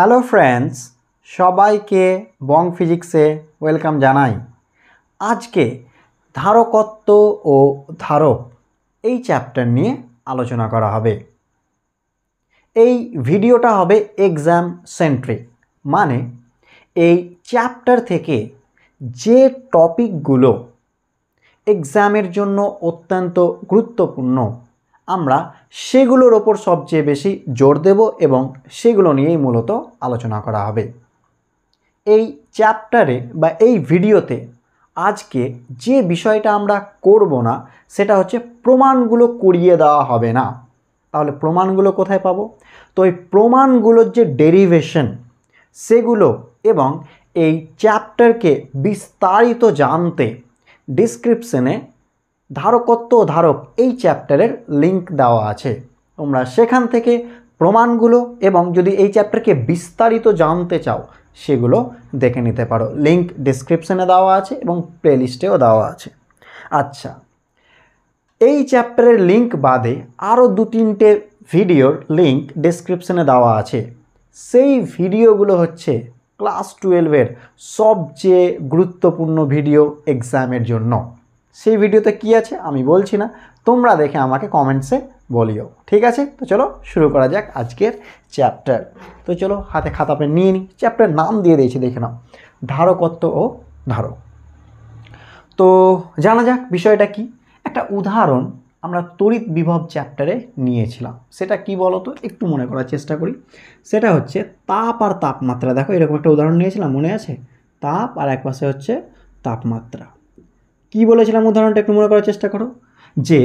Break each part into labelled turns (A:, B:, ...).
A: Hello friends সবাইকে বং ফিজিক্সে welcome জানাই আজকে ধারকত্ব ও ধারক এই চ্যাপ্টার নিয়ে আলোচনা করা হবে এই ভিডিওটা হবে এক্সাম সেন্ট্রিক মানে এই চ্যাপ্টার থেকে যে টপিকগুলো এক্সামের জন্য অত্যন্ত গুরুত্বপূর্ণ আমরা সেগুলোর ওপর সবচেয়ে বেশি জোর দেব এবং সেগুলো নিয়েই মূলত আলোচনা করা হবে এই চ্যাপ্টারে বা এই ভিডিওতে আজকে যে বিষয়টা আমরা করব না সেটা হচ্ছে প্রমাণগুলো করিয়ে দেওয়া হবে না তাহলে প্রমাণগুলো কোথায় পাবো তো এই প্রমাণগুলোর যে ডেরিভেশন সেগুলো এবং এই চ্যাপ্টারকে বিস্তারিত জানতে ডিসক্রিপশনে ধারকত্ব ধারক এই চ্যাপ্টারের লিংক দেওয়া আছে তোমরা সেখান থেকে প্রমাণগুলো এবং যদি এই চ্যাপ্টারকে বিস্তারিত জানতে চাও সেগুলো দেখে নিতে পারো লিঙ্ক ডিসক্রিপশানে দেওয়া আছে এবং প্লেলিস্টেও দেওয়া আছে আচ্ছা এই চ্যাপ্টারের লিঙ্ক বাদে আরও দু তিনটে ভিডিওর লিঙ্ক ডিসক্রিপশানে দেওয়া আছে সেই ভিডিওগুলো হচ্ছে ক্লাস টুয়েলভের সবচেয়ে গুরুত্বপূর্ণ ভিডিও এক্সামের জন্য সেই ভিডিওতে কি আছে আমি বলছি না তোমরা দেখে আমাকে কমেন্টসে বলিও ঠিক আছে তো চলো শুরু করা যাক আজকের চ্যাপ্টার তো চলো হাতে খাতা পেন নিয়ে নিই চ্যাপ্টার নাম দিয়ে দিয়েছি দেখে নাও ধারকত্ব ও ধারক তো জানা যাক বিষয়টা কি একটা উদাহরণ আমরা তড়িৎ বিভব চ্যাপ্টারে নিয়েছিলাম সেটা কি বলো তো একটু মনে করার চেষ্টা করি সেটা হচ্ছে তাপ আর তাপমাত্রা দেখো এরকম একটা উদাহরণ নিয়েছিলাম মনে আছে তাপ আর এক পাশে হচ্ছে তাপমাত্রা কি বলেছিলাম উদাহরণটা একটু মনে করার চেষ্টা করো যে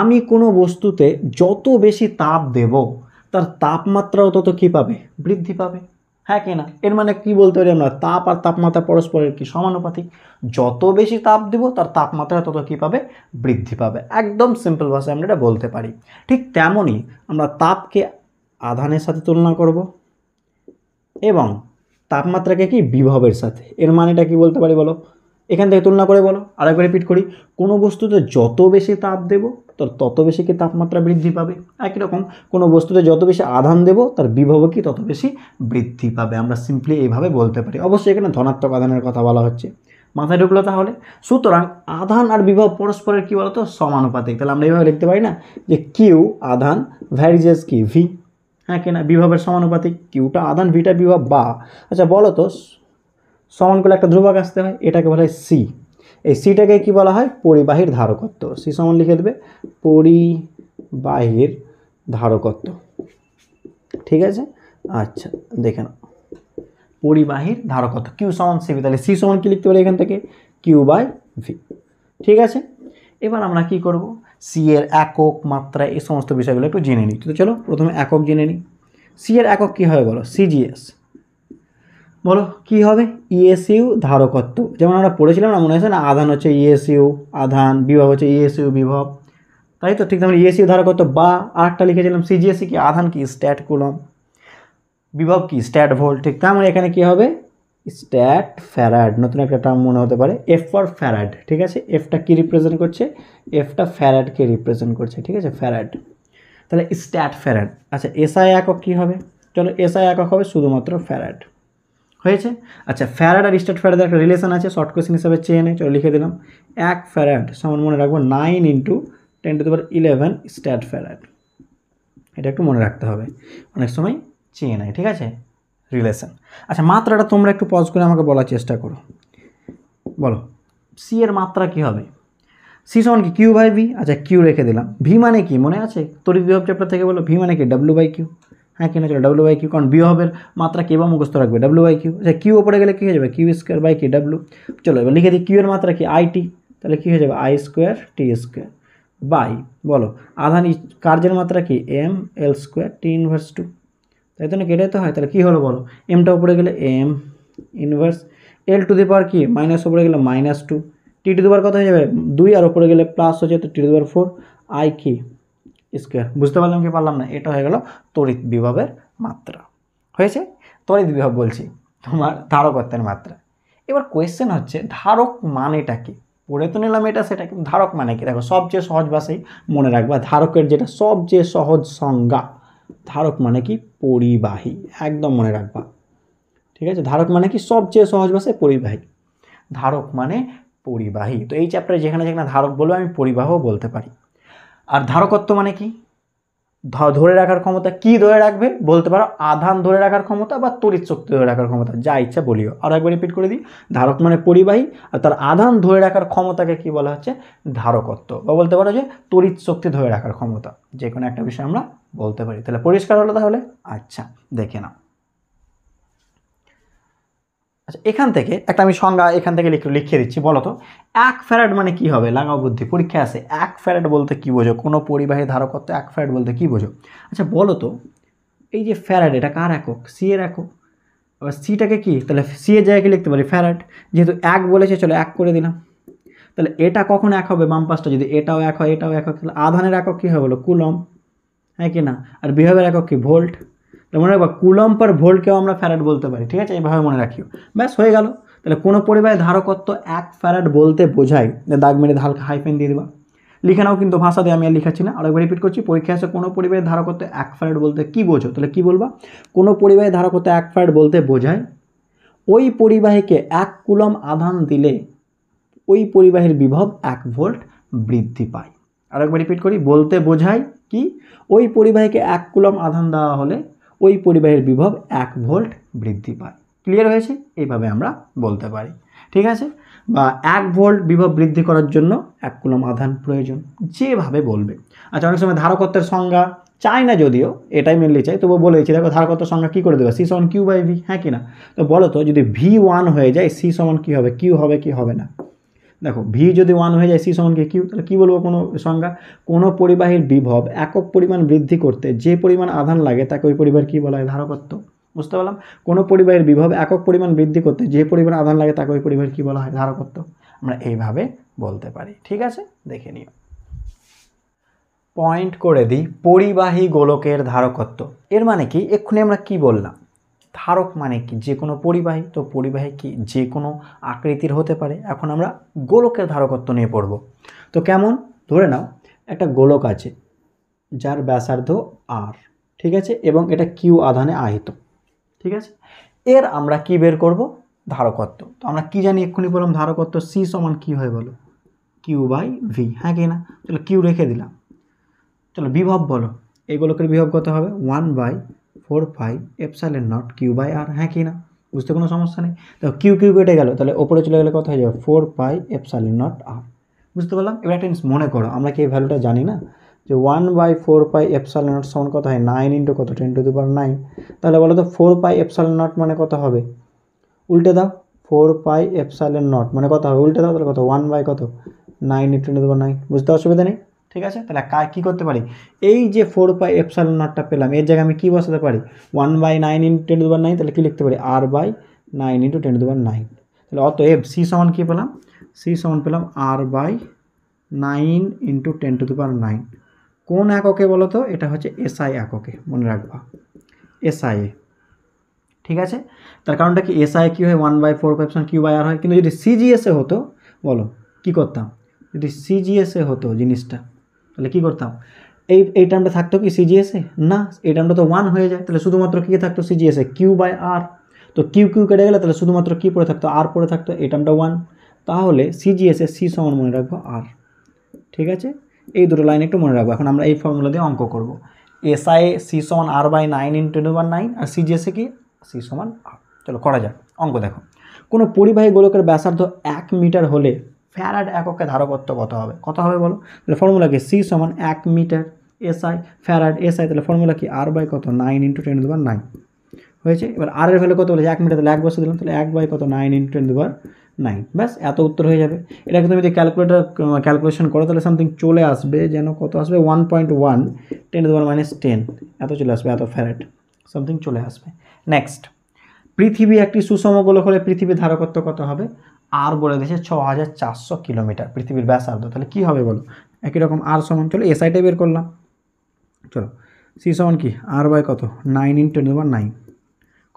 A: আমি কোনো বস্তুতে যত বেশি তাপ দেব তার তাপমাত্রাও তত কী পাবে বৃদ্ধি পাবে হ্যাঁ কি না এর মানে কি বলতে পারি আমরা তাপ আর তাপমাত্রা পরস্পরের কি সমানুপাতিক যত বেশি তাপ দেব তার তাপমাত্রা তত কী পাবে বৃদ্ধি পাবে একদম সিম্পল ভাষায় আমরা এটা বলতে পারি ঠিক তেমনই আমরা তাপকে আধানের সাথে তুলনা করব এবং তাপমাত্রাকে কি বিভবের সাথে এর মানেটা কি বলতে পারি বলো এখান থেকে তুলনা করে বলো আরেকবার রিপিট করি কোনো বস্তুতে যত বেশি তাপ দেব তার তত বেশি কি তাপমাত্রা বৃদ্ধি পাবে একই রকম কোনো বস্তুতে যত বেশি আধান দেব তার বিভব কি তত বেশি বৃদ্ধি পাবে আমরা সিম্পলি এইভাবে বলতে পারি অবশ্যই এখানে ধনাত্মক আধানের কথা বলা হচ্ছে মাথায় ঢুকলো তাহলে সুতরাং আধান আর বিভব পরস্পরের কী বলতো সমানুপাতিক তাহলে আমরা এইভাবে লিখতে পারি না যে কিউ আধান ভ্যারিজেস কি ভি হ্যাঁ কিনা বিভবের সমানুপাতিক কিউটা আধান ভিটা বিভব বা আচ্ছা বলো তো সমান করলে একটা ধ্রুবক আসতে হয় এটাকে বলা হয় সি এই সিটাকে কি বলা হয় পরিবাহীর ধারকত্ব সি সমান লিখে দেবে পরিবাহীর ধারকত্ব ঠিক আছে আচ্ছা দেখে নাও পরিবাহীর ধারকত্ব কিউ সমান সিবি তাহলে সি সমান কি লিখতে পারি এখান থেকে কিউ বাই ভি ঠিক আছে এবার আমরা কি করব সি এর একক মাত্রা এই সমস্ত বিষয়গুলো একটু জেনে নিই তো চলো প্রথমে একক জেনে নিই সি এর একক কি হয় বলো সিজিএস বলো কি হবে ইএসইউ e ধারকত্ব যেমন আমরা পড়েছিলাম না মনে হয়েছে না আধান হচ্ছে ইএসইউ e আধান বিভব হচ্ছে ইএসইউ e বিভব তাই তো ঠিক তেমন মানে ইএসইউ ধারকত্ব বা আরেকটা লিখেছিলাম সিজিএসি কি আধান কি স্ট্যাট কুলম বিভব কি স্ট্যাট ভোল্ট ঠিক তেমন মানে এখানে কি হবে স্ট্যাট ফ্যারাড নতুন একটা টার্ম মনে হতে পারে এফ ফর ফ্যারাড ঠিক আছে এফটা কি রিপ্রেজেন্ট করছে এফটা ফ্যারাডকে রিপ্রেজেন্ট করছে ঠিক আছে ফ্যারাড তাহলে স্ট্যাট ফ্যারাড আচ্ছা এসআই একক কী হবে চলো এসআই একক হবে শুধুমাত্র ফ্যারাড হয়েছে আচ্ছা ফ্যারাড আর স্টেট ফ্যারাডের একটা রিলেশন আছে শর্ট কোয়েশ্চেন হিসাবে চেনে চলো লিখে দিলাম এক ফ্যারাড সমান মনে রাখবো নাইন ইন্টু টেন টু দেবার ইলেভেন স্ট্যাট ফ্যারাড এটা একটু মনে রাখতে হবে অনেক সময় চেয়ে নেয় ঠিক আছে রিলেশন আচ্ছা মাত্রাটা তোমরা একটু পজ করে আমাকে বলার চেষ্টা করো বলো সি এর মাত্রা কি হবে সি সমান কি কিউ বাই ভি আচ্ছা কিউ রেখে দিলাম ভি মানে কি মনে আছে তরিত বিভব চ্যাপ্টার থেকে বলো ভি মানে কি ডাব্লু বাই কিউ হ্যাঁ কেন চলে ডাব্লু বাই কিউ কারণ বিহবের মাত্রা কে বা মুখস্থ রাখবে ডাব্লু বাই কিউ আচ্ছা কিউ ওপরে গেলে কী হয়ে যাবে কিউ স্কোয়ার বাই কি ডাব্লু চলো এবার লিখে দিই কিউয়ের মাত্রা কি আই টি তাহলে কী হয়ে যাবে I square T square by বলো আধান কার্যের মাত্রা কি M L square T inverse two তাই তো না কেটে তো হয় তাহলে কী হলো বলো এমটা উপরে গেলে M inverse L to the power কি মাইনাস উপরে গেলে minus two T to the power কত হয়ে যাবে দুই আর ওপরে গেলে প্লাস হয়ে যাবে তো T to the power four I কি স্কোয়ার বুঝতে পারলাম কি পারলাম না এটা হয়ে গেল তড়িৎ বিভবের মাত্রা হয়েছে তড়িৎ বিভব বলছি তোমার ধারকত্বের মাত্রা এবার কোয়েশ্চেন হচ্ছে ধারক মানেটা কি পড়ে তো নিলাম এটা সেটা কিন্তু ধারক মানে কি দেখো সবচেয়ে সহজ ভাষাই মনে রাখবা ধারকের যেটা সবচেয়ে সহজ সংজ্ঞা ধারক মানে কি পরিবাহী একদম মনে রাখবা ঠিক আছে ধারক মানে কি সবচেয়ে সহজ ভাষায় পরিবাহী ধারক মানে পরিবাহী তো এই চ্যাপ্টারে যেখানে যেখানে ধারক বলবো আমি পরিবাহ বলতে পারি আর ধারকত্ব মানে কি ধরে রাখার ক্ষমতা কি ধরে রাখবে বলতে পারো আধান ধরে রাখার ক্ষমতা বা তড়িৎ শক্তি ধরে রাখার ক্ষমতা যা ইচ্ছা বলিও আর একবার রিপিট করে দিই ধারক মানে পরিবাহী আর তার আধান ধরে রাখার ক্ষমতাকে কি বলা হচ্ছে ধারকত্ব বা বলতে পারো যে তড়িৎ শক্তি ধরে রাখার ক্ষমতা যে কোনো একটা বিষয় আমরা বলতে পারি তাহলে পরিষ্কার হলো তাহলে আচ্ছা দেখে নাও আচ্ছা এখান থেকে একটা আমি সংজ্ঞা এখান থেকে লিখে দিচ্ছি বলো তো এক ফ্যারাড মানে কি হবে লাগাও বুদ্ধি পরীক্ষা আছে এক ফ্যারাড বলতে কি বোঝো কোনো পরিবাহী ধারকত্ব এক ফ্যারাড বলতে কি বোঝো আচ্ছা বলো তো এই যে ফ্যারাড এটা কার একক সি এর একক আবার সিটাকে কি তাহলে সি এর জায়গায় লিখতে পারি ফ্যারাড যেহেতু এক বলেছে চলো এক করে দিলাম তাহলে এটা কখন এক হবে বাম পাশটা যদি এটাও এক হয় এটাও এক হয় তাহলে আধানের একক কী হবে বলো কুলম হ্যাঁ কি না আর বিহবের একক কি ভোল্ট মনে রাখবো কুলম পার ভোল্টকেও আমরা ফ্যারাড বলতে পারি ঠিক আছে এইভাবে মনে রাখিও ব্যাস হয়ে গেল তাহলে কোনো পরিবারের ধারকত্ব এক ফ্যারাড বলতে বোঝায় দাগ মেরে হালকা হাইফেন দিয়ে দেবা লিখে নাও কিন্তু ভাষাতে আমি আর লিখাচ্ছি না আরেকবার রিপিট করছি পরীক্ষা আসে কোনো পরিবারের ধারকত্ব এক ফ্যারাড বলতে কী বোঝো তাহলে কী বলবা কোনো পরিবারে ধারকত্ব এক ফ্যারাড বলতে বোঝায় ওই পরিবাহীকে এক কুলম আধান দিলে ওই পরিবাহীর বিভব এক ভোল্ট বৃদ্ধি পায় আরেকবার রিপিট করি বলতে বোঝায় কি ওই পরিবাহীকে এক কুলম আধান দেওয়া হলে ওই পরিবাহের বিভব এক ভোল্ট বৃদ্ধি পায় ক্লিয়ার হয়েছে এইভাবে আমরা বলতে পারি ঠিক আছে বা এক ভোল্ট বিভব বৃদ্ধি করার জন্য এক কুলম আধান প্রয়োজন যেভাবে বলবে আচ্ছা অনেক সময় ধারকত্বের সংজ্ঞা চাই না যদিও এটাই মেনলি চাই তবু বলেছি দেখো ধারকত্বের সংজ্ঞা কী করে দেবে সি সমান কিউ বাই ভি হ্যাঁ কি না তো বলো তো যদি ভি ওয়ান হয়ে যায় সি সমান কী হবে কিউ হবে কি হবে না দেখো ভি যদি ওয়ান হয়ে যায় সি সমানকে কিউ তাহলে কী বলবো কোনো সংজ্ঞা কোনো পরিবাহীর বিভব একক পরিমাণ বৃদ্ধি করতে যে পরিমাণ আধান লাগে তাকে ওই পরিবার কী বলা হয় ধারকত্ব বুঝতে পারলাম কোনো পরিবাহীর বিভব একক পরিমাণ বৃদ্ধি করতে যে পরিমাণ আধান লাগে তাকে ওই পরিবার কী বলা হয় ধারকত্ব আমরা এইভাবে বলতে পারি ঠিক আছে দেখে নিও পয়েন্ট করে দিই পরিবাহী গোলকের ধারকত্ব এর মানে কি এক্ষুনি আমরা কি বললাম ধারক মানে কি যে কোনো পরিবাহী তো পরিবাহী কি যে কোনো আকৃতির হতে পারে এখন আমরা গোলকের ধারকত্ব নিয়ে পড়ব তো কেমন ধরে নাও একটা গোলক আছে যার ব্যাসার্ধ আর ঠিক আছে এবং এটা কিউ আধানে আহিত ঠিক আছে এর আমরা কি বের করব ধারকত্ব তো আমরা কি জানি এক্ষুনি বললাম ধারকত্ব সি সমান কী হয় বলো কিউ বাই ভি হ্যাঁ কি না চলো কিউ রেখে দিলাম চলো বিভব বলো এই গোলকের বিভব কত হবে one by four five epsilon naught Q by R হ্যাঁ কি না বুঝতে কোনো সমস্যা নেই তো কিউ কিউ কেটে গেল তাহলে ওপরে চলে গেলে কথা হয়ে যাবে four pi epsilon naught R বুঝতে পারলাম এবার একটা জিনিস মনে করো আমরা কি এই ভ্যালুটা জানি না যে one by four pi epsilon naught সমান কথা হয় নাইন ইন্টু কত ten to the power nine তাহলে বলো তো ফোর পাই এফসাইলেন নট মানে কত হবে উল্টে দাও ফোর পাই এফসাইলেন নট মানে কত হবে উল্টে দাও তাহলে কত ওয়ান বাই কত nine into ten to the power nine বুঝতে অসুবিধা নেই ঠিক আছে তাহলে কা কী করতে পারি এই যে ফোর বাই এফসাল নটটা পেলাম এর জায়গায় আমি কী বসাতে পারি one by nine into ten to বার নাইন তাহলে কী লিখতে পারি R by nine into ten to বার নাইন তাহলে অত এফ সি সমান কী পেলাম সি সমান পেলাম R by nine into ten to পার নাইন কোন এককে বলো তো এটা হচ্ছে এসআই এককে মনে রাখবা এসআই ঠিক আছে তার কারণটা কি এসআই কী হয় ওয়ান বাই ফোর পাইপসন কিউ বাই আর হয় কিন্তু যদি সিজিএসএ হতো বলো কী করতাম যদি সিজিএসএ হতো জিনিসটা তাহলে কী করতাম এই এই টার্মটা থাকতো কি সিজিএসে না এই টার্মটা তো ওয়ান হয়ে যায় তাহলে শুধুমাত্র কী থাকতো সিজিএসে কিউ বাই আর তো কিউ কিউ কেটে গেলে তাহলে শুধুমাত্র কী পড়ে থাকতো আর পড়ে থাকতো এই টার্মটা ওয়ান তাহলে সিজিএসে সি সমান মনে রাখবো আর ঠিক আছে এই দুটো লাইন একটু মনে রাখবো এখন আমরা এই ফর্মুলা দিয়ে অঙ্ক করবো এসআই সি সমান R by nine in ten one nine R সিজিএসে কি সি সমান আর চলো করা যাক অঙ্ক দেখো কোনো পরিবাহী গোলকের ব্যাসার্ধ এক মিটার হলে ফ্যারাড এককে ধারকত্ব কত হবে কত হবে বলো তাহলে ফর্মুলা কি সি সমান এক মিটার এসআই ফ্যারাড এসআই তাহলে ফর্মুলা কি আর বাই কত নাইন ইন্টু টেন দুবার নাইন হয়েছে এবার আর এর ফেলে কত বলেছে এক মিটার তাহলে এক বসে দিলাম তাহলে এক বাই কত নাইন ইন্টু টেন দুবার নাইন ব্যাস এত উত্তর হয়ে যাবে এটাকে তুমি যদি ক্যালকুলেটার ক্যালকুলেশন করো তাহলে সামথিং চলে আসবে যেন কত আসবে ওয়ান পয়েন্ট ওয়ান টেন দুবার মাইনাস টেন এত চলে আসবে এত ফ্যারাড সামথিং চলে আসবে নেক্সট পৃথিবী একটি সুষম গোলক হলে পৃথিবীর ধারকত্ব কত হবে আর বলে দিয়েছে ছ হাজার চারশো কিলোমিটার পৃথিবীর ব্যাসার্ধ তাহলে কী হবে বলো একই রকম আর সমান চলো এ সাইডে বের করলাম চলো সি সমান কি আর বাই কত nine in twenty one nine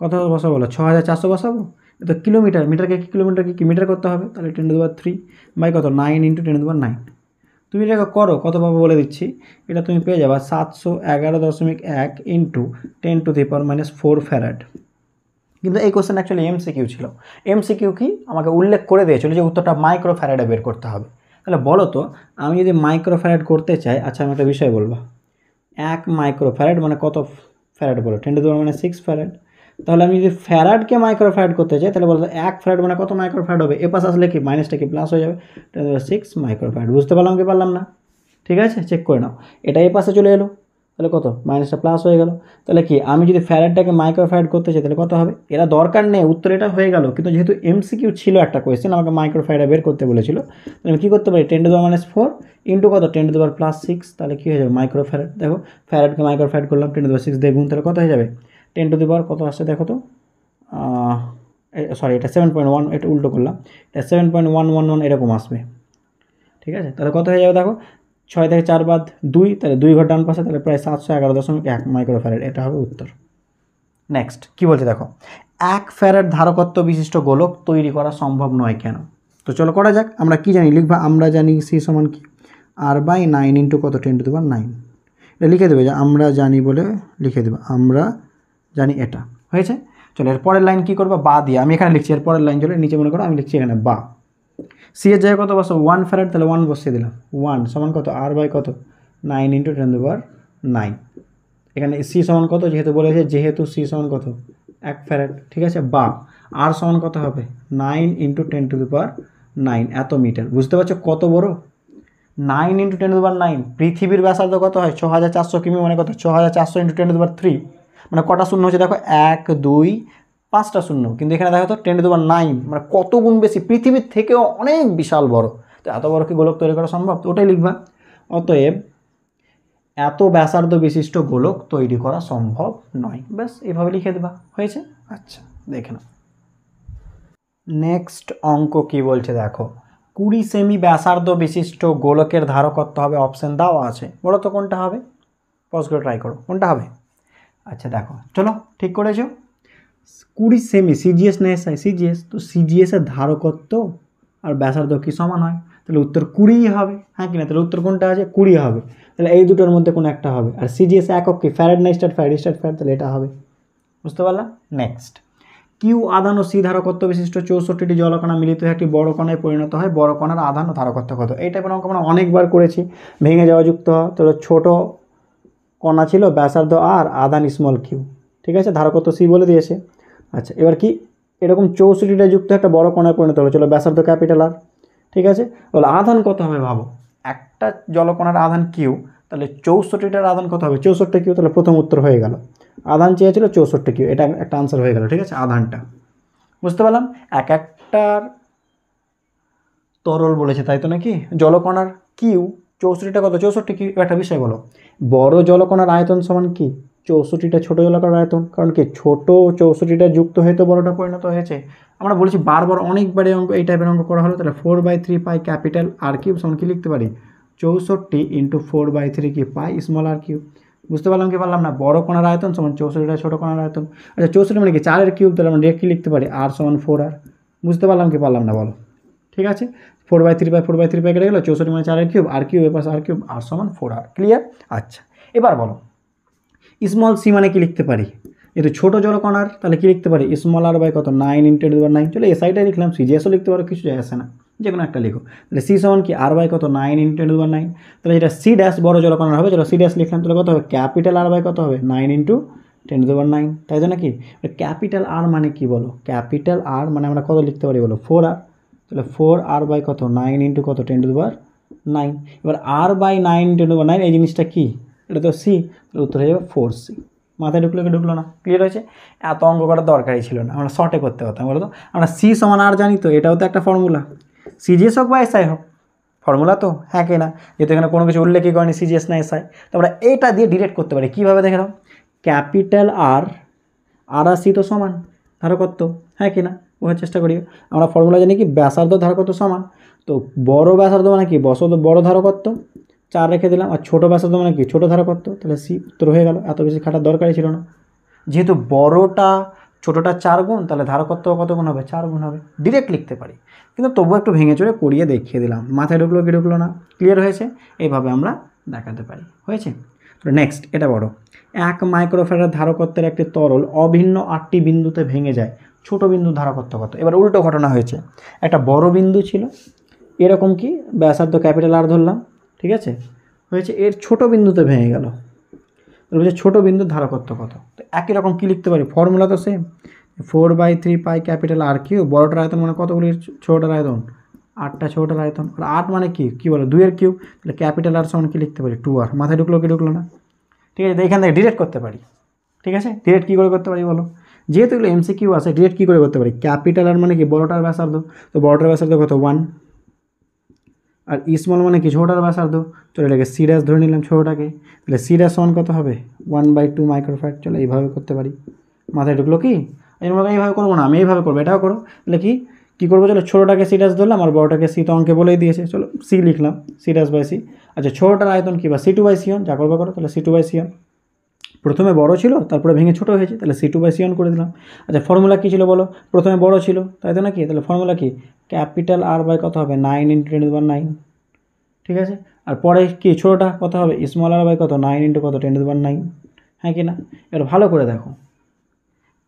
A: কত বসাবো বলো ছ হাজার চারশো বসাবো তো কিলোমিটার মিটারকে কি কিলোমিটার কি মিটার করতে হবে তাহলে টেন টু দেওয়ার থ্রি বাই কত নাইন ইন্টু টেন দেওয়ার নাইন তুমি এটাকে করো কত পাবো বলে দিচ্ছি এটা তুমি পেয়ে যাবা সাতশো এগারো দশমিক এক into ten to the power minus four farad কিন্তু এই কোশ্চেন অ্যাকচুয়ালি এমসিকিউ ছিল এমসিকিউ কি আমাকে উল্লেখ করে দিয়েছিল যে উত্তরটা মাইক্রো ফ্যারাডে বের করতে হবে তাহলে বলো তো আমি যদি মাইক্রো ফ্যারাড করতে চাই আচ্ছা আমি একটা বিষয় বলবো এক মাইক্রো ফ্যারাড মানে কত ফ্যারাড বলো টেন টু মানে সিক্স ফ্যারাড তাহলে আমি যদি ফ্যারাডকে মাইক্রো ফ্যারাড করতে চাই তাহলে বলতো এক ফ্যারাড মানে কত মাইক্রো ফ্যারাড হবে এ পাশ আসলে কি মাইনাসটা কি প্লাস হয়ে যাবে টেন সিক্স মাইক্রো ফ্যারাড বুঝতে পারলাম কি পারলাম না ঠিক আছে চেক করে নাও এটা এ পাশে চলে এলো তাহলে কত মাইনাসটা প্লাস হয়ে গেল তাহলে কি আমি যদি ফ্যারেডটাকে মাইক্রোফ্যারেড করতে চাই তাহলে কত হবে এটা দরকার নেই উত্তর এটা হয়ে গেল কিন্তু যেহেতু এমসিকিউ ছিল একটা কোয়েশ্চেন আমাকে মাইক্রোফ্যারেডে বের করতে বলেছিল তাহলে আমি কী করতে পারি টেন টু দেওয়ার মাইনাস ফোর ইন্টু কত টেন টু দেওয়ার প্লাস সিক্স তাহলে কী হয়ে যাবে মাইক্রোফ্যারেড দেখো ফ্যারেডকে মাইক্রোফ্যারেড করলাম টেন টু দেওয়ার সিক্স দিয়ে তাহলে কত হয়ে যাবে টেন টু দেওয়ার কত আসছে দেখো তো সরি এটা সেভেন পয়েন্ট ওয়ান এটা উল্টো করলাম এটা seven point one one one এরকম আসবে ঠিক আছে তাহলে কত হয়ে যাবে দেখো ছয় থেকে চার বাদ দুই তাহলে দুই ঘর ডান পাশে তাহলে প্রায় সাতশো এগারো দশমিক এক মাইক্রো ফ্যারেড এটা হবে উত্তর নেক্সট কি বলছে দেখো এক ফ্যারেট ধারকত্ব বিশিষ্ট গোলক তৈরি করা সম্ভব নয় কেন তো চলো করা যাক আমরা কি জানি লিখবা আমরা জানি সি সমান কি আর বাই নাইন ইন্টু কত টেন টু দেবার নাইন এটা লিখে দেবে যে আমরা জানি বলে লিখে দেবে আমরা জানি এটা হয়েছে চলো এরপরের লাইন কী করবো বা দিয়ে আমি এখানে লিখছি এর পরের লাইন চলে নিচে মনে করো আমি লিখছি এখানে বা সি এর জায়গায় কত বসো ওয়ান ফ্যারেড তাহলে ওয়ান বসিয়ে দিলাম ওয়ান সমান কত আর বাই কত nine into ten to power nine এখানে সি সমান কত যেহেতু বলেছে যেহেতু সি সমান কত এক ফ্যারেড ঠিক আছে বা আর সমান কত হবে nine into ten to the nine এত মিটার বুঝতে পারছো কত বড় nine into ten to nine পৃথিবীর ব্যাসার্ধ কত হয় ছ হাজার চারশো কিমি মানে কত ছ হাজার চারশো ইন্টু টেন দুবার থ্রি মানে কটা শূন্য হচ্ছে দেখো এক দুই পাঁচটা শূন্য কিন্তু এখানে দেখা তো টেন টু দেওয়ার নাইন মানে কত গুণ বেশি পৃথিবীর থেকেও অনেক বিশাল বড় তো এত বড় কি গোলক তৈরি করা সম্ভব তো ওটাই লিখবা অতএব এত ব্যাসার্ধ বিশিষ্ট গোলক তৈরি করা সম্ভব নয় ব্যাস এভাবে লিখে দেবা হয়েছে আচ্ছা দেখে নাও নেক্সট অঙ্ক কি বলছে দেখো কুড়ি সেমি ব্যাসার্ধ বিশিষ্ট গোলকের ধারকত্ব হবে অপশান দাও আছে বলো তো কোনটা হবে পজ করে ট্রাই করো কোনটা হবে আচ্ছা দেখো চলো ঠিক করেছো কুড়ি সেমি সিজিএস না এসআই সিজিএস তো সিজিএসের ধারকত্ব আর ব্যাসার্ধ কি সমান হয় তাহলে উত্তর কুড়িই হবে হ্যাঁ কিনা তাহলে উত্তর কোনটা আছে কুড়ি হবে তাহলে এই দুটোর মধ্যে কোনো একটা হবে আর সিজিএস একক কি ফ্যারেড না স্টার্ট ফ্যারেড স্টার্ট ফ্যারেড তাহলে এটা হবে বুঝতে পারলাম নেক্সট কিউ আধান ও সি ধারকত্ব বিশিষ্ট চৌষট্টিটি জলকণা মিলিত হয়ে একটি বড় কণায় পরিণত হয় বড় কণার আধান ও ধারকত্ব কত এই টাইপের অঙ্ক আমরা অনেকবার করেছি ভেঙে যাওয়া যুক্ত তাহলে ছোট কণা ছিল ব্যাসার্ধ আর আধান স্মল কিউ ঠিক আছে ধারকত্ব সি বলে দিয়েছে আচ্ছা এবার কি এরকম চৌষট্টিটা যুক্ত একটা বড় কণায় পরিণত হলো চলো ব্যাসার্ধ ক্যাপিটাল আর ঠিক আছে তাহলে আধান কত হবে ভাবো একটা জলকণার আধান কিউ তাহলে চৌষট্টিটার আধান কত হবে চৌষট্টি কিউ তাহলে প্রথম উত্তর হয়ে গেল আধান চেয়েছিল চৌষট্টি কিউ এটা একটা আনসার হয়ে গেল ঠিক আছে আধানটা বুঝতে পারলাম এক একটার তরল বলেছে তাই তো নাকি জলকণার কিউ চৌষট্টিটা কত চৌষট্টি কিউ একটা বিষয় বলো বড় জলকণার আয়তন সমান কি চৌষট্টিটা ছোটো এলাকার আয়তন কারণ কি ছোটো চৌষট্টিটা যুক্ত হয়ে তো বড়টা পরিণত হয়েছে আমরা বলেছি বারবার অনেকবারই অঙ্ক এই টাইপের অঙ্ক করা হলো তাহলে four by three pi capital R cube সমান কি লিখতে পারি চৌষট্টি ইন্টু ফোর বাই থ্রি কি পাই স্মল আর কিউব বুঝতে পারলাম কি পারলাম না বড় কোনার আয়তন সমান চৌষট্টিটা ছোটো কোনার আয়তন আচ্ছা চৌষট্টি মানে কি চারের কিউব তাহলে আমরা ডিরেক্ট লিখতে পারি আর সমান ফোর আর বুঝতে পারলাম কি পারলাম না বলো ঠিক আছে four by three pi four by three pi কেটে গেলো চৌষট্টি মানে চারের কিউব আর কিউব এপাশ আর কিউব আর সমান ফোর আর ক্লিয়ার আচ্ছা এবার বলো স্মল সি মানে কি লিখতে পারি যেহেতু ছোটো জলকণার তাহলে কী লিখতে পারি স্মল আর বাই কত নাইন ইন্টু টেন নাইন চলে এসআইটা লিখলাম সিজিএসও লিখতে পারো কিছু যায় আসে না যে কোনো একটা লিখো তাহলে সি সমান কি আর বাই কত নাইন ইন্টু টেন নাইন তাহলে যেটা সি ড্যাশ বড় জলকণার হবে যেটা সি ড্যাশ লিখলাম তাহলে কত হবে ক্যাপিটাল আর বাই কত হবে নাইন ইন্টু টেন টু দুবার নাইন তাই তো কি ক্যাপিটাল আর মানে কি বলো ক্যাপিটাল আর মানে আমরা কত লিখতে পারি বলো ফোর আর তাহলে ফোর আর বাই কত নাইন ইন্টু কত টেন টু পাওয়ার নাইন এবার R by nine ten to power nine এই জিনিসটা কী এটা তো সি উত্তর হয়ে যাবে ফোর সি মাথায় ঢুকলো কি ঢুকলো না ক্লিয়ার হয়েছে এত অঙ্ক করার দরকারই ছিল না আমরা শর্টে করতে পারতাম বলতো আমরা সি সমান আর জানি তো এটাও তো একটা ফর্মুলা সিজিএস হোক বা এসআই হোক ফর্মুলা তো হ্যাঁ কে না যেহেতু এখানে কোনো কিছু উল্লেখই করেনি সিজিএস না এসআই তো আমরা এটা দিয়ে ডিরেক্ট করতে পারি কীভাবে দেখে নাও ক্যাপিটাল আর আর আর সি তো সমান কত হ্যাঁ কি না বোঝার চেষ্টা করি আমরা ফর্মুলা জানি কি ব্যাসার্ধ ধারকত্ব সমান তো বড় ব্যাসার্ধ মানে কি বসত বড় ধারকত্ব চার রেখে দিলাম আর ছোটো তো মানে কি ছোটো করতো তাহলে সি উত্তর হয়ে গেল এত বেশি খাটার দরকারই ছিল না যেহেতু বড়টা ছোটোটা চার গুণ তাহলে ধারকত্ব কত গুণ হবে চার গুণ হবে ডিরেক্ট লিখতে পারি কিন্তু তবুও একটু ভেঙে চড়ে করিয়ে দেখিয়ে দিলাম মাথায় ঢুকলো কি ঢুকলো না ক্লিয়ার হয়েছে এইভাবে আমরা দেখাতে পারি হয়েছে তো নেক্সট এটা বড় এক মাইক্রোফেরার ধারকত্বের একটি তরল অভিন্ন আটটি বিন্দুতে ভেঙে যায় ছোট বিন্দু ধারকত্ব কত এবার উল্টো ঘটনা হয়েছে একটা বড় বিন্দু ছিল এরকম কি ব্যাসার্ধ ক্যাপিটাল আর ধরলাম ঠিক আছে হয়েছে এর ছোট বিন্দুতে ভেঙে গেল বলছে ছোটো বিন্দুর ধারাপত্য কত তো একই রকম কী লিখতে পারি ফর্মুলা তো same four by three pi capital R cube বড়টার আয়তন মানে কতগুলি ছোটোটার আয়তন আটটা ছোটোটার আয়তন আর আট মানে কি কী বলো দুইয়ের কিউ তাহলে ক্যাপিটাল আর সমান কী লিখতে পারি টু আর মাথায় ঢুকলো কি ঢুকলো না ঠিক আছে এখান থেকে ডিরেক্ট করতে পারি ঠিক আছে ডিরেক্ট কী করে করতে পারি বলো যেহেতু এগুলো এমসি কিউ আছে ডিরেক্ট কী করে করতে পারি ক্যাপিটাল আর মানে কি বড়টার ব্যাসার্ধ তো বড়টার ব্যাসার্ধ কত ওয়ান আর স্মল মানে কি ছোটোটার ব্যাসার্ধ তো এটাকে সি ধরে নিলাম ছোটোটাকে তাহলে সি ড্যাশ ওয়ান কত হবে ওয়ান বাই টু মাইক্রোফ্যাট চলো এইভাবে করতে পারি মাথায় ঢুকলো কি আমরা এইভাবে করবো না আমি এইভাবে করবো এটাও করো তাহলে কি কী করবো চলো ছোটোটাকে সি ধরলাম আর বড়োটাকে সি তো অঙ্কে বলেই দিয়েছে চলো সি লিখলাম সি বাই সি আচ্ছা ছোটোটার আয়তন কী বা সি টু বাই সিয়ন যা করবো করো তাহলে সি টু বাই সিয়ন প্রথমে বড় ছিল তারপরে ভেঙে ছোট হয়েছে তাহলে C two by C one করে দিলাম আচ্ছা ফর্মুলা কী ছিল বলো প্রথমে বড় ছিল তাই তো নাকি তাহলে ফর্মুলা কী ক্যাপিটাল আর বাই কত হবে নাইন ইন্টু টেন বার নাইন ঠিক আছে আর পরে কি ছোটোটা কত হবে স্মল আর বাই কত নাইন ইন্টু কত টেন বার নাইন হ্যাঁ কি না এবার ভালো করে দেখো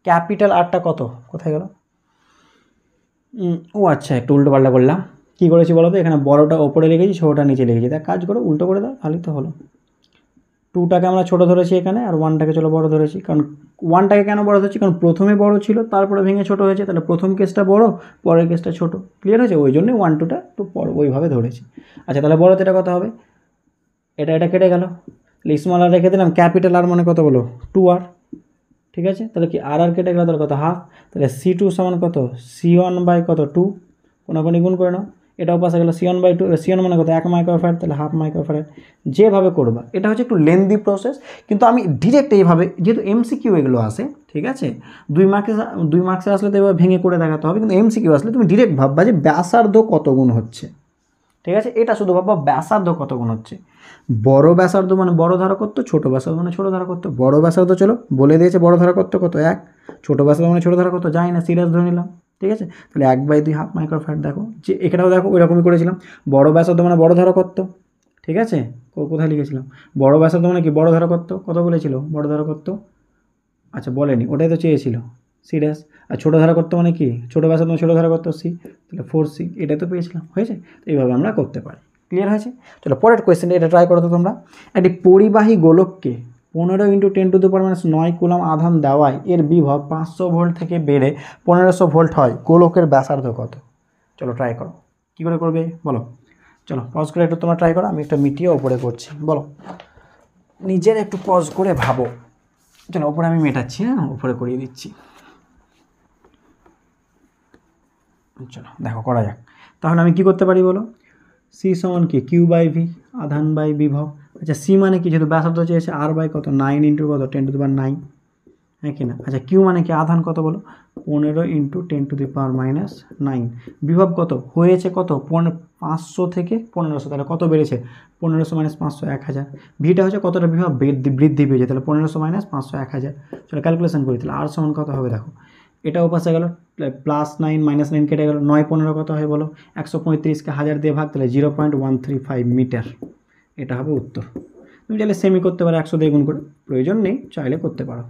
A: ক্যাপিটাল আরটা কত কোথায় গেল ও আচ্ছা একটু উল্টো পাল্টা করলাম কী করেছি বলো তো এখানে বড়োটা ওপরে লিখেছি ছোটোটা নিচে লিখেছি তা কাজ করো উল্টো করে দাও ভালোই তো হলো টুটাকে আমরা ছোটো ধরেছি এখানে আর ওয়ানটাকে চলো বড় ধরেছি কারণ ওয়ানটাকে কেন বড় ধরেছি কারণ প্রথমে বড় ছিল তারপরে ভেঙে ছোট হয়েছে তাহলে প্রথম কেসটা বড় পরের কেসটা ছোট ক্লিয়ার হয়েছে ওই জন্যই ওয়ান টুটা একটু পর ওইভাবে ধরেছি আচ্ছা তাহলে বড়তে এটা কথা হবে এটা এটা কেটে গেল স্মল আর রেখে দিলাম ক্যাপিটাল আর মানে কত বলো টু আর ঠিক আছে তাহলে কি আর আর কেটে গেল তাহলে কত হাফ তাহলে সি টু সমান কত সি ওয়ান বাই কত টু কোনো গুণ করে নাও এটাও পাশে গেলো সিয়ন বাই টু সিয়ন মানে কত এক মাইক্রোফ্যাট তাহলে হাফ মাইক্রোফ্যাট যেভাবে করবা এটা হচ্ছে একটু লেন্দি প্রসেস কিন্তু আমি ডিরেক্ট এইভাবে যেহেতু এমসিকিউ এগুলো আসে ঠিক আছে দুই মার্কে দুই মার্কসে আসলে তো এবার ভেঙে করে দেখাতে হবে কিন্তু এমসিকিউ আসলে তুমি ডিরেক্ট ভাববা যে ব্যাসার্ধ কত গুণ হচ্ছে ঠিক আছে এটা শুধু ভাববা ব্যাসার্ধ কত গুণ হচ্ছে বড় ব্যাসার্ধ মানে বড় ধারা করতো ছোটো ব্যাসার্ধ মানে ছোটো ধারা করতো বড় ব্যাসার্ধ চলো বলে দিয়েছে বড় করতো কত এক ছোট ব্যাসার্ধ মানে ছোটো ধারা করতো যাই না সিরিয়াস ধরে নিলাম ঠিক আছে তাহলে এক বাই দুই হাফ মাইক্রোফ্যাট দেখো যে এখানেও দেখো ওইরকমই করেছিলাম বড় ব্যাসার্ধ মানে বড় ধরা করতো ঠিক আছে কোথায় লিখেছিলাম বড় ব্যাসার্ধ মানে কি বড় ধরা করতো কত বলেছিল বড় ধরা করতো আচ্ছা বলেনি ওটাই তো চেয়েছিল সি ড্যাস আর ছোটো ধারা করতো মানে কি ছোটো ব্যাসার্ধ মানে ছোটো ধারা করতো সি তাহলে ফোর সি এটাই তো পেয়েছিলাম হয়েছে তো এইভাবে আমরা করতে পারি ক্লিয়ার হয়েছে চলো পরের কোয়েশ্চেন এটা ট্রাই করো তো তোমরা একটি পরিবাহী গোলককে পনেরো into ten to the power minus নয় কুলাম আধান দেওয়ায় এর বিভব পাঁচশো ভোল্ট থেকে বেড়ে পনেরোশো ভোল্ট হয় গোলকের ব্যাসার্ধ কত চলো ট্রাই করো কী করে করবে বলো চলো পজ করে একটু তোমরা ট্রাই করো আমি একটা মিটিয়ে ওপরে করছি বলো নিজের একটু পজ করে ভাবো চলো ওপরে আমি মেটাচ্ছি হ্যাঁ ওপরে করিয়ে দিচ্ছি চলো দেখো করা যাক তাহলে আমি কি করতে পারি বলো সি সমান কি কিউ বাই ভি আধান বাই বিভব আচ্ছা সি মানে কি যেহেতু ব্যাসার্ধ চেয়েছে আর বাই কত নাইন ইন্টু কত ten to the power nine হ্যাঁ কি না আচ্ছা কিউ মানে কি আধান কত বলো পনেরো into ten to the power minus nine বিভব কত হয়েছে কত পনেরো পাঁচশো থেকে পনেরোশো তাহলে কত বেড়েছে পনেরোশো মাইনাস পাঁচশো এক হাজার ভিটা হচ্ছে কতটা বিভব বৃদ্ধি বৃদ্ধি পেয়েছে তাহলে পনেরোশো মাইনাস পাঁচশো এক হাজার চলো ক্যালকুলেশন করি তাহলে আর সমান কত হবে দেখো এটাও পাশে গেল প্লাস নাইন মাইনাস নাইন কেটে গেল নয় পনেরো কত হয় বলো একশো পঁয়ত্রিশকে হাজার দিয়ে ভাগ তাহলে zero point one three five metre এটা হবে উত্তর তুমি চাইলে সেমি করতে পারো একশো দিয়ে গুণ করে প্রয়োজন নেই চাইলে করতে পারো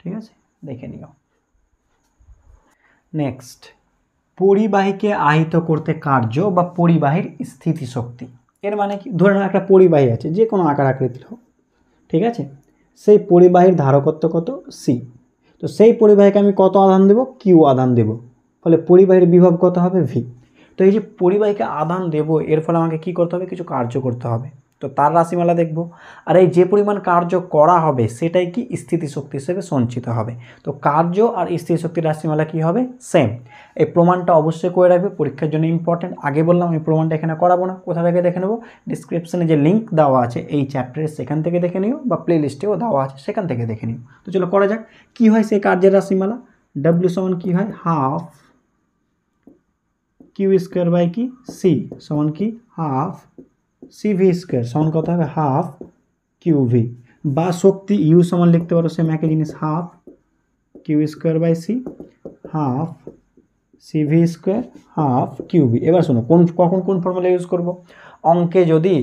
A: ঠিক আছে দেখে নিও নেক্সট পরিবাহীকে আহিত করতে কার্য বা পরিবাহীর স্থিতিশক্তি এর মানে কি ধরে নাও একটা পরিবাহী আছে যে কোনো আকার আকৃতির হোক ঠিক আছে সেই পরিবাহীর ধারকত্ব কত সি তো সেই পরিবাহীকে আমি কত আদান দেব কিউ আদান দেব ফলে পরিবাহীর বিভব কত হবে ভি তো এই যে পরিবাহীকে আদান দেব এর ফলে আমাকে কি করতে হবে কিছু কার্য করতে হবে তো তার রাশিমালা দেখব আর এই যে পরিমাণ কার্য করা হবে সেটাই কি স্থিতিশক্তি হিসেবে সঞ্চিত হবে তো কার্য আর স্থিতিশক্তির রাশিমালা কি হবে সেম এই প্রমাণটা অবশ্যই করে রাখবে পরীক্ষার জন্য ইম্পর্টেন্ট আগে বললাম আমি প্রমাণটা এখানে করাবো না কোথা থেকে দেখে নেবো ডিসক্রিপশানে যে লিঙ্ক দেওয়া আছে এই চ্যাপ্টারে সেখান থেকে দেখে নিও বা প্লে লিস্টেও দেওয়া আছে সেখান থেকে দেখে নিও তো চলো করা যাক কী হয় সেই কার্যের রাশিমালা ডাব্লিউ সমান কী হয় হাফ কিউ স্কোয়ার বাই কি সি সমান কি হাফ সিভি স্কোয়ার সমান কত হবে হাফ কিউভি বা শক্তি ইউ সমান লিখতে পারো সেম একই জিনিস half Q square by C half CV square half QV এবার শোনো কোন কখন কোন ফর্মুলা ইউজ করব অঙ্কে যদি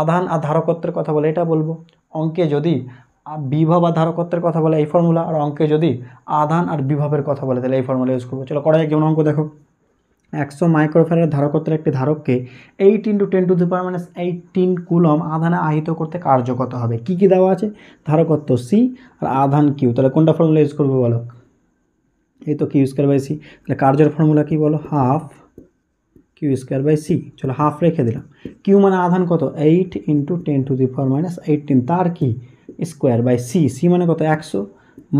A: আধান আর ধারকত্বের কথা বলে এটা বলবো অঙ্কে যদি বিভব আর ধারকত্বের কথা বলে এই ফর্মুলা আর অঙ্কে যদি আধান আর বিভবের কথা বলে তাহলে এই ফর্মুলা ইউজ করবো চলো করা যাক যেমন অঙ্ক দেখো একশো মাইক্রোফেরের ধারকত্বের একটি ধারককে eight into ten to the power minus eighteen coulomb আধানে আহিত করতে কার্যকত হবে কি কি দেওয়া আছে ধারকত্ব সি আর আধান কিউ তাহলে কোনটা ফর্মুলা ইউজ করবে বলো এই তো কিউ স্কোয়ার বাই সি তাহলে কার্যের ফর্মুলা কি বলো half Q square by C চলো হাফ রেখে দিলাম কিউ মানে আধান কত eight into ten to the power minus eighteen তার কি স্কোয়ার বাই সি সি মানে কত একশো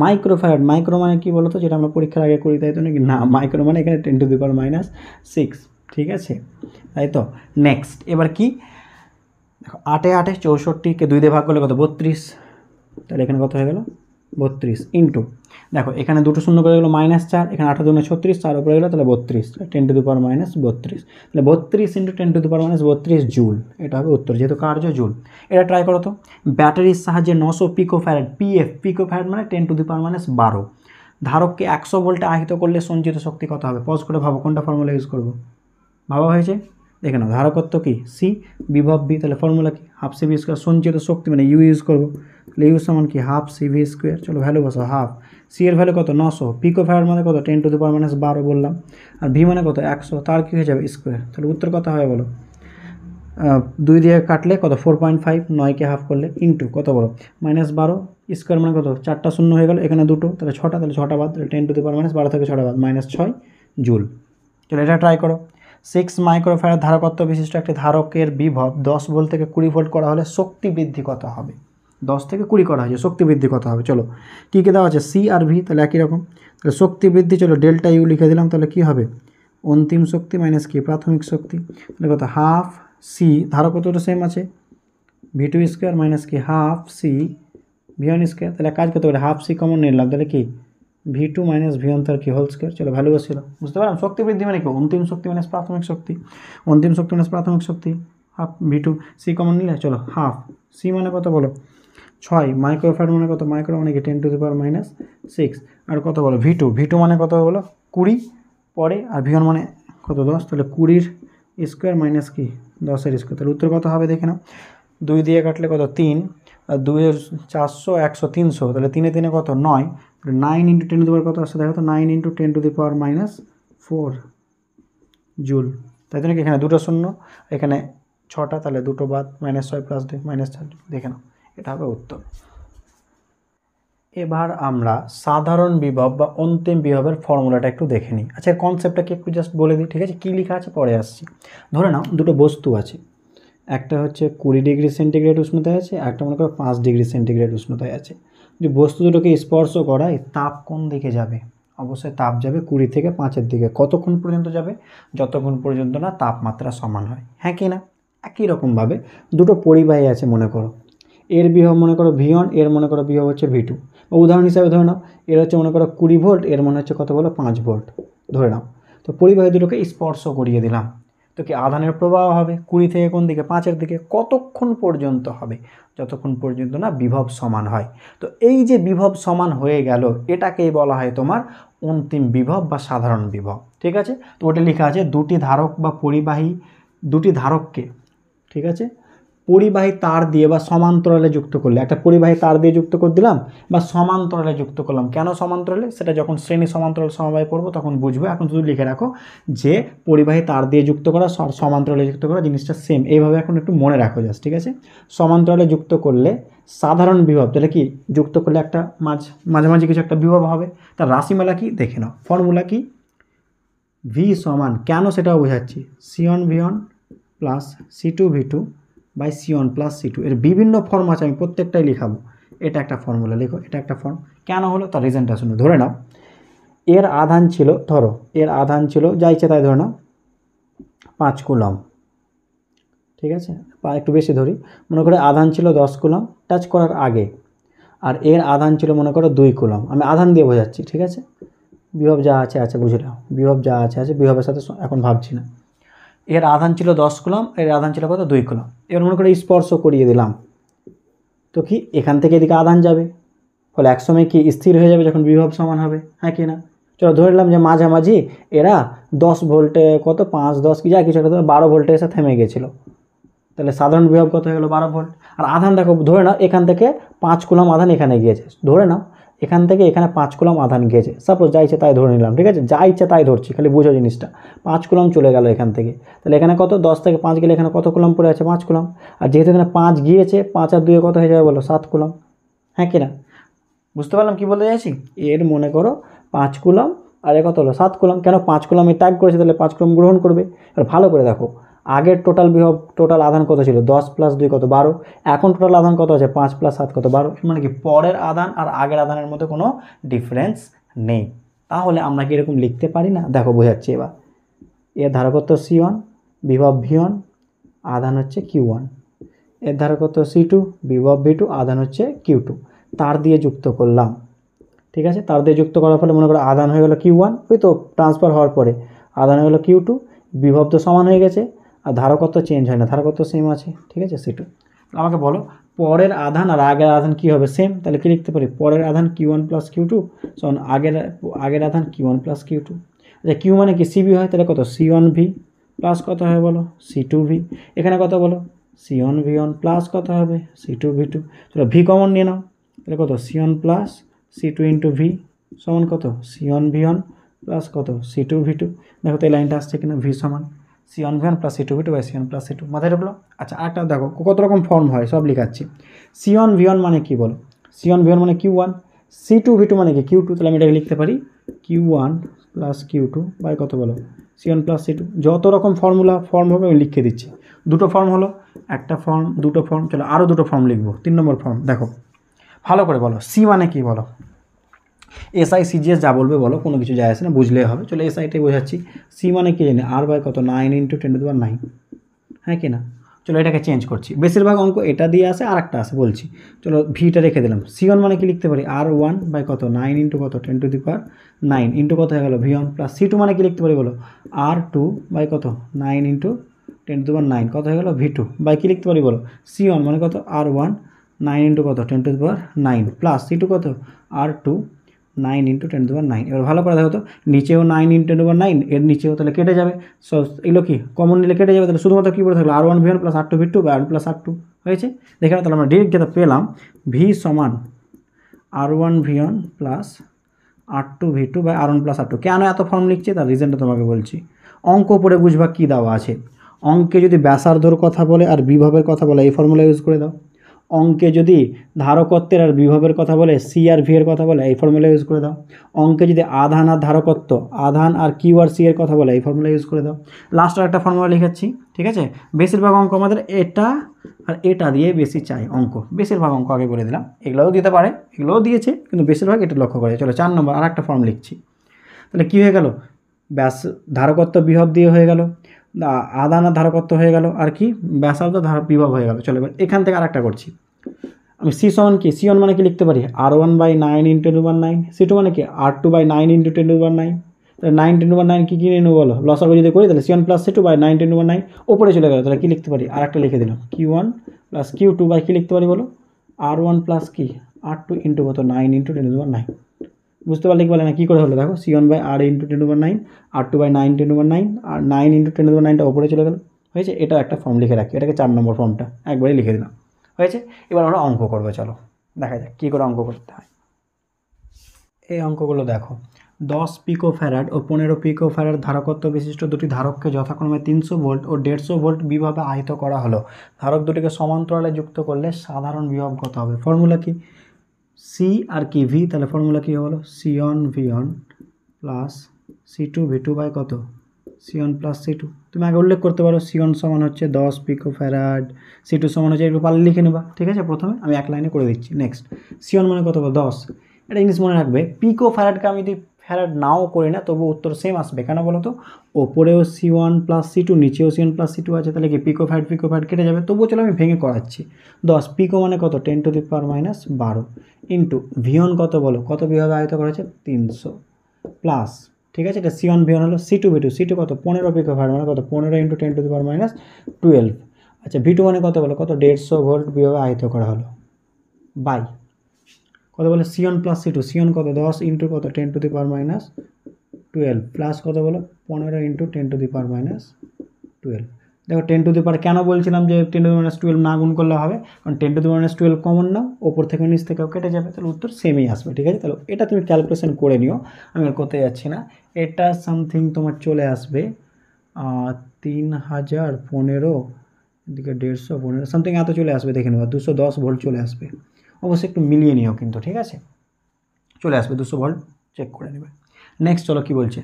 A: মাইক্রোফ্যারাড মাইক্রো মানে কী বলতো যেটা আমরা পরীক্ষার আগে করি তাই তো নাকি না মাইক্রো মানে এখানে ten to the power minus six ঠিক আছে তাই তো নেক্সট এবার কি দেখো আটে আটে চৌষট্টিকে দুই দিয়ে ভাগ করলে কত বত্রিশ তাহলে এখানে কত হয়ে গেল বত্রিশ ইন্টু দেখো এখানে দুটো শূন্য করে গেলো মাইনাস চার এখানে আঠারো দুনে ছত্রিশ চার উপরে গেলো তাহলে বত্রিশ ten to the power minus বত্রিশ তাহলে বত্রিশ into ten to the power minus বত্রিশ জুল এটা হবে উত্তর যেহেতু কার্য জুল এটা ট্রাই করো তো ব্যাটারির সাহায্যে নশো pico farad PF pico farad মানে ten to the power minus বারো ধারককে একশো ভোল্টে আহিত করলে সঞ্চিত শক্তি কত হবে পজ করে ভাবো কোনটা ফর্মুলা ইউজ করবো ভাবা হয়েছে দেখে নাও ধারকত্ব কি সি বিভব বি তাহলে ফর্মুলা কি হাফ সি ভি স্কোয়ার সঞ্চিত শক্তি মানে ইউ ইউজ করবো ইউ সমান কি হাফ সি ভি স্কোয়ার চলো ভ্যালু বসো হাফ সি এর ভ্যালু কত নশো পিকো ফ্যারাড মানে কত ten to the power minus বারো বললাম আর ভি মানে কত একশো তার কী হয়ে যাবে স্কোয়ার তাহলে উত্তর কত হবে বলো দুই দিয়ে কাটলে কত ফোর পয়েন্ট ফাইভ নয়কে হাফ করলে ইন্টু কত বলো মাইনাস বারো স্কোয়ার মানে কত চারটা শূন্য হয়ে গেল এখানে দুটো তাহলে ছটা তাহলে ছটা বাদ তাহলে ten to the power minus বারো থেকে ছটা বাদ মাইনাস ছয় জুল তাহলে এটা ট্রাই করো সিক্স মাইক্রোফ্যারাড ধারকত্ব বিশিষ্ট একটি ধারকের বিভব দশ ভোল্ট থেকে কুড়ি ভোল্ট করা হলে শক্তি বৃদ্ধি কত হবে দশ থেকে কুড়ি করা হয়েছে শক্তি বৃদ্ধি কথা হবে চলো কী কী দেওয়া আছে সি আর ভি তাহলে একই রকম তাহলে শক্তি বৃদ্ধি চলো ডেল্টা ইউ লিখে দিলাম তাহলে কী হবে অন্তিম শক্তি মাইনাস কি প্রাথমিক শক্তি তাহলে কত হাফ সি ধারক কতটা সেম আছে ভি টু স্কোয়ার মাইনাস কি half C V one square তাহলে কাজ করতে পারি হাফ সি কমন নিলাম তাহলে কি V two minus V one কি হোল স্কোয়ার চলো ভ্যালু বসছিল বুঝতে পারলাম শক্তি বৃদ্ধি মানে কি অন্তিম শক্তি মাইনাস প্রাথমিক শক্তি অন্তিম শক্তি মাইনাস প্রাথমিক শক্তি half V two C common নিলে চলো হাফ সি মানে কত বলো ছয় মাইক্রোফ্যাড মানে কত মাইক্রো মানে কি ten to the power minus six আর কত বলো ভি টু ভি টু মানে কত বলো কুড়ি পরে আর ভি ওয়ান মানে কত দশ তাহলে কুড়ির স্কোয়ার মাইনাস কি দশের স্কোয়ার তাহলে উত্তর কত হবে দেখে নাও দুই দিয়ে কাটলে কত তিন আর দুইয়ের চারশো একশো তিনশো তাহলে তিনে তিনে কত নয় তাহলে nine into ten to the power কত আসছে দেখো তো nine into ten to the power minus four joule তাই জন্য কি এখানে দুটো শূন্য এখানে ছটা তাহলে দুটো বাদ মাইনাস ছয় প্লাস দুই মাইনাস চার দেখে নাও এটা হবে উত্তর এবার আমরা সাধারণ বিভব বা অন্তিম বিভবের ফর্মুলাটা একটু দেখে নিই আচ্ছা এর কনসেপ্টটাকে একটু জাস্ট বলে দিই ঠিক আছে কী লেখা আছে পরে আসছি ধরে নাও দুটো বস্তু আছে একটা হচ্ছে কুড়ি ডিগ্রি সেন্টিগ্রেড উষ্ণতায় আছে একটা মনে করো পাঁচ ডিগ্রি সেন্টিগ্রেড উষ্ণতায় আছে যদি বস্তু দুটোকে স্পর্শ করায় তাপ কোন দিকে যাবে অবশ্যই তাপ যাবে কুড়ি থেকে পাঁচের দিকে কতক্ষণ পর্যন্ত যাবে যতক্ষণ পর্যন্ত না তাপমাত্রা সমান হয় হ্যাঁ কি না একই রকমভাবে দুটো পরিবাহী আছে মনে করো এর বিহব মনে করো ভি ওয়ান এর মনে করো বিহব হচ্ছে ভি টু উদাহরণ হিসাবে ধরে নাও এর হচ্ছে মনে করো কুড়ি ভোল্ট এর মনে হচ্ছে কত বলো পাঁচ ভোল্ট ধরে নাও তো পরিবাহী দুটোকে স্পর্শ করিয়ে দিলাম তো কি আধানের প্রবাহ হবে কুড়ি থেকে কোন দিকে পাঁচের দিকে কতক্ষণ পর্যন্ত হবে যতক্ষণ পর্যন্ত না বিভব সমান হয় তো এই যে বিভব সমান হয়ে গেল এটাকেই বলা হয় তোমার অন্তিম বিভব বা সাধারণ বিভব ঠিক আছে তো ওটা লেখা আছে দুটি ধারক বা পরিবাহী দুটি ধারককে ঠিক আছে পরিবাহী তার দিয়ে বা সমান্তরালে যুক্ত করলে একটা পরিবাহী তার দিয়ে যুক্ত করে দিলাম বা সমান্তরালে যুক্ত করলাম কেন সমান্তরালে সেটা যখন শ্রেণী সমান্তরাল সমবায় পড়বো তখন বুঝবো এখন শুধু লিখে রাখো যে পরিবাহী তার দিয়ে যুক্ত করা সমান্তরালে যুক্ত করা জিনিসটা সেম এইভাবে এখন একটু মনে রাখো যাস ঠিক আছে সমান্তরালে যুক্ত করলে সাধারণ বিভব তাহলে কি যুক্ত করলে একটা মাঝ মাঝামাঝি কিছু একটা বিভব হবে তার রাশিমালা কি দেখে নাও ফর্মুলা কি ভি সমান কেন সেটাও বোঝাচ্ছি C one V one plus C two V two by C one plus C two এর বিভিন্ন ফর্ম আছে আমি প্রত্যেকটাই লিখাবো এটা একটা ফর্মুলা লেখো এটা একটা ফর্ম কেন হলো তার রিজনটা শুনো ধরে নাও এর আধান ছিল ধরো এর আধান ছিল যাই ইচ্ছে তাই ধরে নাও পাঁচ কুলম ঠিক আছে একটু বেশি ধরি মনে করে আধান ছিল দশ কুলম টাচ করার আগে আর এর আধান ছিল মনে করো দুই কুলম আমি আধান দিয়ে বোঝাচ্ছি ঠিক আছে বিভব যা আছে আছে বুঝলাম বিভব যা আছে আছে বিভবের সাথে এখন ভাবছি না এর আধান ছিল দশ কুলাম এর আধান ছিল কত দুই কুলাম এবার মনে করে স্পর্শ করিয়ে দিলাম তো কি এখান থেকে এদিকে আধান যাবে ফলে একসময় কি স্থির হয়ে যাবে যখন বিভব সমান হবে হ্যাঁ কি না চলো ধরে নিলাম যে মাঝামাঝি এরা দশ ভোল্টে কত পাঁচ দশ কি যা কিছু একটা বারো ভোল্টে এসে থেমে গেছিলো তাহলে সাধারণ বিভব কত হয়ে গেলো বারো ভোল্ট আর আধান দেখো ধরে নাও এখান থেকে পাঁচ কুলাম আধান এখানে গিয়েছে ধরে নাও এখান থেকে এখানে পাঁচ কুলাম আধান গিয়েছে সাপোজ যা ইচ্ছে তাই ধরে নিলাম ঠিক আছে যা ইচ্ছে তাই ধরছি খালি বুঝো জিনিসটা পাঁচ কুলাম চলে গেল এখান থেকে তাহলে এখানে কত দশ থেকে পাঁচ গেলে এখানে কত কুলাম পড়ে আছে পাঁচ কুলাম আর যেহেতু এখানে পাঁচ গিয়েছে পাঁচ আর দুয়ে কত হয়ে যাবে বলো সাত কুলাম হ্যাঁ কিনা বুঝতে পারলাম কি বলতে চাইছি এর মনে করো পাঁচ কুলাম আর এ কত হলো সাত কুলাম কেন পাঁচ কুলাম এই ট্যাগ করেছি তাহলে পাঁচ কুলাম গ্রহণ করবে আর ভালো করে দেখো আগের টোটাল বিভব টোটাল আধান কত ছিল দশ প্লাস দুই কত বারো এখন টোটাল আধান কত আছে পাঁচ প্লাস সাত কত বারো মানে কি পরের আধান আর আগের আধানের মধ্যে কোনো ডিফারেন্স নেই তাহলে আমরা কি এরকম লিখতে পারি না দেখো বোঝাচ্ছি এবার এর ধারকত্ব সি ওয়ান বিভব ভি ওয়ান আধান হচ্ছে কিউ ওয়ান এর ধারকত্ব সি টু বিভব ভি টু আধান হচ্ছে কিউ টু তার দিয়ে যুক্ত করলাম ঠিক আছে তার দিয়ে যুক্ত করার ফলে মনে করো আধান হয়ে গেল কিউ ওয়ান ওই তো ট্রান্সফার হওয়ার পরে আধান হয়ে গেলো কিউ টু বিভব তো সমান হয়ে গেছে আর ধারকত্ব চেঞ্জ হয় না ধারকত্ব সেম আছে ঠিক আছে সেটু আমাকে বলো পরের আধান আর আগের আধান কি হবে সেম তাহলে কী লিখতে পারি পরের আধান Q one plus Q two সন আগের আগের আধান Q one plus Q two আচ্ছা কিউ মানে কি সিবি হয় তাহলে কত সি ওয়ান ভি প্লাস কত হয় বলো সি টু ভি এখানে কত বলো C one V one plus কত হবে সি টু ভি টু তাহলে ভি কমন নিয়ে নাও তাহলে কত C one plus C two into V সমান কত C one V one plus কত সি টু ভি টু দেখো তো এই লাইনটা আসছে কিনা ভি সমান C one V one plus C two V two by C one plus C two মাথায় ঢুকলো আচ্ছা আরেকটা দেখো কত রকম ফর্ম হয় সব লিখাচ্ছি সি ওয়ান ভি ওয়ান মানে কী বলো সি ওয়ান ভি ওয়ান মানে Q one C two V two মানে কি মানে মানে কিউ টু তাহলে আমি এটাকে লিখতে পারি Q one plus Q two by কত বলো C one plus C two যত রকম ফর্মুলা ফর্ম হবে আমি লিখে দিচ্ছি দুটো ফর্ম হলো একটা ফর্ম দুটো ফর্ম চলো আরও দুটো ফর্ম লিখবো তিন নম্বর ফর্ম দেখো ভালো করে বলো সি মানে কি বলো এসআই সিজিএস যা বলবে বলো কোনো কিছু যায় আসে না বুঝলেই হবে চলে এসআইটাই বোঝাচ্ছি সি মানে কি জানি আর বাই কত নাইন ইন্টু টেন টু দেওয়ার নাইন হ্যাঁ কি না চলো এটাকে চেঞ্জ করছি বেশিরভাগ অঙ্ক এটা দিয়ে আসে আর একটা আসে বলছি চলো ভিটা রেখে দিলাম সি ওয়ান মানে কি লিখতে পারি আর ওয়ান বাই কত নাইন ইন্টু কত ten to the power nine into কত হয়ে গেলো V one plus C two মানে কি লিখতে পারি বলো আর টু বাই কত nine into ten to power nine কত হয়ে গেলো ভি টু বাই কী লিখতে পারি বলো সি ওয়ান মানে কত আর ওয়ান নাইন ইন্টু কত ten to the nine plus C two কত R two nine into ten দেওয়ার নাইন এবার ভালো করে দেখো তো নিচেও নাইন ইন্টু টেন দেওয়ার নাইন এর নিচেও তাহলে কেটে যাবে সো এগুলো কি কমন নিলে কেটে যাবে তাহলে শুধুমাত্র কী পড়ে থাকলো R one V one plus R two V two বা আর প্লাস আর টু হয়েছে দেখে তাহলে আমরা ডিরেক্ট যেটা পেলাম ভি সমান R one V one plus R two V two বা R one plus R two কেন এত ফর্ম লিখছে তার রিজনটা তোমাকে বলছি অঙ্ক পড়ে বুঝবা কী দেওয়া আছে অঙ্কে যদি ব্যাসার্ধর কথা বলে আর বিভবের কথা বলে এই ফর্মুলা ইউজ করে দাও অঙ্কে যদি ধারকত্বের আর বিভবের কথা বলে সি আর ভি এর কথা বলে এই ফর্মুলা ইউজ করে দাও অঙ্কে যদি আধান আর ধারকত্ব আধান আর কিউ আর সি এর কথা বলে এই ফর্মুলা ইউজ করে দাও লাস্ট আর একটা ফর্মুলা লিখাচ্ছি ঠিক আছে বেশিরভাগ অঙ্ক আমাদের এটা আর এটা দিয়ে বেশি চাই অঙ্ক বেশিরভাগ অঙ্ক আগে বলে দিলাম এগুলোও দিতে পারে এগুলোও দিয়েছে কিন্তু বেশিরভাগ এটা লক্ষ্য করে চলো চার নম্বর আর একটা ফর্ম লিখছি তাহলে কী হয়ে গেল ব্যাস ধারকত্ব বিভব দিয়ে হয়ে গেল আদানা ধারকত্ব হয়ে গেল আর কি ব্যাসার্ধ ধার বিভব হয়ে গেল চলে এখান থেকে আরেকটা করছি আমি সি সমান কি সি ওয়ান মানে কি লিখতে পারি R one by nine into two one nine C two মানে কি R two by nine into ten one nine তাহলে নাইন টেন ওয়ান নাইন কী কী নেবো বলো লস আগে যদি করি তাহলে C one plus C two by nine ten one nine ওপরে চলে গেলো তাহলে কী লিখতে পারি আর একটা লিখে দিলাম Q one plus Q two by কী লিখতে পারি বলো আর ওয়ান প্লাস কি আর টু ইন্টু কত nine into ten two one nine বুঝতে পারলে কি বলে না কী করে হলো দেখো C one by R into ten over nine R two by nine ten over nine R nine into ten over নাইনটা ওপরে চলে গেল হয়েছে এটা একটা ফর্ম লিখে রাখি এটাকে চার নম্বর ফর্মটা একবারে লিখে দিলাম হয়েছে এবার আমরা অঙ্ক করবো চলো দেখা যাক কী করে অঙ্ক করতে হয় এই অঙ্কগুলো দেখো দশ পিকো ফ্যারাড ও পনেরো পিকো ফ্যারাড ধারকত্ব বিশিষ্ট দুটি ধারককে যথাক্রমে তিনশো ভোল্ট ও দেড়শো ভোল্ট বিভাবে আহিত করা হলো ধারক দুটিকে সমান্তরালে যুক্ত করলে সাধারণ বিভাব কত হবে ফর্মুলা কি সি আর কি ভি তাহলে ফর্মুলা কী হলো C one V one plus C two V two by কত C one plus C two তুমি আগে উল্লেখ করতে পারো সি অন সমান হচ্ছে দশ পিকো ফ্যারাড সি টু সমান হচ্ছে একটু পারলে লিখে নেবা ঠিক আছে প্রথমে আমি এক লাইনে করে দিচ্ছি নেক্সট সি অন মানে কত দশ এটা জিনিস মনে রাখবে পিকো ফ্যারাডকে আমি যদি ফ্যারাড নাও করি না তবু উত্তর সেম আসবে কেন বলো তো ওপরেও C one plus C two নিচেও C one plus C two আছে তাহলে কি পিকো ফ্যাট পিকো ফ্যাট কেটে যাবে তবুও চলো আমি ভেঙে করাচ্ছি দশ পিকো মানে কত ten to the power minus বারো ইন্টু ভিওন কত বলো কত বিভাবে আয়ত করেছে তিনশো প্লাস ঠিক আছে এটা সি ওয়ান ভিওন হলো C two V two C two কত পনেরো পিকো ফ্যাট মানে কত পনেরো into ten to the power minus twelve আচ্ছা ভি টু মানে কত বলো কত দেড়শো ভোল্ট বিভাবে আয়ত করা হলো বাই কত বলে one plus C two C one কত দশ ইন্টু কত ten to the power minus twelve plus কত বলো পনেরো into ten to the power minus twelve দেখো টেন টু দি পাওয়ার কেন বলছিলাম যে ten to the minus twelve না গুণ করলে হবে কারণ ten to the minus twelve common না ওপর থেকে নিচ থেকেও কেটে যাবে তাহলে উত্তর সেমই আসবে ঠিক আছে তাহলে এটা তুমি ক্যালকুলেশন করে নিও আমি আর করতে যাচ্ছি না এটা সামথিং তোমার চলে আসবে তিন হাজার পনেরো এদিকে দেড়শো পনেরো সামথিং এত চলে আসবে দেখে নেবা দুশো দশ ভোল্ট চলে আসবে অবশ্যই একটু মিলিয়ে নিও কিন্তু ঠিক আছে চলে আসবে দুশো ভোল্ট চেক করে নেবে নেক্সট চলো কি বলছে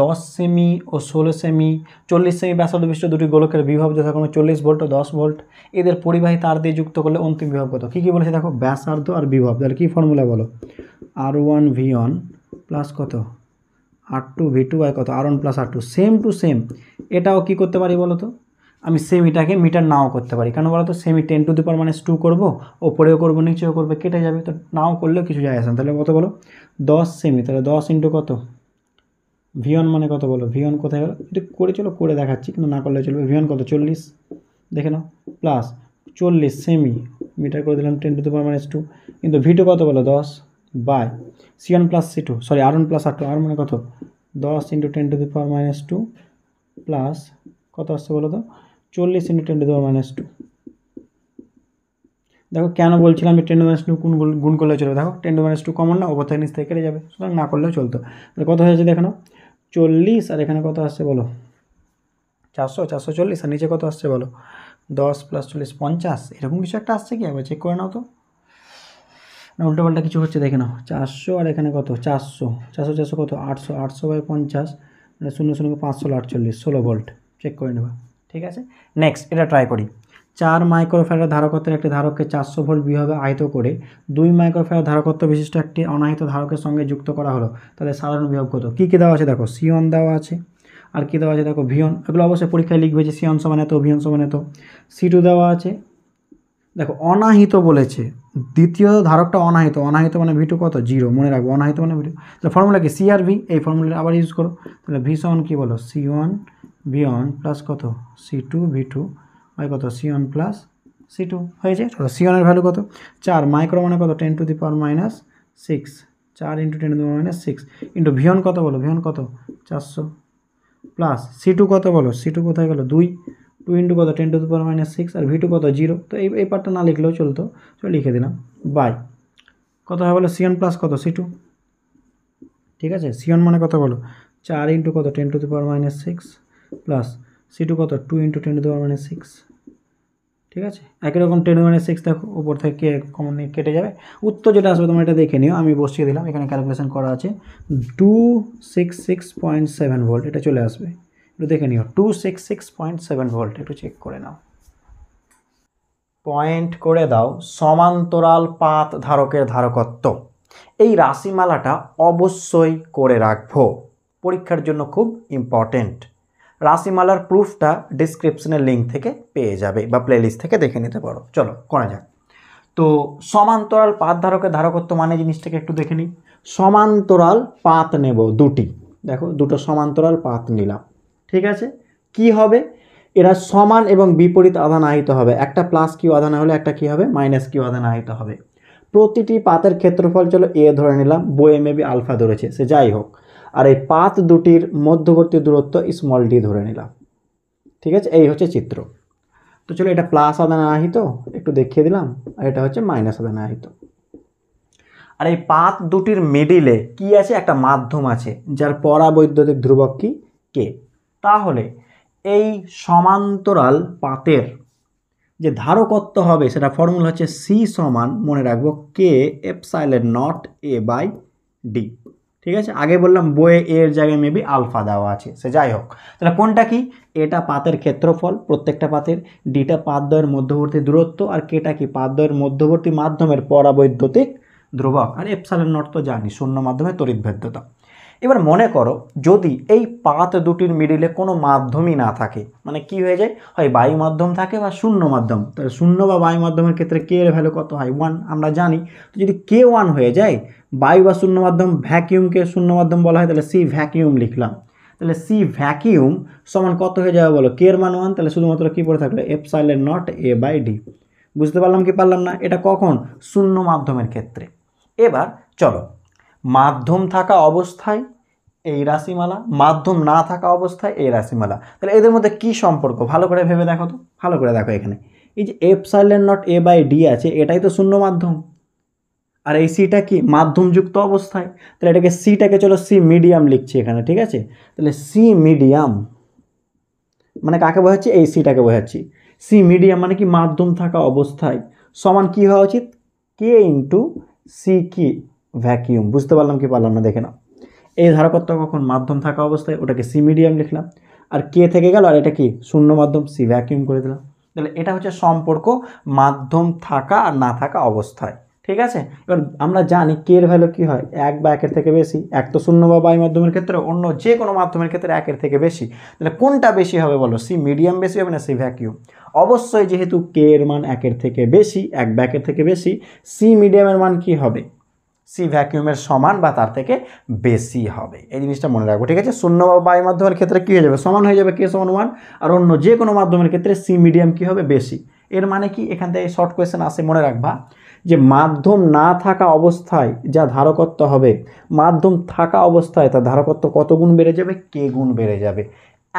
A: দশ সেমি ও ষোলো সেমি চল্লিশ সেমি ব্যাসার্ধ বিশ্ব দুটি গোলকের বিভব যথাক্রমে চল্লিশ ভোল্ট ও দশ ভোল্ট এদের পরিবাহী তার দিয়ে যুক্ত করলে অন্তিম বিভব কত কী কী বলেছে দেখো ব্যাসার্ধ আর বিভব তাহলে কী ফর্মুলা বলো R one V one plus কত আর টু ভি টু আর কত R one plus R two same to same এটাও কী করতে পারি বলো তো আমি সেমিটাকে মিটার নাও করতে পারি কেন বলো তো সেমি ten to the power minus two করবো ওপরেও করবো নিচেও করবে কেটে যাবে তো নাও করলেও কিছু যায় আসে না তাহলে কত বলো দশ সেমি তাহলে দশ ইন্টু কত ভিয়ন মানে কত বলো ভিয়ন কোথায় গেলো একটু করে চলো করে দেখাচ্ছি কিন্তু না করলে চলবে ভিয়ন কত চল্লিশ দেখে নাও প্লাস চল্লিশ সেমি মিটার করে দিলাম ten to the power minus two কিন্তু ভিটু কত বলো দশ by C one plus C two sorry R one plus R two আর মানে কত দশ into ten to the power minus two plus কত আসছে বলো তো চল্লিশ ইন্টু টেন টু দেওয়া মাইনাস টু দেখো কেন বলছিলাম যে টেন টু মাইনাস টু কোন গুণ করলে চলবে দেখো ten to minus two common না অবথায় থেকে নিচ থেকে কেটে যাবে সুতরাং না করলেও চলতো তাহলে কত হয়েছে দেখো চল্লিশ আর এখানে কত আসছে বলো চারশো চারশো চল্লিশ আর নিচে কত আসছে বলো দশ প্লাস চল্লিশ পঞ্চাশ এরকম কিছু একটা আসছে কি আবার চেক করে নাও তো না পাল্টা কিছু হচ্ছে দেখে নাও চারশো আর এখানে কত চারশো চারশো চারশো কত আটশো আটশো বাই পঞ্চাশ মানে শূন্য শূন্য পাঁচশো আটচল্লিশ ষোলো ভোল্ট চেক করে নেবা ঠিক আছে নেক্সট এটা ট্রাই করি চার মাইক্রোফেরার ধারকত্বের একটি ধারককে চারশো ভোল্ট বিভাবে আয়ত করে দুই মাইক্রোফেরার ধারকত্ব বিশিষ্ট একটি অনাহিত ধারকের সঙ্গে যুক্ত করা হলো তাদের সাধারণ বিভাগ কত কী কী দেওয়া আছে দেখো সিওন দেওয়া আছে আর কী দেওয়া আছে দেখো ভিয়ন এগুলো অবশ্যই পরীক্ষায় লিখবে যে সিওন সমান এত ভিয়ন সমান এত সি টু দেওয়া আছে দেখো অনাহিত বলেছে দ্বিতীয় ধারকটা অনাহিত অনাহিত মানে ভিটু কত জিরো মনে রাখবো অনাহিত মানে ভিটু তাহলে ফর্মুলা কি সিআরভি এই ফর্মুলাটা আবার ইউজ করো তাহলে ভি সমান কী বলো C one V one plus কত সি টু ভি টু আর কত C one plus C two হয়েছে চলো সি ওয়ানের ভ্যালু কত চার মাইক্রো মানে কত ten to the power minus six চার into ten to minus six into V one কত বলো ভিওন কত চারশো প্লাস সি টু কত বলো সি টু কোথায় গেলো দুই টু ইন্টু কত ten to power minus six আর ভি টু কত জিরো তো এই এই পার্টটা না লিখলেও চলতো চলো লিখে দিলাম বাই কত হয় বলো ওয়ান প্লাস কত সি টু ঠিক আছে ওয়ান মানে কত বলো চার ইন্টু কত ten to the power minus six plus C two কত টু ইন্টু টেন দেওয়ার মানে সিক্স ঠিক আছে একই রকম টেন মানে সিক্স থাক উপর থেকে কমন কেটে যাবে উত্তর যেটা আসবে তোমরা এটা দেখে নিও আমি বসিয়ে দিলাম এখানে ক্যালকুলেশন করা আছে two six six point seven volt এটা চলে আসবে একটু দেখে নিও two six six point seven volt একটু চেক করে নাও পয়েন্ট করে দাও সমান্তরাল পাত ধারকের ধারকত্ব এই রাশিমালাটা অবশ্যই করে রাখবো পরীক্ষার জন্য খুব ইম্পর্টেন্ট রাশিমালার প্রুফটা ডিসক্রিপশনের লিঙ্ক থেকে পেয়ে যাবে বা প্লেলিস্ট থেকে দেখে নিতে পারো চলো করা যাক তো সমান্তরাল পাত ধারকের ধারকত্ব মানে জিনিসটাকে একটু দেখে নিই সমান্তরাল পাত নেব দুটি দেখো দুটো সমান্তরাল পাত নিলাম ঠিক আছে কি হবে এরা সমান এবং বিপরীত আধান আহিত হবে একটা প্লাস কিউ আধান হলে একটা কি হবে মাইনাস কিউ আধান আহিত হবে প্রতিটি পাতের ক্ষেত্রফল চলো এ ধরে নিলাম বয়ে মেবি আলফা ধরেছে সে যাই হোক আর এই পাত দুটির মধ্যবর্তী দূরত্ব স্মল ডি ধরে নিলাম ঠিক আছে এই হচ্ছে চিত্র তো চলো এটা প্লাস আদান আহিত একটু দেখিয়ে দিলাম আর এটা হচ্ছে মাইনাস আদান আহিত আর এই পাত দুটির মিডিলে কি আছে একটা মাধ্যম আছে যার পরা বৈদ্যুতিক ধ্রুবক কি কে তাহলে এই সমান্তরাল পাতের যে ধারকত্ব হবে সেটা ফর্মুলা হচ্ছে সি সমান মনে রাখবো K epsilon naught A by D ঠিক আছে আগে বললাম বয়ে এর জায়গায় মেবি আলফা দেওয়া আছে সে যাই হোক তাহলে কোনটা কি এটা পাতের ক্ষেত্রফল প্রত্যেকটা পাতের ডিটা পাতদ্বয়ের মধ্যবর্তী দূরত্ব আর কেটা কি পাতদ্বয়ের মধ্যবর্তী মাধ্যমের পরাবৈদ্যুতিক ধ্রুবক আর এপসালের নর্ত জানি শূন্য মাধ্যমে তরিৎভেদ্যতা এবার মনে করো যদি এই পাত দুটির মিডিলে কোনো মাধ্যমই না থাকে মানে কি হয়ে যায় হয় বায়ু মাধ্যম থাকে বা শূন্য মাধ্যম তাহলে শূন্য বা বায়ু মাধ্যমের ক্ষেত্রে কে এর ভ্যালু কত হয় ওয়ান আমরা জানি তো যদি কে ওয়ান হয়ে যায় বায়ু বা শূন্য মাধ্যম ভ্যাকিউমকে শূন্য মাধ্যম বলা হয় তাহলে সি ভ্যাকিউম লিখলাম তাহলে সি ভ্যাকিউম সমান কত হয়ে যাবে বলো কে এর মান ওয়ান তাহলে শুধুমাত্র কী পড়ে থাকলো epsilon naught A by D বুঝতে পারলাম কি পারলাম না এটা কখন শূন্য মাধ্যমের ক্ষেত্রে এবার চলো মাধ্যম থাকা অবস্থায় এই রাশিমালা মাধ্যম না থাকা অবস্থায় এই রাশিমালা তাহলে এদের মধ্যে কি সম্পর্ক ভালো করে ভেবে দেখো তো ভালো করে দেখো এখানে এই যে epsilon naught A by D আছে এটাই তো শূন্য মাধ্যম আর এই সিটা কি মাধ্যমযুক্ত অবস্থায় তাহলে এটাকে সিটাকে চলো সি মিডিয়াম লিখছি এখানে ঠিক আছে তাহলে সি মিডিয়াম মানে কাকে বোঝাচ্ছি এই সিটাকে বোঝাচ্ছি সি মিডিয়াম মানে কি মাধ্যম থাকা অবস্থায় সমান কি হওয়া উচিত কে ইন্টু সি কি ভ্যাকিউম বুঝতে পারলাম কি পারলাম না দেখে নাও এই ধারকত্ব কখন মাধ্যম থাকা অবস্থায় ওটাকে সি মিডিয়াম লিখলাম আর কে থেকে গেল আর এটা কি শূন্য মাধ্যম সি ভ্যাকিউম করে দিলাম তাহলে এটা হচ্ছে সম্পর্ক মাধ্যম থাকা আর না থাকা অবস্থায় ঠিক আছে এবার আমরা জানি কে এর ভ্যালু কী হয় এক বা একের থেকে বেশি এক তো শূন্য বা বায়ু মাধ্যমের ক্ষেত্রে অন্য যে কোনো মাধ্যমের ক্ষেত্রে একের থেকে বেশি তাহলে কোনটা বেশি হবে বলো সি মিডিয়াম বেশি হবে না সি ভ্যাকিউম অবশ্যই যেহেতু কে এর মান একের থেকে বেশি এক বা একের থেকে বেশি সি মিডিয়ামের মান কি হবে সি ভ্যাকিউমের সমান বা তার থেকে বেশি হবে এই জিনিসটা মনে রাখবো ঠিক আছে শূন্য বা বায়ু মাধ্যমের ক্ষেত্রে কী হয়ে যাবে সমান হয়ে যাবে কে সমান ওয়ান আর অন্য যে কোনো মাধ্যমের ক্ষেত্রে সি মিডিয়াম কী হবে বেশি এর মানে কি এখান থেকে শর্ট কোয়েশন আসে মনে রাখবা যে মাধ্যম না থাকা অবস্থায় যা ধারকত্ব হবে মাধ্যম থাকা অবস্থায় তার ধারকত্ব কত গুণ বেড়ে যাবে কে গুণ বেড়ে যাবে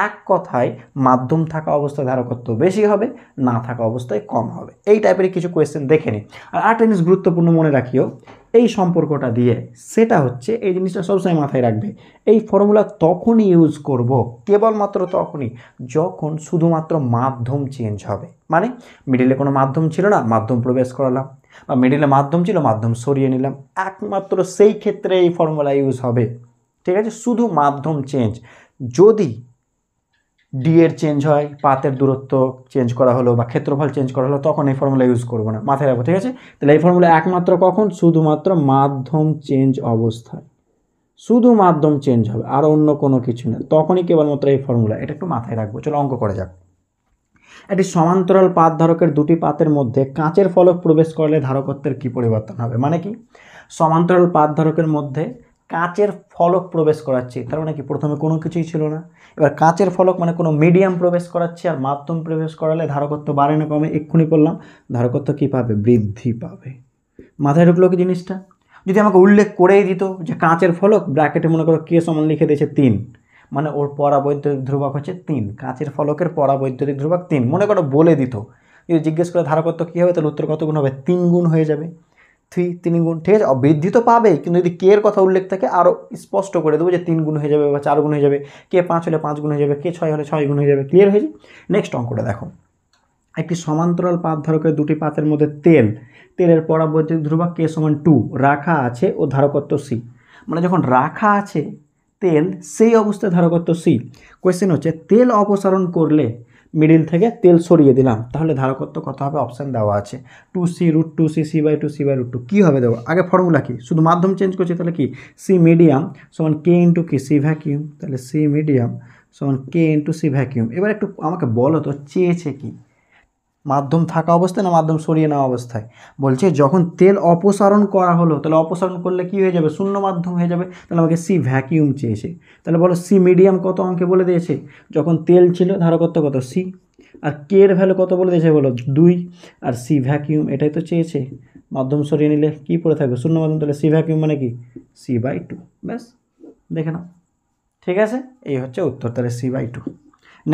A: এক কথায় মাধ্যম থাকা অবস্থায় ধারকত্ব বেশি হবে না থাকা অবস্থায় কম হবে এই টাইপের কিছু কোয়েশ্চেন দেখে নিই আর আরেকটা জিনিস গুরুত্বপূর্ণ মনে রাখিও এই সম্পর্কটা দিয়ে সেটা হচ্ছে এই জিনিসটা সবসময় মাথায় রাখবে এই ফর্মুলা তখনই ইউজ করব কেবলমাত্র তখনই যখন শুধুমাত্র মাধ্যম চেঞ্জ হবে মানে মিডিলে কোনো মাধ্যম ছিল না মাধ্যম প্রবেশ করালাম বা মিডিলে মাধ্যম ছিল মাধ্যম সরিয়ে নিলাম একমাত্র সেই ক্ষেত্রে এই ফর্মুলা ইউজ হবে ঠিক আছে শুধু মাধ্যম চেঞ্জ যদি ডি এর চেঞ্জ হয় পাতের দূরত্ব চেঞ্জ করা হলো বা ক্ষেত্রফল চেঞ্জ করা হলো তখন এই ফর্মুলা ইউজ করবো না মাথায় রাখবো ঠিক আছে তাহলে এই ফর্মুলা একমাত্র কখন শুধুমাত্র মাধ্যম চেঞ্জ অবস্থায় শুধু মাধ্যম চেঞ্জ হবে আর অন্য কোনো কিছু না তখনই কেবলমাত্র এই ফর্মুলা এটা একটু মাথায় রাখবো চলো অঙ্ক করে যাক একটি সমান্তরাল পাত ধারকের দুটি পাতের মধ্যে কাঁচের ফলক প্রবেশ করলে ধারকত্বের কি পরিবর্তন হবে মানে কি সমান্তরাল পাত ধারকের মধ্যে কাঁচের ফলক প্রবেশ করাচ্ছি তার মানে কি প্রথমে কোনো কিছুই ছিল না এবার কাঁচের ফলক মানে কোনো মিডিয়াম প্রবেশ করাচ্ছি আর মাধ্যম প্রবেশ করালে ধারকত্ব বাড়ে না কমে এক্ষুনি পড়লাম ধারকত্ব কী পাবে বৃদ্ধি পাবে মাথায় ঢুকলো কি জিনিসটা যদি আমাকে উল্লেখ করেই দিত যে কাঁচের ফলক ব্র্যাকেটে মনে করো কে সমান লিখে দিয়েছে তিন মানে ওর পরাবৈদ্যুতিক ধ্রুবক হচ্ছে তিন কাঁচের ফলকের পরাবৈদ্যুতিক ধ্রুবক তিন মনে করো বলে দিত যদি জিজ্ঞেস করে ধারকত্ব কী হবে তাহলে উত্তর কতগুণ হবে তিন গুণ হয়ে যাবে থ্রি তিন গুণ ঠিক আছে বৃদ্ধি তো পাবেই কিন্তু যদি কে এর কথা উল্লেখ থাকে আরও স্পষ্ট করে দেবো যে তিন গুণ হয়ে যাবে বা চার গুণ হয়ে যাবে কে পাঁচ হলে পাঁচ গুণ হয়ে যাবে কে ছয় হলে ছয় গুণ হয়ে যাবে ক্লিয়ার হয়ে যাবে নেক্সট অঙ্কটা দেখো একটি সমান্তরাল পাত ধারকের দুটি পাতের মধ্যে তেল তেলের পরাবর্তিত ধ্রুবক কে সমান টু রাখা আছে ও ধারকত্ব সি মানে যখন রাখা আছে তেল সেই অবস্থায় ধারকত্ব সি কোয়েশ্চেন হচ্ছে তেল অপসারণ করলে মিডিল থেকে তেল সরিয়ে দিলাম তাহলে ধারকত্ব কত হবে অপশান দেওয়া আছে two C root two C C by two C by root two কী হবে দেবো আগে ফর্মুলা কি শুধু মাধ্যম চেঞ্জ করছে তাহলে কি সি মিডিয়াম সমান কে ইন্টু কি সি ভ্যাকিউম তাহলে সি মিডিয়াম সমান কে ইন্টু সি ভ্যাকিউম এবার একটু আমাকে বলো তো চেয়েছে কি মাধ্যম থাকা অবস্থায় না মাধ্যম সরিয়ে নেওয়া অবস্থায় বলছে যখন তেল অপসারণ করা হলো তাহলে অপসারণ করলে কি হয়ে যাবে শূন্য মাধ্যম হয়ে যাবে তাহলে আমাকে সি ভ্যাকিউম চেয়েছে তাহলে বলো সি মিডিয়াম কত অঙ্কে বলে দিয়েছে যখন তেল ছিল ধারো কত কত সি আর কে এর ভ্যালু কত বলে দিয়েছে বলো দুই আর সি ভ্যাকিউম এটাই তো চেয়েছে মাধ্যম সরিয়ে নিলে কি পড়ে থাকবে শূন্য মাধ্যম তাহলে সি ভ্যাকিউম মানে কি সি বাই টু ব্যাস দেখে নাও ঠিক আছে এই হচ্ছে উত্তর তাহলে সি বাই টু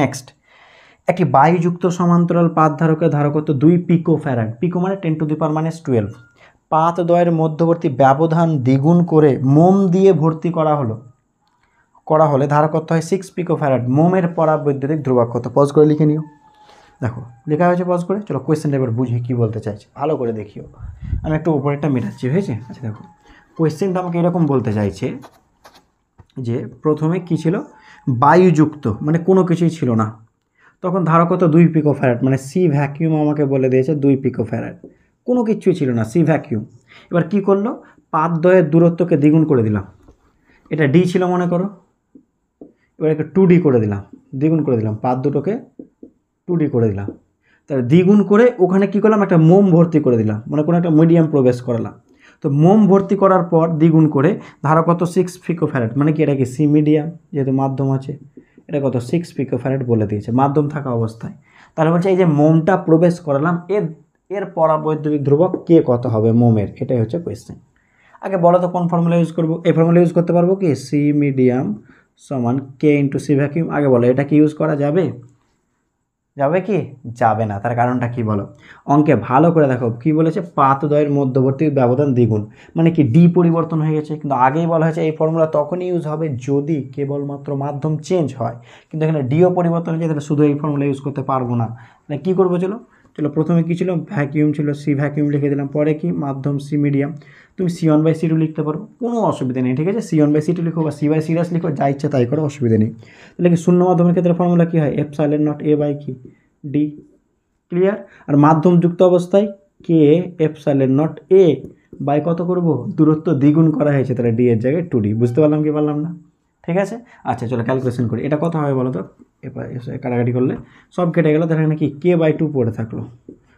A: নেক্সট একটি বায়ুযুক্ত সমান্তরাল পাত ধারকের ধারকত্ব দুই পিকো ফ্যারাড পিকো মানে ten to the power minus twelve পাত দয়ের মধ্যবর্তী ব্যবধান দ্বিগুণ করে মোম দিয়ে ভর্তি করা হলো করা হলে ধারকত্ব হয় সিক্স পিকো ফ্যারাড মোমের পরাবৈদ্যুতিক ধ্রুবক কত পজ করে লিখে নিও দেখো লেখা হয়েছে পজ করে চলো কোয়েশ্চেনটা এবার বুঝি কী বলতে চাইছে ভালো করে দেখিও আমি একটু একটা মেটাচ্ছি হয়েছে আচ্ছা দেখো কোয়েশ্চেনটা আমাকে এরকম বলতে চাইছে যে প্রথমে কি ছিল বায়ুযুক্ত মানে কোনো কিছুই ছিল না তখন ধারকত দুই পিকো ফ্যারেট মানে সি ভ্যাকিউম আমাকে বলে দিয়েছে দুই পিকো ফ্যারেট কোনো কিচ্ছু ছিল না সি ভ্যাকিউম এবার কি করলো পাত দয়ের দূরত্বকে দ্বিগুণ করে দিলাম এটা ডি ছিল মনে করো এবার একে টু ডি করে দিলাম দ্বিগুণ করে দিলাম পাদ দুটোকে টু ডি করে দিলাম তার দ্বিগুণ করে ওখানে কি করলাম একটা মোম ভর্তি করে দিলাম মানে কোনো একটা মিডিয়াম প্রবেশ করালাম তো মোম ভর্তি করার পর দ্বিগুণ করে ধারকত সিক্স ফিকো ফ্যারেট মানে কি এটা কি সি মিডিয়াম যেহেতু মাধ্যম আছে এটা কত সিক্স ফ্যারেট বলে দিয়েছে মাধ্যম থাকা অবস্থায় তাহলে বলছে এই যে মোমটা প্রবেশ করালাম এর এর পরাবৈদ্যুতিক ধ্রুবক কে কত হবে মোমের এটাই হচ্ছে কোয়েশ্চেন আগে বলো তো কোন ফর্মুলা ইউজ করবো এই ফর্মুলা ইউজ করতে পারবো কি সি মিডিয়াম সমান কে ইন্টু সি ভ্যাকিউম আগে বলো এটা কি ইউজ করা যাবে যাবে কি যাবে না তার কারণটা কি বলো অঙ্কে ভালো করে দেখো কি বলেছে পাতদয়ের মধ্যবর্তী ব্যবধান দ্বিগুণ মানে কি ডি পরিবর্তন হয়ে গেছে কিন্তু আগেই বলা হয়েছে এই ফর্মুলা তখনই ইউজ হবে যদি কেবলমাত্র মাধ্যম চেঞ্জ হয় কিন্তু এখানে ডিও পরিবর্তন হয়েছে তাহলে শুধু এই ফর্মুলা ইউজ করতে পারবো না তাহলে মানে কী করবো চলো চলো প্রথমে কী ছিল ভ্যাকিউম ছিল সি ভ্যাকিউম লিখে দিলাম পরে কি মাধ্যম সি মিডিয়াম তুমি C one by C two লিখতে পারো কোনো অসুবিধা নেই ঠিক আছে C one by C two লিখো বা সি বাই ডাস লিখো যা ইচ্ছা তাই করো অসুবিধা নেই তাহলে কি শূন্য মাধ্যমের ক্ষেত্রে ফর্মুলা কী হয় epsilon naught A by কি ডি ক্লিয়ার আর মাধ্যম যুক্ত অবস্থায় K epsilon naught A by কত করব দূরত্ব দ্বিগুণ করা হয়েছে তাহলে ডি এর জায়গায় টু ডি বুঝতে পারলাম কি পারলাম না ঠিক আছে আচ্ছা চলো ক্যালকুলেশন করি এটা কত হবে বলো তো কাটাকাটি করলে সব কেটে গেলো তাহলে নাকি কি কে বাই টু পড়ে থাকলো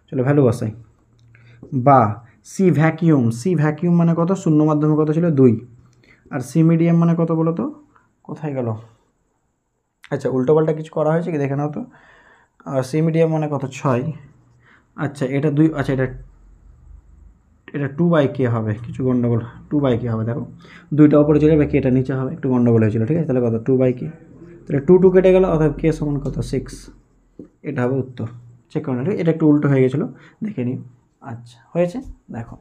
A: চলো ভ্যালু বসাই বা সি ভ্যাকিউম সি ভ্যাকিউম মানে কত শূন্য মাধ্যমে কত ছিল দুই আর সি মিডিয়াম মানে কত বলো তো কোথায় গেল আচ্ছা উল্টোপাল্টা কিছু করা হয়েছে কি দেখে নাও তো সি মিডিয়াম মানে কত ছয় আচ্ছা এটা দুই আচ্ছা এটা এটা টু বাই কে হবে কিছু গণ্ডগোল টু বাই কে হবে দেখো দুইটা ওপরে চলে যাবে কেটা নিচে হবে একটু গণ্ডগোল হয়েছিল ঠিক আছে তাহলে কত টু বাই কে তাহলে টু টু কেটে গেলো অর্থাৎ কে সমান কত সিক্স এটা হবে উত্তর চেক করে এটা একটু উল্টো হয়ে গেছিলো দেখে নিই আচ্ছা হয়েছে দেখো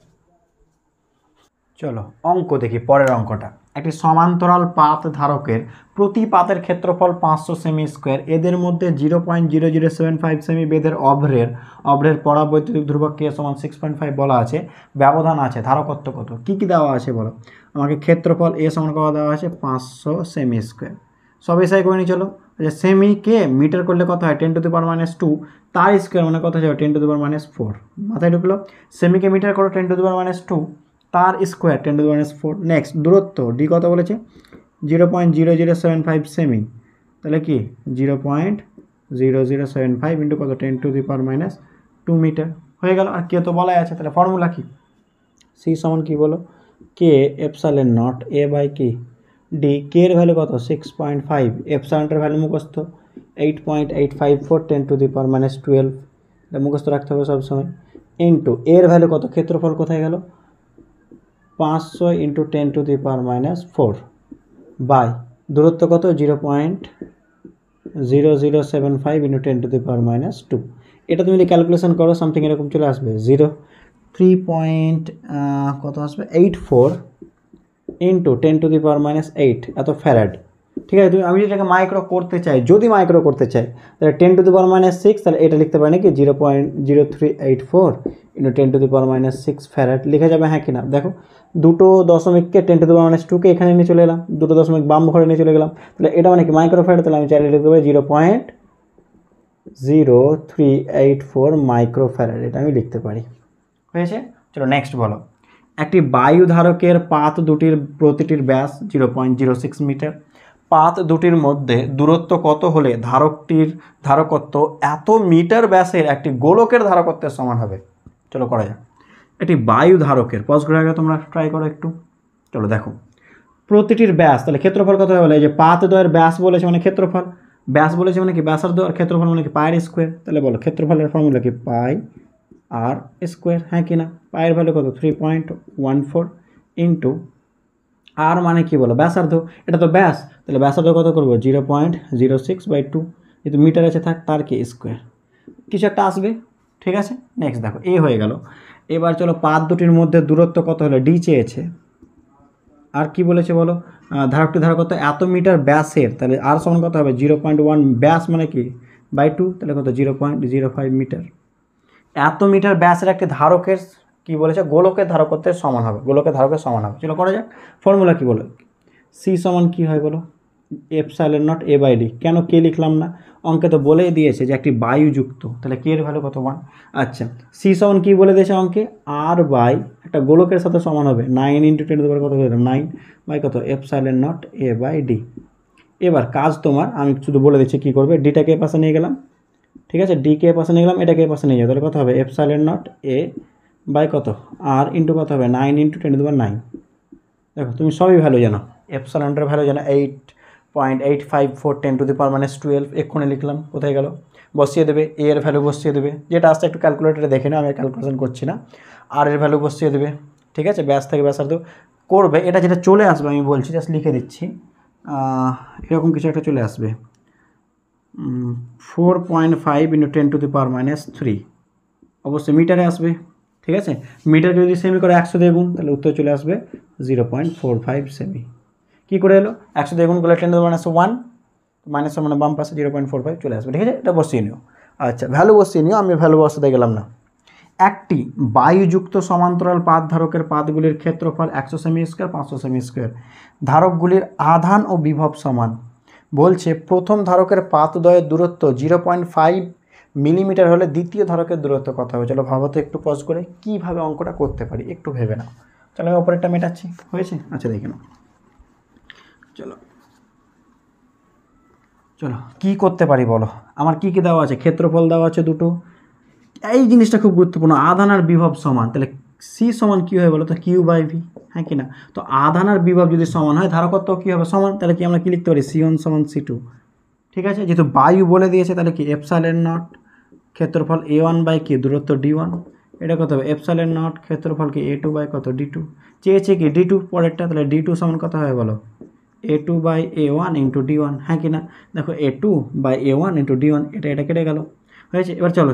A: চলো অঙ্ক দেখি পরের অঙ্কটা একটি সমান্তরাল পাত ধারকের প্রতি পাতের ক্ষেত্রফল পাঁচশো সেমি স্কোয়ার এদের মধ্যে zero point zero zero seven five সেমি বেদের অভ্রের অভ্রের পরাবৈদ্যুতিক ধ্রুবক কে সমান সিক্স পয়েন্ট ফাইভ বলা আছে ব্যবধান আছে ধারকত্ব কত কী কী দেওয়া আছে বলো আমাকে ক্ষেত্রফল এ সমান কত দেওয়া আছে পাঁচশো সেমি স্কোয়ার সব এসাই করে নিয়ে চলো আচ্ছা সেমিকে মিটার করলে কত হয় ten to the power minus two তার স্কোয়ার মানে কত যাবে ten to the power minus four মাথায় ঢুকলো সেমিকে মিটার করো ten to the power minus two তার square ten to the minus four next দূরত্ব ডি কত বলেছে zero point zero zero seven five সেমি তাহলে কি zero point zero zero seven five into কত ten to the power minus two metre হয়ে গেল আর কে তো বলাই আছে তাহলে ফর্মুলা কি সি সমান কি বলো K epsilon naught A by কি ডি কে এর ভ্যালু কত সিক্স পয়েন্ট ফাইভ এপসানটার ভ্যালু মুখস্থ eight point eight five four ten to the power minus twelve এটা মুখস্থ রাখতে হবে সবসময় ইন্টু এর ভ্যালু কত ক্ষেত্রফল কোথায় গেল পাঁচশো into ten to the power minus four by দূরত্ব কত zero point zero zero seven five into ten to the power minus two এটা তুমি যদি ক্যালকুলেশন করো সামথিং এরকম চলে আসবে জিরো থ্রি পয়েন্ট কত আসবে eight four into ten to the power minus eight এত ফ্যারাড ঠিক আছে তুমি আমি যেটাকে মাইক্রো করতে চাই যদি মাইক্রো করতে চাই তাহলে ten to the power minus six তাহলে এটা লিখতে পারি নাকি zero point zero three eight four into ten to the power minus six farad লেখা যাবে হ্যাঁ কিনা দেখো দুটো দশমিককে ten to the power minus টুকে এখানে নিয়ে চলে এলাম দুটো দশমিক বাম ঘরে নিয়ে চলে গেলাম তাহলে এটা মানে কি মাইক্রো ফ্যারাড তাহলে আমি চাইলে লিখতে পারি zero point zero three eight four micro farad এটা আমি লিখতে পারি হয়েছে চলো নেক্সট বলো একটি বায়ু ধারকের পাত দুটির প্রতিটির ব্যাস zero point zero six metre পাত দুটির মধ্যে দূরত্ব কত হলে ধারকটির ধারকত্ব এত মিটার ব্যাসের একটি গোলকের ধারকত্বের সমান হবে চলো করা যাক এটি বায়ু ধারকের পজ করে আগে তোমরা ট্রাই করো একটু চলো দেখো প্রতিটির ব্যাস তাহলে ক্ষেত্রফল কত বলে যে পাত দয়ের ব্যাস বলেছে মানে ক্ষেত্রফল ব্যাস বলেছে মানে কি ব্যাসার আর ক্ষেত্রফল মানে কি পায়ের স্কোয়ার তাহলে বলো ক্ষেত্রফলের ফর্মুলা কি পায় আর স্কোয়ার হ্যাঁ কি না পায়ের ভ্যালু কত three point one four into R মানে কি বলো ব্যাসার্ধ এটা তো ব্যাস তাহলে ব্যাসার্ধ কত করবো zero point zero six by two যেহেতু মিটার আছে থাক তার কি স্কোয়ার কিছু একটা আসবে ঠিক আছে নেক্সট দেখো এ হয়ে গেল এবার চলো পাত দুটির মধ্যে দূরত্ব কত হলো ডি চেয়েছে আর কি বলেছে বলো ধারকটি ধারক কত এত মিটার ব্যাসের তাহলে আর সমান কত হবে জিরো পয়েন্ট ওয়ান ব্যাস মানে কি বাই টু তাহলে কত zero point zero five metre এত মিটার ব্যাসের একটি ধারকের কি বলেছে গোলকের ধারকত্বের সমান হবে গোলকের ধারকের সমান হবে চলো করা যাক ফর্মুলা কি বলো সি সমান কি হয় বলো epsilon naught A by D কেন কে লিখলাম না অঙ্কে তো বলেই দিয়েছে যে একটি বায়ুযুক্ত তাহলে কে এর ভ্যালু কত ওয়ান আচ্ছা সি সমান কী বলে দিয়েছে অঙ্কে আর বাই একটা গোলকের সাথে সমান হবে নাইন ইন্টু টেন কত করে নাইন বাই কত epsilon naught A by D এবার কাজ তোমার আমি শুধু বলে দিচ্ছি কী করবে ডিটাকে এ পাশে নিয়ে গেলাম ঠিক আছে ডি কে পাশে নিয়ে গেলাম এটাকে পাশে নিয়ে যাবে তাহলে কত হবে epsilon naught A by কত আর ইন্টু কত হবে নাইন ইন্টু টেন দেবার নাইন দেখো তুমি সবই ভ্যালু জানো এফ সাইলেন্টের ভ্যালু জানো eight point eight five four ten to the power minus twelve এক্ষুনি লিখলাম কোথায় গেল বসিয়ে দেবে এ এর ভ্যালু বসিয়ে দেবে যেটা আসতে একটু ক্যালকুলেটারে দেখে না আমি ক্যালকুলেশন করছি না আর এর ভ্যালু বসিয়ে দেবে ঠিক আছে ব্যাস থেকে ব্যাসার্ধ করবে এটা যেটা চলে আসবে আমি বলছি জাস্ট লিখে দিচ্ছি এরকম কিছু একটা চলে আসবে four point five into ten to the power minus three অবশ্যই মিটারে আসবে ঠিক আছে মিটারকে যদি সেমি করে একশো দিয়ে তাহলে উত্তর চলে আসবে জিরো পয়েন্ট ফোর ফাইভ সেমি কী করে এলো একশো দিয়ে গুণ করলে টেন মাইনাস ওয়ান মাইনাস মানে বাম পাশে জিরো পয়েন্ট ফোর ফাইভ চলে আসবে ঠিক আছে এটা বসিয়ে নিও আচ্ছা ভ্যালু বসিয়ে নিও আমি ভ্যালু বসাতে গেলাম না একটি বায়ুযুক্ত সমান্তরাল পাত ধারকের পাতগুলির ক্ষেত্রফল একশো সেমি স্কোয়ার পাঁচশো সেমি স্কোয়ার ধারকগুলির আধান ও বিভব সমান বলছে প্রথম ধারকের দয়ের দূরত্ব জিরো পয়েন্ট ফাইভ মিলিমিটার হলে দ্বিতীয় ধারকের দূরত্ব কত হবে চলো ভাবো তো একটু পজ করে কীভাবে অঙ্কটা করতে পারি একটু ভেবে নাও চলো আমি অপরেরটা মেটাচ্ছি হয়েছে আচ্ছা দেখে নাও চলো চলো কী করতে পারি বলো আমার কী কী দেওয়া আছে ক্ষেত্রফল দেওয়া আছে দুটো এই জিনিসটা খুব গুরুত্বপূর্ণ আধান আর বিভব সমান তাহলে সি সমান কী হয় বলো তো কিউ বাই ভি হ্যাঁ কি না তো আধান আর বিভব যদি সমান হয় ধারকত্ব কী হবে সমান তাহলে কি আমরা কী লিখতে পারি সি ওয়ান সমান সি টু ঠিক আছে যেহেতু বায়ু বলে দিয়েছে তাহলে কি এফসালের নট ক্ষেত্রফল এ ওয়ান বাই কি দূরত্ব ডি ওয়ান এটা কত হবে এফসালের নট ক্ষেত্রফল কি এ টু বাই কত ডি টু চেয়েছে কি ডি টু পরেরটা তাহলে ডি টু সমান কত হয় বলো A two by A one into D one হ্যাঁ কি না দেখো A two by A one into D one এটা এটা কেটে গেল হয়েছে এবার চলো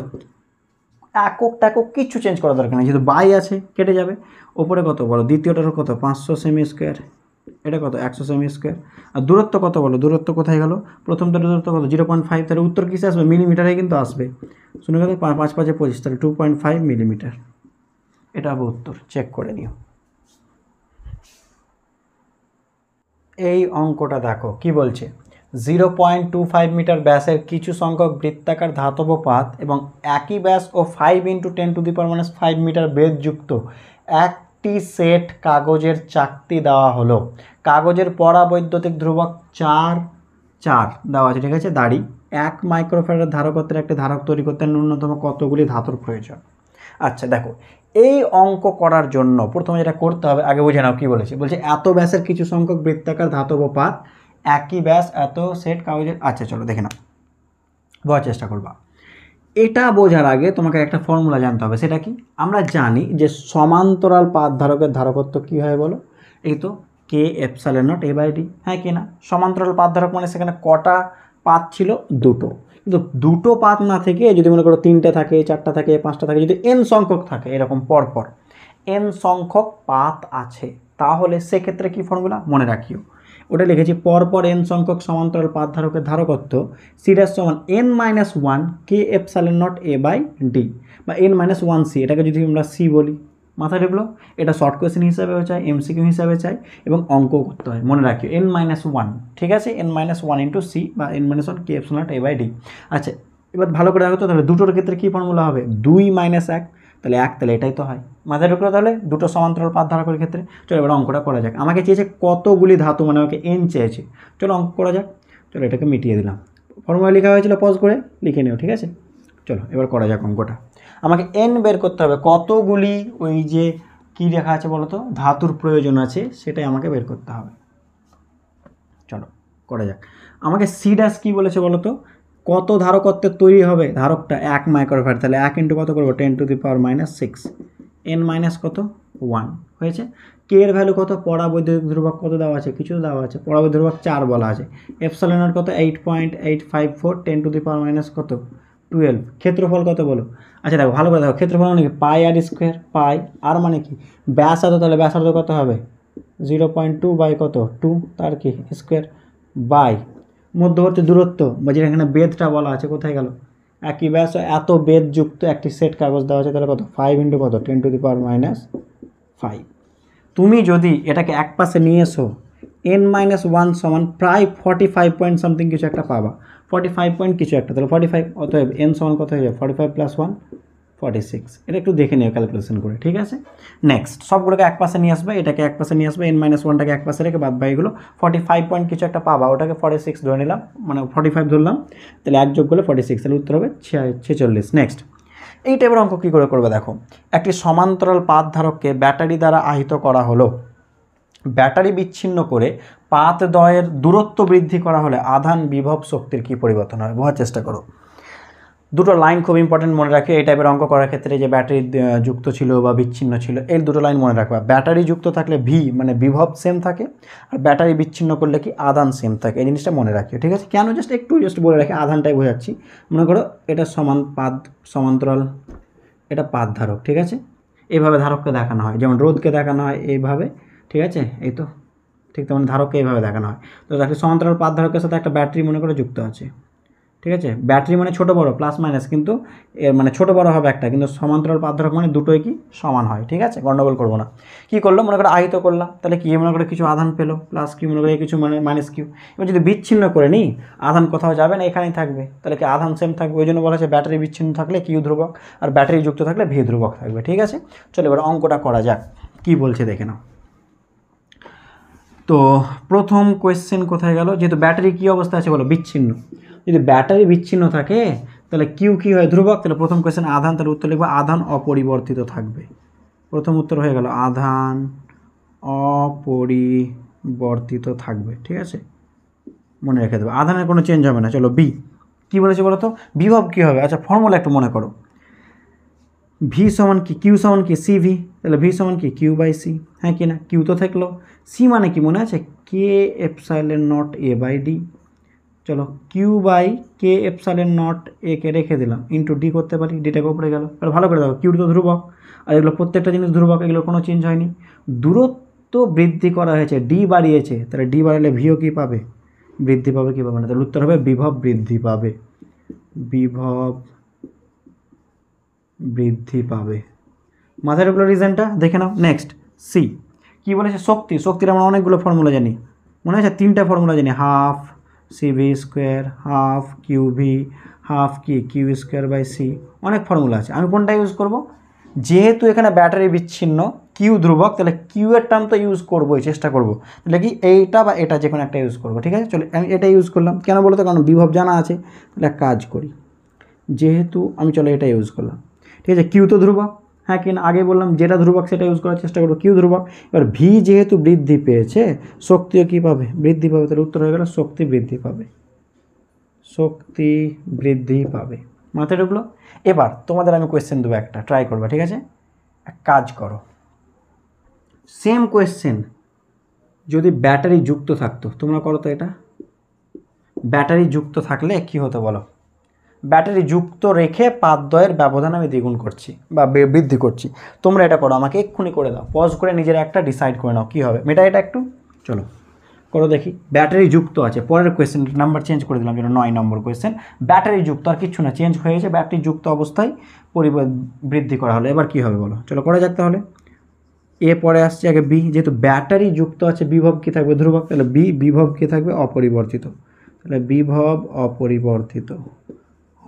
A: একক টাকক কিচ্ছু চেঞ্জ করা দরকার নেই যেহেতু বাই আছে কেটে যাবে ওপরে কত বলো দ্বিতীয়টারও কত পাঁচশো সেমি স্কোয়ার এটা কত একশো সেমি স্কোয়ার আর দূরত্ব কত বলো দূরত্ব কোথায় গেলো প্রথম দূরত্ব কত জিরো পয়েন্ট ফাইভ তাহলে উত্তর কিসে আসবে মিলিমিটারে কিন্তু আসবে শুনে গেলে পাঁচ পাঁচে পঁচিশ তাহলে টু পয়েন্ট ফাইভ মিলিমিটার এটা হবে উত্তর চেক করে নিও এই অঙ্কটা দেখো কি বলছে zero point two five metre ব্যাসের কিছু সংখ্যক বৃত্তাকার ধাতব পাত এবং একই ব্যাস ও five into ten to the power minus five metre বেদযুক্ত একটি সেট কাগজের চাকতি দেওয়া হলো কাগজের বৈদ্যুতিক ধ্রুবক চার চার দেওয়া আছে ঠিক আছে দাড়ি এক মাইক্রোফেরার ধারকত্বের একটি ধারক তৈরি করতে ন্যূনতম কতগুলি ধাতুর প্রয়োজন আচ্ছা দেখো এই অঙ্ক করার জন্য প্রথমে যেটা করতে হবে আগে বুঝে নাও কী বলেছে বলছে এত ব্যাসের কিছু সংখ্যক বৃত্তাকার ধাতব পাত একই ব্যাস এত সেট কাগজের আচ্ছা চলো দেখে নাও বোঝার চেষ্টা করবা এটা বোঝার আগে তোমাকে একটা ফর্মুলা জানতে হবে সেটা কি আমরা জানি যে সমান্তরাল পাত ধারকের ধারকত্ব কি হয় বলো এই তো K epsilon naught A by D হ্যাঁ কি না সমান্তরাল পাত ধারক মানে সেখানে কটা পাত ছিল দুটো কিন্তু দুটো পাত না থেকে যদি মনে করো তিনটে থাকে চারটা থাকে পাঁচটা থাকে যদি এন সংখ্যক থাকে এরকম পরপর এন সংখ্যক পাত আছে তাহলে সেক্ষেত্রে কি ফর্মুলা মনে রাখিও ওটা লিখেছি পরপর এন সংখ্যক সমান্তরাল পাত ধারকের ধারকত্ব সিডাস সমান N minus one K F সালের নট এ বাই ডি বা এন মাইনাস ওয়ান সি এটাকে যদি আমরা সি বলি মাথায় ঢুকলো এটা শর্ট কোয়েশ্চেন হিসাবেও চাই এমসিকিউ হিসাবে চাই এবং অঙ্কও করতে হয় মনে রাখি এন মাইনাস ওয়ান ঠিক আছে N minus one into C বা এন মাইনাস ওয়ান কে এফ নট এ বাই ডি আচ্ছা এবার ভালো করে দেখো তো তাহলে দুটোর ক্ষেত্রে কী ফর্মুলা হবে দুই মাইনাস এক তাহলে এক তাহলে এটাই তো হয় মাথায় ঢুকলো তাহলে দুটো সমান্তরাল পাত ধারকের ক্ষেত্রে চলো এবার অঙ্কটা করা যাক আমাকে চেয়েছে কতগুলি ধাতু মানে আমাকে এন চেয়েছে চলো অঙ্ক করা যাক চলো এটাকে মিটিয়ে দিলাম ফর্মুলা লেখা হয়েছিল পজ করে লিখে নিও ঠিক আছে চলো এবার করা যাক অঙ্কটা আমাকে এন বের করতে হবে কতগুলি ওই যে কি লেখা আছে বলতো ধাতুর প্রয়োজন আছে সেটাই আমাকে বের করতে হবে চলো করা যাক আমাকে সিডাস কি কী বলেছে বলতো কত ধারকত্বের তৈরি হবে ধারকটা এক মাইক্রোফ্যাট তাহলে এক ইন্টু কত করবো ten to the power minus six N minus কত ওয়ান হয়েছে কে এর ভ্যালু কত পরাবৈদ্যুতিক ধ্রুবক কত দেওয়া আছে কিছু দেওয়া আছে পরাবৈদ্যুতিক ধ্রুবক চার বলা আছে এফসলেনের কত eight point eight five four ten to the power minus কত টুয়েলভ ক্ষেত্রফল কত বলো আচ্ছা দেখো ভালো করে দেখো ক্ষেত্রফল মানে কি পাই আর স্কোয়ার পাই আর মানে কি ব্যাসার্ধ তাহলে ব্যাসার্ধ কত হবে জিরো পয়েন্ট টু বাই কত টু তার কি স্কোয়ার বাই মধ্যবর্তী দূরত্ব বা যেটা এখানে বেদটা বলা আছে কোথায় গেল একই ব্যাস এত বেদযুক্ত একটি সেট কাগজ দেওয়া আছে তাহলে কত ফাইভ ইন্টু কত ten to the power minus five তুমি যদি এটাকে এক পাশে নিয়ে এসো এন মাইনাস ওয়ান সমান প্রায় ফর্টি ফাইভ পয়েন্ট সামথিং কিছু একটা পাবা ফর্টি ফাইভ পয়েন্ট কিছু একটা তাহলে ফর্টি ফাইভ অতএব এন সমান কত হয়ে যাবে forty five plus one forty six এটা একটু দেখে নিও ক্যালকুলেশন করে ঠিক আছে নেক্সট সবগুলোকে এক পাশে নিয়ে আসবে এটাকে এক পাশে নিয়ে আসবে এন মাইনাস ওয়ানটাকে এক পাশে রেখে বাদ বাই এগুলো ফর্টি ফাইভ পয়েন্ট কিছু একটা পাবা ওটাকে ফর্টি সিক্স ধরে নিলাম মানে ফর্টি ফাইভ ধরলাম তাহলে এক যোগ করলে ফর্টি সিক্স তাহলে উত্তর হবে ছেচল্লিশ নেক্সট এই টাইপের অঙ্ক কী করে করবে দেখো একটি সমান্তরাল পাত ধারককে ব্যাটারি দ্বারা আহিত করা হলো ব্যাটারি বিচ্ছিন্ন করে পাত দয়ের দূরত্ব বৃদ্ধি করা হলে আধান বিভব শক্তির কী পরিবর্তন হবে বোঝার চেষ্টা করো দুটো লাইন খুব ইম্পর্টেন্ট মনে রাখে এই টাইপের অঙ্ক করার ক্ষেত্রে যে ব্যাটারি যুক্ত ছিল বা বিচ্ছিন্ন ছিল এর দুটো লাইন মনে রাখবা ব্যাটারি যুক্ত থাকলে ভি মানে বিভব সেম থাকে আর ব্যাটারি বিচ্ছিন্ন করলে কি আদান সেম থাকে এই জিনিসটা মনে রাখিও ঠিক আছে কেন জাস্ট একটু জাস্ট বলে রাখি আধানটাই বোঝাচ্ছি মনে করো এটা সমান পাদ সমান্তরাল এটা পাদ ধারক ঠিক আছে এইভাবে ধারককে দেখানো হয় যেমন রোদকে দেখানো হয় এইভাবে ঠিক আছে এই তো ঠিক তেমন ধারককে এইভাবে দেখানো হয় তো তাকে সমান্তরাল পাদ ধারকের সাথে একটা ব্যাটারি মনে করে যুক্ত আছে ঠিক আছে ব্যাটারি মানে ছোট বড় প্লাস মাইনাস কিন্তু এর মানে ছোট বড় হবে একটা কিন্তু সমান্তরাল পার্থক্য মানে দুটোই কি সমান হয় ঠিক আছে গণ্ডগোল করবো না কি করলো মনে করে আহিত করলাম তাহলে কি মনে করে কিছু আধান পেলো প্লাস কিউ মনে করে কিছু মানে মাইনাস কিউ এবার যদি বিচ্ছিন্ন করে নিই আধান কোথাও যাবে না এখানেই থাকবে তাহলে কি আধান সেম থাকবে ওই জন্য বলা হচ্ছে ব্যাটারি বিচ্ছিন্ন থাকলে কিউ ধ্রুবক আর ব্যাটারি যুক্ত থাকলে ভি ধ্রুবক থাকবে ঠিক আছে চলো এবার অঙ্কটা করা যাক কি বলছে দেখে নাও তো প্রথম কোয়েশ্চেন কোথায় গেল যেহেতু ব্যাটারি কী অবস্থা আছে বলো বিচ্ছিন্ন যদি ব্যাটারি বিচ্ছিন্ন থাকে তাহলে কিউ কি হয় ধ্রুবক তাহলে প্রথম কোয়েশ্চেন আধান তাহলে উত্তর লিখবো আধান অপরিবর্তিত থাকবে প্রথম উত্তর হয়ে গেল আধান অপরিবর্তিত থাকবে ঠিক আছে মনে রেখে দেবে আধানের কোনো চেঞ্জ হবে না চলো বি কি বলেছে বলো তো বিভব কী হবে আচ্ছা ফর্মুলা একটু মনে করো ভি সমান কি কিউ সমান কি সি ভি তাহলে ভি সমান কি কিউ বাই সি হ্যাঁ কি না কিউ তো থাকলো সি মানে কি মনে আছে K epsilon naught A by D চলো Q by K epsilon naught A কে রেখে দিলাম ইন্টু ডি করতে পারি ডিটাকে উপরে গেল তাহলে ভালো করে দেখো কিউ তো ধ্রুবক আর এগুলো প্রত্যেকটা জিনিস ধ্রুবক এগুলো কোনো চেঞ্জ হয়নি দূরত্ব বৃদ্ধি করা হয়েছে ডি বাড়িয়েছে তাহলে ডি বাড়ালে ভিও কী পাবে বৃদ্ধি পাবে কী পাবে না তাহলে উত্তর হবে বিভব বৃদ্ধি পাবে বিভব বৃদ্ধি পাবে মাথার উপরে রিজনটা দেখে নাও নেক্সট সি কী বলেছে শক্তি শক্তির আমরা অনেকগুলো ফর্মুলা জানি মনে আছে তিনটা ফর্মুলা জানি half CV square half Q V half কি কিউ স্কোয়ার বাই সি অনেক ফর্মুলা আছে আমি কোনটা ইউজ করব যেহেতু এখানে ব্যাটারি বিচ্ছিন্ন কিউ ধ্রুবক তাহলে কিউ এর টার্ম তো ইউজ করবোই চেষ্টা করব তাহলে কি এইটা বা এটা যে কোনো একটা ইউজ করব ঠিক আছে চলো আমি এটা ইউজ করলাম কেন বলো তো কারণ বিভব জানা আছে তাহলে এক কাজ করি যেহেতু আমি চলো এটা ইউজ করলাম ঠিক আছে কিউ তো ধ্রুবক হ্যাঁ কিন্তু আগে বললাম যেটা ধ্রুবক সেটা ইউজ করার চেষ্টা করবো কিউ ধ্রুবক এবার ভি যেহেতু বৃদ্ধি পেয়েছে শক্তিও কী পাবে বৃদ্ধি পাবে তাহলে উত্তর হয়ে গেল শক্তি বৃদ্ধি পাবে শক্তি বৃদ্ধি পাবে মাথায় ঢুকলো এবার তোমাদের আমি কোয়েশ্চেন দেবো একটা ট্রাই করবা ঠিক আছে এক কাজ করো সেম কোয়েশ্চেন যদি ব্যাটারি যুক্ত থাকতো তোমরা করো তো এটা ব্যাটারি যুক্ত থাকলে কি হতো বলো ব্যাটারি যুক্ত রেখে পাঁচ দয়ের ব্যবধান আমি দ্বিগুণ করছি বা বৃদ্ধি করছি তোমরা এটা করো আমাকে এক্ষুনি করে দাও পজ করে নিজের একটা ডিসাইড করে নাও কী হবে মেটা এটা একটু চলো করো দেখি ব্যাটারি যুক্ত আছে পরের কোয়েশ্চেন নাম্বার চেঞ্জ করে দিলাম যেন নয় নম্বর কোয়েশ্চেন ব্যাটারি যুক্ত আর কিছু না চেঞ্জ হয়ে গেছে ব্যাটারি যুক্ত অবস্থায় পরি বৃদ্ধি করা হলো এবার কি হবে বলো চলো করা যাক তাহলে এ পরে আসছে আগে বি যেহেতু ব্যাটারি যুক্ত আছে বিভব কী থাকবে ধ্রুবক তাহলে বি বিভব কী থাকবে অপরিবর্তিত তাহলে বিভব অপরিবর্তিত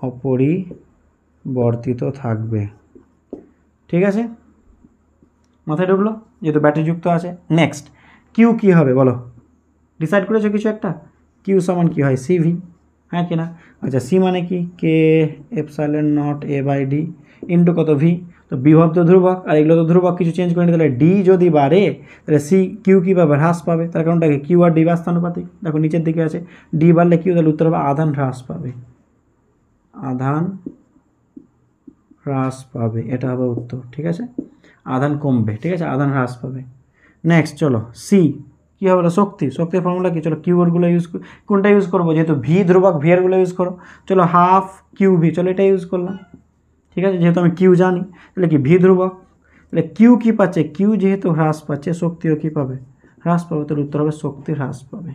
A: অপরিবর্তিত থাকবে ঠিক আছে মাথায় ঢুকলো যেহেতু ব্যাটারিযুক্ত আছে নেক্সট কিউ কি হবে বলো ডিসাইড করেছো কিছু একটা কিউ সমান কি হয় সিভি হ্যাঁ কি না আচ্ছা সি মানে কি K epsilon naught A by D into কত ভি তো বিভব তো ধ্রুবক আর এগুলো তো ধ্রুবক কিছু চেঞ্জ করে তাহলে ডি যদি বাড়ে তাহলে সি কিউ কীভাবে হ্রাস পাবে তার কারণটাকে কিউ আর ডি বা স্থানুপাতি দেখো নিচের দিকে আছে ডি বাড়লে কিউ তাহলে উত্তর হবে আধান হ্রাস পাবে আধান হ্রাস পাবে এটা হবে উত্তর ঠিক আছে আধান কমবে ঠিক আছে আধান হ্রাস পাবে নেক্সট চলো সি কী হবে শক্তি শক্তির ফর্মুলা কী চলো কিউরগুলো ইউজ কোনটা ইউজ করবো যেহেতু ভি ধ্রুবক ভিয়ারগুলো ইউজ করো চলো হাফ কিউ ভি চলো এটা ইউজ করলাম ঠিক আছে যেহেতু আমি কিউ জানি তাহলে কি ভি ধ্রুবক তাহলে কিউ কী পাচ্ছে কিউ যেহেতু হ্রাস পাচ্ছে শক্তিও কী পাবে হ্রাস পাবে তাহলে উত্তর হবে শক্তি হ্রাস পাবে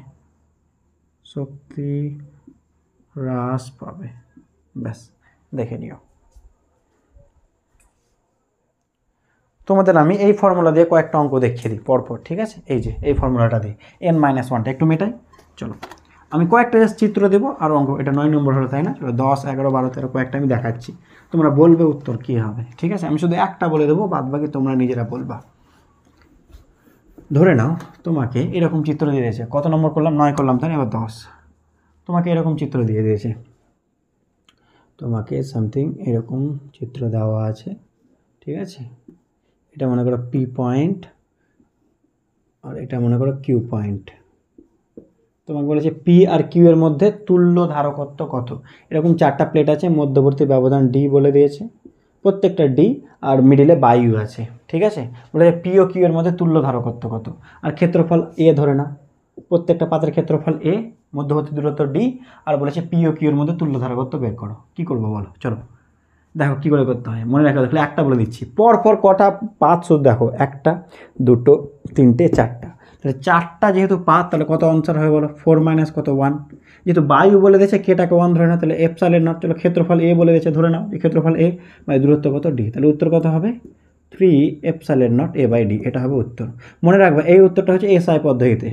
A: শক্তি হ্রাস পাবে ব্যাস দেখে নিও তোমাদের আমি এই ফর্মুলা দিয়ে কয়েকটা অঙ্ক দেখিয়ে দিই পরপর ঠিক আছে এই যে এই ফর্মুলাটা দিই এন মাইনাস ওয়ানটা একটু মেটাই চলো আমি কয়েকটা জাস্ট চিত্র দেবো আর অঙ্ক এটা নয় নম্বর হলো তাই না চলো দশ এগারো বারো তেরো কয়েকটা আমি দেখাচ্ছি তোমরা বলবে উত্তর কী হবে ঠিক আছে আমি শুধু একটা বলে দেবো বাদ বাকি তোমরা নিজেরা বলবা ধরে নাও তোমাকে এরকম চিত্র দিয়ে দিয়েছে কত নম্বর করলাম নয় করলাম তাই এবার দশ তোমাকে এরকম চিত্র দিয়ে দিয়েছে তোমাকে সামথিং এরকম চিত্র দেওয়া আছে ঠিক আছে এটা মনে করো পি পয়েন্ট আর এটা মনে করো কিউ পয়েন্ট তোমাকে বলেছে পি আর কিউ এর মধ্যে তুল্য ধারকত্ব কত এরকম চারটা প্লেট আছে মধ্যবর্তী ব্যবধান ডি বলে দিয়েছে প্রত্যেকটা ডি আর মিডিলে বায়ু আছে ঠিক আছে বলেছে পি ও কিউ এর মধ্যে তুল্য ধারকত্ব কত আর ক্ষেত্রফল এ ধরে না প্রত্যেকটা পাতের ক্ষেত্রফল এ মধ্যবর্তী দূরত্ব ডি আর বলেছে পিও কিউর মধ্যে তুল্য ধারাগত্ব বের করো কী করবো বলো চলো দেখো কী করে করতে হয় মনে রাখা দেখলে একটা বলে দিচ্ছি পর পর কটা পাঁচশো দেখো একটা দুটো তিনটে চারটা তাহলে চারটা যেহেতু পাঁচ তাহলে কত অনসার হয়ে বলো ফোর মাইনাস কত ওয়ান যেহেতু বায়ু বলে দিয়েছে কেটাকে ওয়ান ধরে নাও তাহলে এফ নট চলো ক্ষেত্রফল এ বলে দিয়েছে ধরে নাও এই ক্ষেত্রফল এ মানে দূরত্ব কত ডি তাহলে উত্তর কত হবে থ্রি এফ নট এ বাই ডি এটা হবে উত্তর মনে রাখবে এই উত্তরটা হচ্ছে এস আই পদ্ধতিতে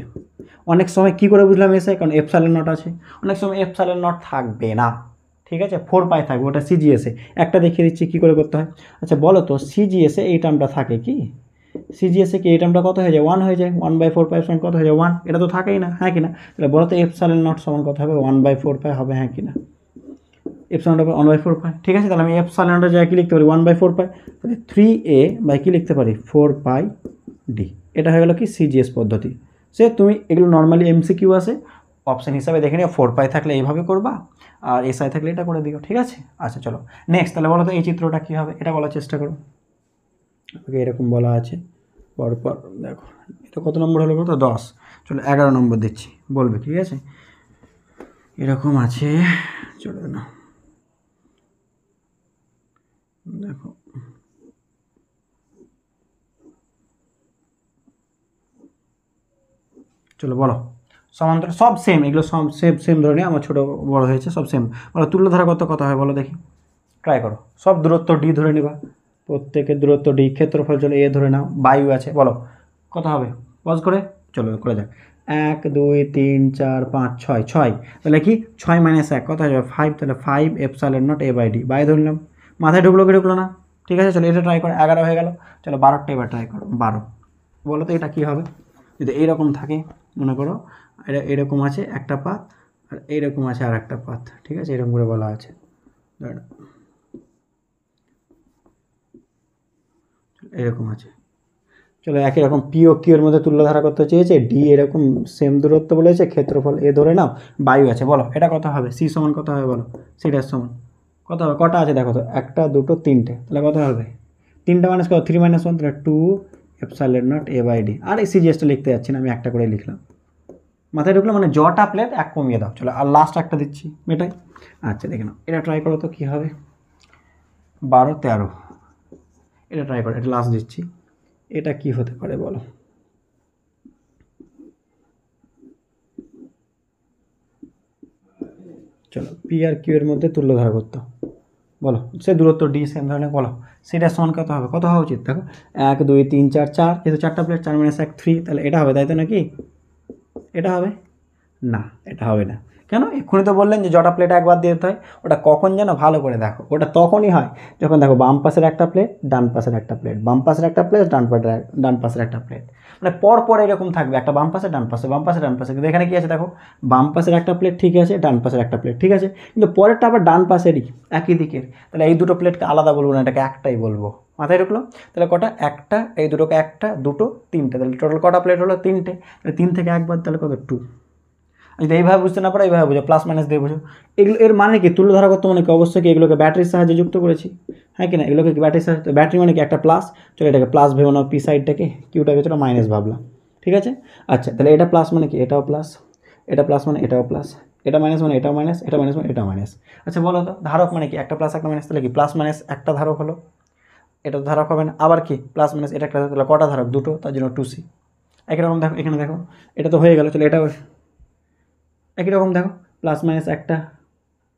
A: অনেক সময় কি করে বুঝলাম এসে কারণ এফসালের নট আছে অনেক সময় এফসালের নট থাকবে না ঠিক আছে ফোর পাই থাকবে ওটা সিজিএসে একটা দেখিয়ে দিচ্ছি কী করে করতে হয় আচ্ছা বলো তো সিজিএসে এই টার্মটা থাকে কি সিজিএসে কি এই টার্মটা কত হয়ে যায় ওয়ান হয়ে যায় ওয়ান বাই ফোর পাই সমান কত হয়ে যায় ওয়ান এটা তো থাকেই না হ্যাঁ কি না তাহলে বলো তো এফসালের নট সমান কত হবে ওয়ান বাই ফোর পাই হবে হ্যাঁ কি না এপসানটা ওয়ান বাই ফোর পাই ঠিক আছে তাহলে আমি এপসানটা জায়গায় কী লিখতে পারি ওয়ান বাই ফোর পাই তাহলে থ্রি এ বাই কী লিখতে পারি ফোর পাই ডি এটা হয়ে গেলো কি সিজিএস পদ্ধতি সে তুমি এগুলো নর্মালি এম এমসিকিউ আছে অপশান হিসাবে দেখে নিও ফোর পাই থাকলে এইভাবে করবা আর এসআই থাকলে এটা করে দিও ঠিক আছে আচ্ছা চলো নেক্সট তাহলে বলো তো এই চিত্রটা কী হবে এটা বলার চেষ্টা করো ওকে এরকম বলা আছে পরপর দেখো এটা কত নম্বর হলো তো দশ চলো এগারো নম্বর দিচ্ছি বলবে ঠিক আছে এরকম আছে চলো না দেখো চলো বলো সমান্তর সব সেম এগুলো সব সেম সেম ধরে নিয়ে আমার ছোটো বড় হয়েছে সব সেম বলো তুলোধারা ধরা কত কথা হয় বলো দেখি ট্রাই করো সব দূরত্ব ডি ধরে নেবা প্রত্যেকের দূরত্ব ডি ক্ষেত্রফল চলো এ ধরে নাও বায়ু আছে বলো কত হবে পজ করে চলো করে যাক এক দুই তিন চার পাঁচ ছয় ছয় তাহলে কি ছয় মাইনাস এক হয়ে যাবে ফাইভ তাহলে five epsilon naught A by D by নিলাম মাথায় ঢুকলো কি ঢুকলো না ঠিক আছে চলো এটা ট্রাই করো এগারো হয়ে গেলো চলো বারোটা এবার ট্রাই করো বারো বলো তো এটা কী হবে যদি এইরকম থাকে মনে করো এটা এরকম আছে একটা পাত আর এইরকম আছে আর একটা পাত ঠিক আছে এরকম করে বলা আছে এরকম আছে চলো একই রকম পিও কিউর মধ্যে ধারা করতে চেয়েছে ডি এরকম সেম দূরত্ব বলেছে ক্ষেত্রফল এ ধরে নাও বায়ু আছে বলো এটা কত হবে সি সমান কত হবে বলো সিটার সমান কত হবে কটা আছে দেখো তো একটা দুটো তিনটে তাহলে কত হবে তিনটা মাইনাস কত থ্রি মাইনাস ওয়ান তাহলে two epsilon not A by D আর এসি জিএসটা লিখতে যাচ্ছি না আমি একটা করে লিখলাম মাথায় ঢুকলো মানে জটা প্লেট এক কমিয়ে দাও চলো আর লাস্ট একটা দিচ্ছি মেটাই আচ্ছা দেখে নাও এটা ট্রাই করো তো কী হবে বারো তেরো এটা ট্রাই করো এটা লাস্ট দিচ্ছি এটা কি হতে পারে বলো চলো পি আর কিউ এর মধ্যে ধরা করতো বলো সে দূরত্ব ডি সেম ধরনের বলো সেটা সমান কত হবে কত হওয়া উচিত দেখো এক দুই তিন চার চার যেহেতু চারটা প্লেট চার মাইনাস এক থ্রি তাহলে এটা হবে তাই তো নাকি এটা হবে না এটা হবে না কেন এক্ষুনি তো বললেন যে জটা প্লেট একবার দিয়ে দিতে হয় ওটা কখন যেন ভালো করে দেখো ওটা তখনই হয় যখন দেখো বাম পাশের একটা প্লেট ডান পাশের একটা প্লেট বাম পাশের একটা প্লেট ডান পাশের ডান পাশের একটা প্লেট মানে পর পর এরকম থাকবে একটা বাম পাশে ডান পাশে বাম পাশে ডান পাশে কিন্তু এখানে কী আছে দেখো বাম পাশের একটা প্লেট ঠিক আছে ডান পাশের একটা প্লেট ঠিক আছে কিন্তু পরেরটা আবার ডান পাশেরই একই দিকের তাহলে এই দুটো প্লেটকে আলাদা বলবো না এটাকে একটাই বলবো মাথায় ঢুকলো তাহলে কটা একটা এই দুটোকে একটা দুটো তিনটে তাহলে টোটাল কটা প্লেট হলো তিনটে তাহলে তিন থেকে একবার তাহলে কত টু যদি আচ্ছা, এইভাবে বুঝতে না পারো এইভাবে বোঝো প্লাস মাইনাস দিয়ে বোঝো এগুলো এর মানে কি তুলে ধরা করতে মানে কি অবশ্যই কি এগুলোকে ব্যাটারির সাহায্যে যুক্ত করেছি হ্যাঁ কি না এগুলোকে ব্যাটারির সাহায্যে ব্যাটারি মানে কি একটা প্লাস চলো এটাকে প্লাস ভেবো না পি সাইডটাকে কিউটাকে চলো মাইনাস ভাবলাম ঠিক আছে আচ্ছা তাহলে এটা প্লাস মানে কি এটাও প্লাস এটা প্লাস মানে এটাও প্লাস এটা মাইনাস মানে এটা মাইনাস এটা মাইনাস মানে এটা মাইনাস আচ্ছা বলো তো ধারক মানে কি একটা প্লাস একটা মাইনাস তাহলে কি প্লাস মাইনাস একটা ধারক হলো এটা তো ধারক হবে না আবার কি প্লাস মাইনাস এটা একটা তাহলে কটা ধারক দুটো তার জন্য টু সি একই রকম দেখো এখানে দেখো এটা তো হয়ে গেল চলো এটা একই রকম দেখো প্লাস মাইনাস একটা